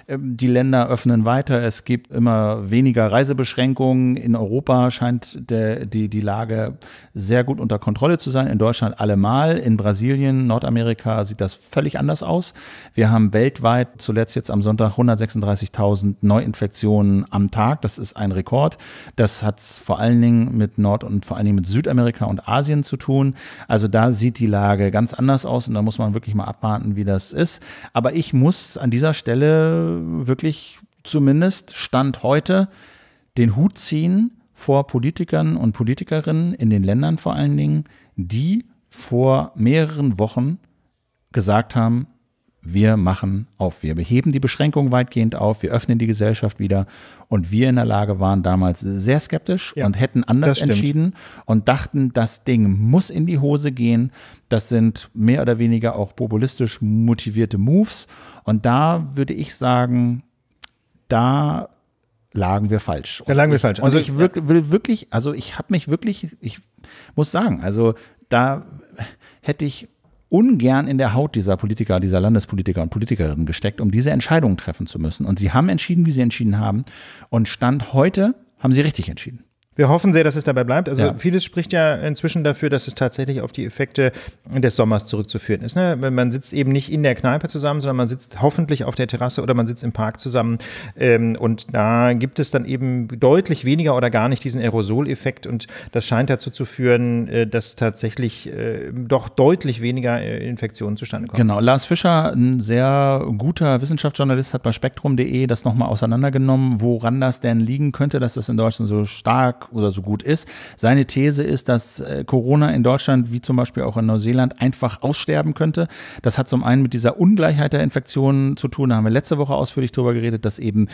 Speaker 2: Ähm, die Länder öffnen weiter. Es gibt immer weniger Reisebeschränkungen. In Europa scheint der, die, die Lage sehr gut unter Kontrolle zu sein. In Deutschland allemal. In Brasilien, Nordamerika sieht das völlig anders aus. Wir haben weltweit zuletzt jetzt am Sonntag 136.000 Neuinfektionen am Tag. Das ist ein Rekord. Das hat vor allen Dingen mit Nord- und vor allen Dingen mit Südamerika und Asien zu tun. Also da sieht die Lage ganz anders aus und da muss man wirklich mal abwarten, wie das ist. Aber ich muss an dieser Stelle wirklich zumindest Stand heute den Hut ziehen vor Politikern und Politikerinnen in den Ländern vor allen Dingen, die vor mehreren Wochen gesagt haben, wir machen auf. Wir beheben die Beschränkungen weitgehend auf, wir öffnen die Gesellschaft wieder. Und wir in der Lage waren damals sehr skeptisch ja, und hätten anders entschieden und dachten, das Ding muss in die Hose gehen. Das sind mehr oder weniger auch populistisch motivierte Moves. Und da würde ich sagen, da lagen wir falsch. Da lagen wir falsch. Also ich will, will wirklich, also ich habe mich wirklich, ich muss sagen, also da hätte ich ungern in der Haut dieser Politiker, dieser Landespolitiker und Politikerinnen gesteckt, um diese Entscheidungen treffen zu müssen. Und sie haben entschieden, wie sie entschieden haben. Und Stand heute haben sie richtig entschieden.
Speaker 1: Wir hoffen sehr, dass es dabei bleibt. Also ja. vieles spricht ja inzwischen dafür, dass es tatsächlich auf die Effekte des Sommers zurückzuführen ist. Ne? Man sitzt eben nicht in der Kneipe zusammen, sondern man sitzt hoffentlich auf der Terrasse oder man sitzt im Park zusammen. Ähm, und da gibt es dann eben deutlich weniger oder gar nicht diesen Aerosol-Effekt. Und das scheint dazu zu führen, äh, dass tatsächlich äh, doch deutlich weniger äh, Infektionen zustande kommen. Genau.
Speaker 2: Lars Fischer, ein sehr guter Wissenschaftsjournalist, hat bei spektrum.de das nochmal auseinandergenommen, woran das denn liegen könnte, dass das in Deutschland so stark oder so gut ist. Seine These ist, dass äh, Corona in Deutschland wie zum Beispiel auch in Neuseeland einfach aussterben könnte. Das hat zum einen mit dieser Ungleichheit der Infektionen zu tun. Da haben wir letzte Woche ausführlich darüber geredet, dass eben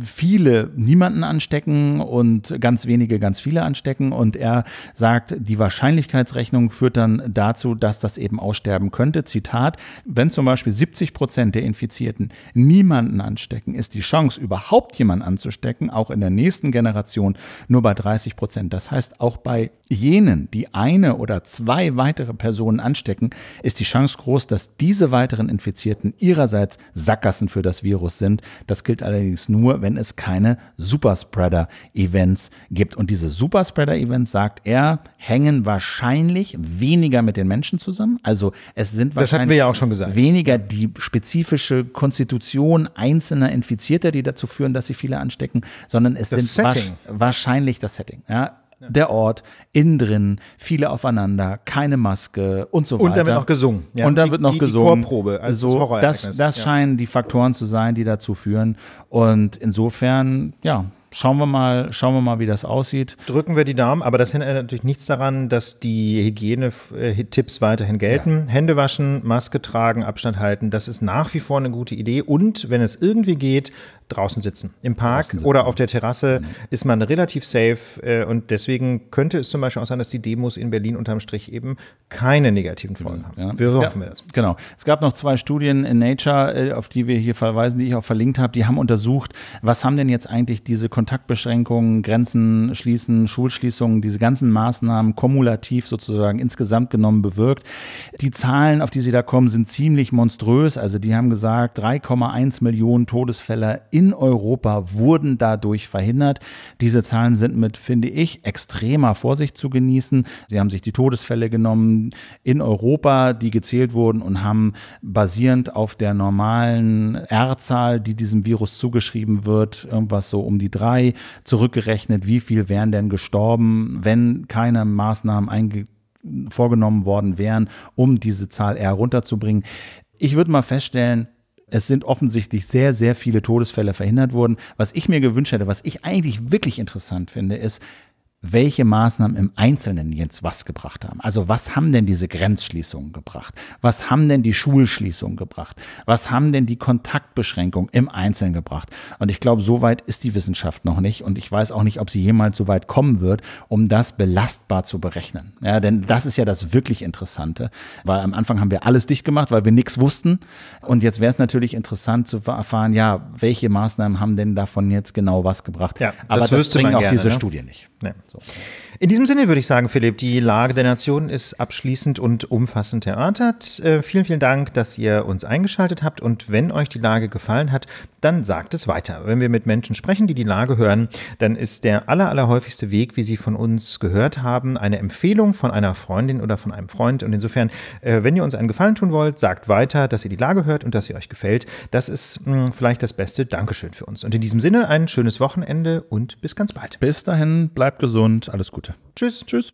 Speaker 2: viele niemanden anstecken und ganz wenige ganz viele anstecken. Und er sagt, die Wahrscheinlichkeitsrechnung führt dann dazu, dass das eben aussterben könnte. Zitat, wenn zum Beispiel 70 Prozent der Infizierten niemanden anstecken, ist die Chance, überhaupt jemanden anzustecken, auch in der nächsten Generation nur bei 30 30 Prozent. Das heißt, auch bei jenen, die eine oder zwei weitere Personen anstecken, ist die Chance groß, dass diese weiteren Infizierten ihrerseits Sackgassen für das Virus sind. Das gilt allerdings nur, wenn es keine Superspreader-Events gibt. Und diese Superspreader-Events, sagt er, hängen wahrscheinlich weniger mit den Menschen zusammen. Also es sind wahrscheinlich ja weniger die spezifische Konstitution einzelner Infizierter, die dazu führen, dass sie viele anstecken, sondern es das sind Setting. wahrscheinlich das Setting. Ja, ja. der Ort, innen drin, viele aufeinander, keine Maske und so weiter. Und dann wird noch gesungen. Ja, und dann wird noch die, gesungen. Die Chorprobe, also so, das, das, das ja. scheinen die Faktoren zu sein, die dazu führen. Und insofern,
Speaker 1: ja, schauen wir mal, schauen wir mal, wie das aussieht. Drücken wir die Daumen, aber das hindert natürlich nichts daran, dass die Hygiene-Tipps weiterhin gelten. Ja. Hände waschen, Maske tragen, Abstand halten, das ist nach wie vor eine gute Idee. Und wenn es irgendwie geht, draußen sitzen. Im Park sitzen. oder auf der Terrasse mhm. ist man relativ safe äh, und deswegen könnte es zum Beispiel auch sein, dass die Demos in Berlin unterm Strich eben keine negativen genau, Folgen haben. Wir hoffen wir das. Genau. Es gab noch zwei
Speaker 2: Studien in Nature, äh, auf die wir hier verweisen, die ich auch verlinkt habe, die haben untersucht, was haben denn jetzt eigentlich diese Kontaktbeschränkungen, Grenzen schließen, Schulschließungen, diese ganzen Maßnahmen kumulativ sozusagen insgesamt genommen bewirkt. Die Zahlen, auf die Sie da kommen, sind ziemlich monströs. Also die haben gesagt, 3,1 Millionen Todesfälle in Europa wurden dadurch verhindert. Diese Zahlen sind mit, finde ich, extremer Vorsicht zu genießen. Sie haben sich die Todesfälle genommen in Europa, die gezählt wurden und haben basierend auf der normalen R-Zahl, die diesem Virus zugeschrieben wird, irgendwas so um die 3 Polizei zurückgerechnet, wie viel wären denn gestorben, wenn keine Maßnahmen einge vorgenommen worden wären, um diese Zahl eher runterzubringen. Ich würde mal feststellen, es sind offensichtlich sehr, sehr viele Todesfälle verhindert worden. Was ich mir gewünscht hätte, was ich eigentlich wirklich interessant finde, ist, welche Maßnahmen im Einzelnen jetzt was gebracht haben. Also was haben denn diese Grenzschließungen gebracht? Was haben denn die Schulschließungen gebracht? Was haben denn die Kontaktbeschränkungen im Einzelnen gebracht? Und ich glaube, so weit ist die Wissenschaft noch nicht. Und ich weiß auch nicht, ob sie jemals so weit kommen wird, um das belastbar zu berechnen. Ja, denn das ist ja das wirklich Interessante. Weil am Anfang haben wir alles dicht gemacht, weil wir nichts wussten. Und jetzt wäre es natürlich interessant zu erfahren, ja, welche Maßnahmen haben denn davon jetzt genau was gebracht? Ja, das Aber das bringen auch gerne, diese ne? Studie
Speaker 1: nicht. Nee. So. In diesem Sinne würde ich sagen, Philipp, die Lage der Nation ist abschließend und umfassend erörtert. Äh, vielen, vielen Dank, dass ihr uns eingeschaltet habt. Und wenn euch die Lage gefallen hat, dann sagt es weiter. Wenn wir mit Menschen sprechen, die die Lage hören, dann ist der aller, allerhäufigste Weg, wie sie von uns gehört haben, eine Empfehlung von einer Freundin oder von einem Freund. Und insofern, äh, wenn ihr uns einen Gefallen tun wollt, sagt weiter, dass ihr die Lage hört und dass sie euch gefällt. Das ist mh, mm, vielleicht das beste Dankeschön für uns. Und in diesem Sinne ein schönes Wochenende und bis ganz bald. Bis dahin, bleibt gesund, alles Gute. Tschüss. Tschüss.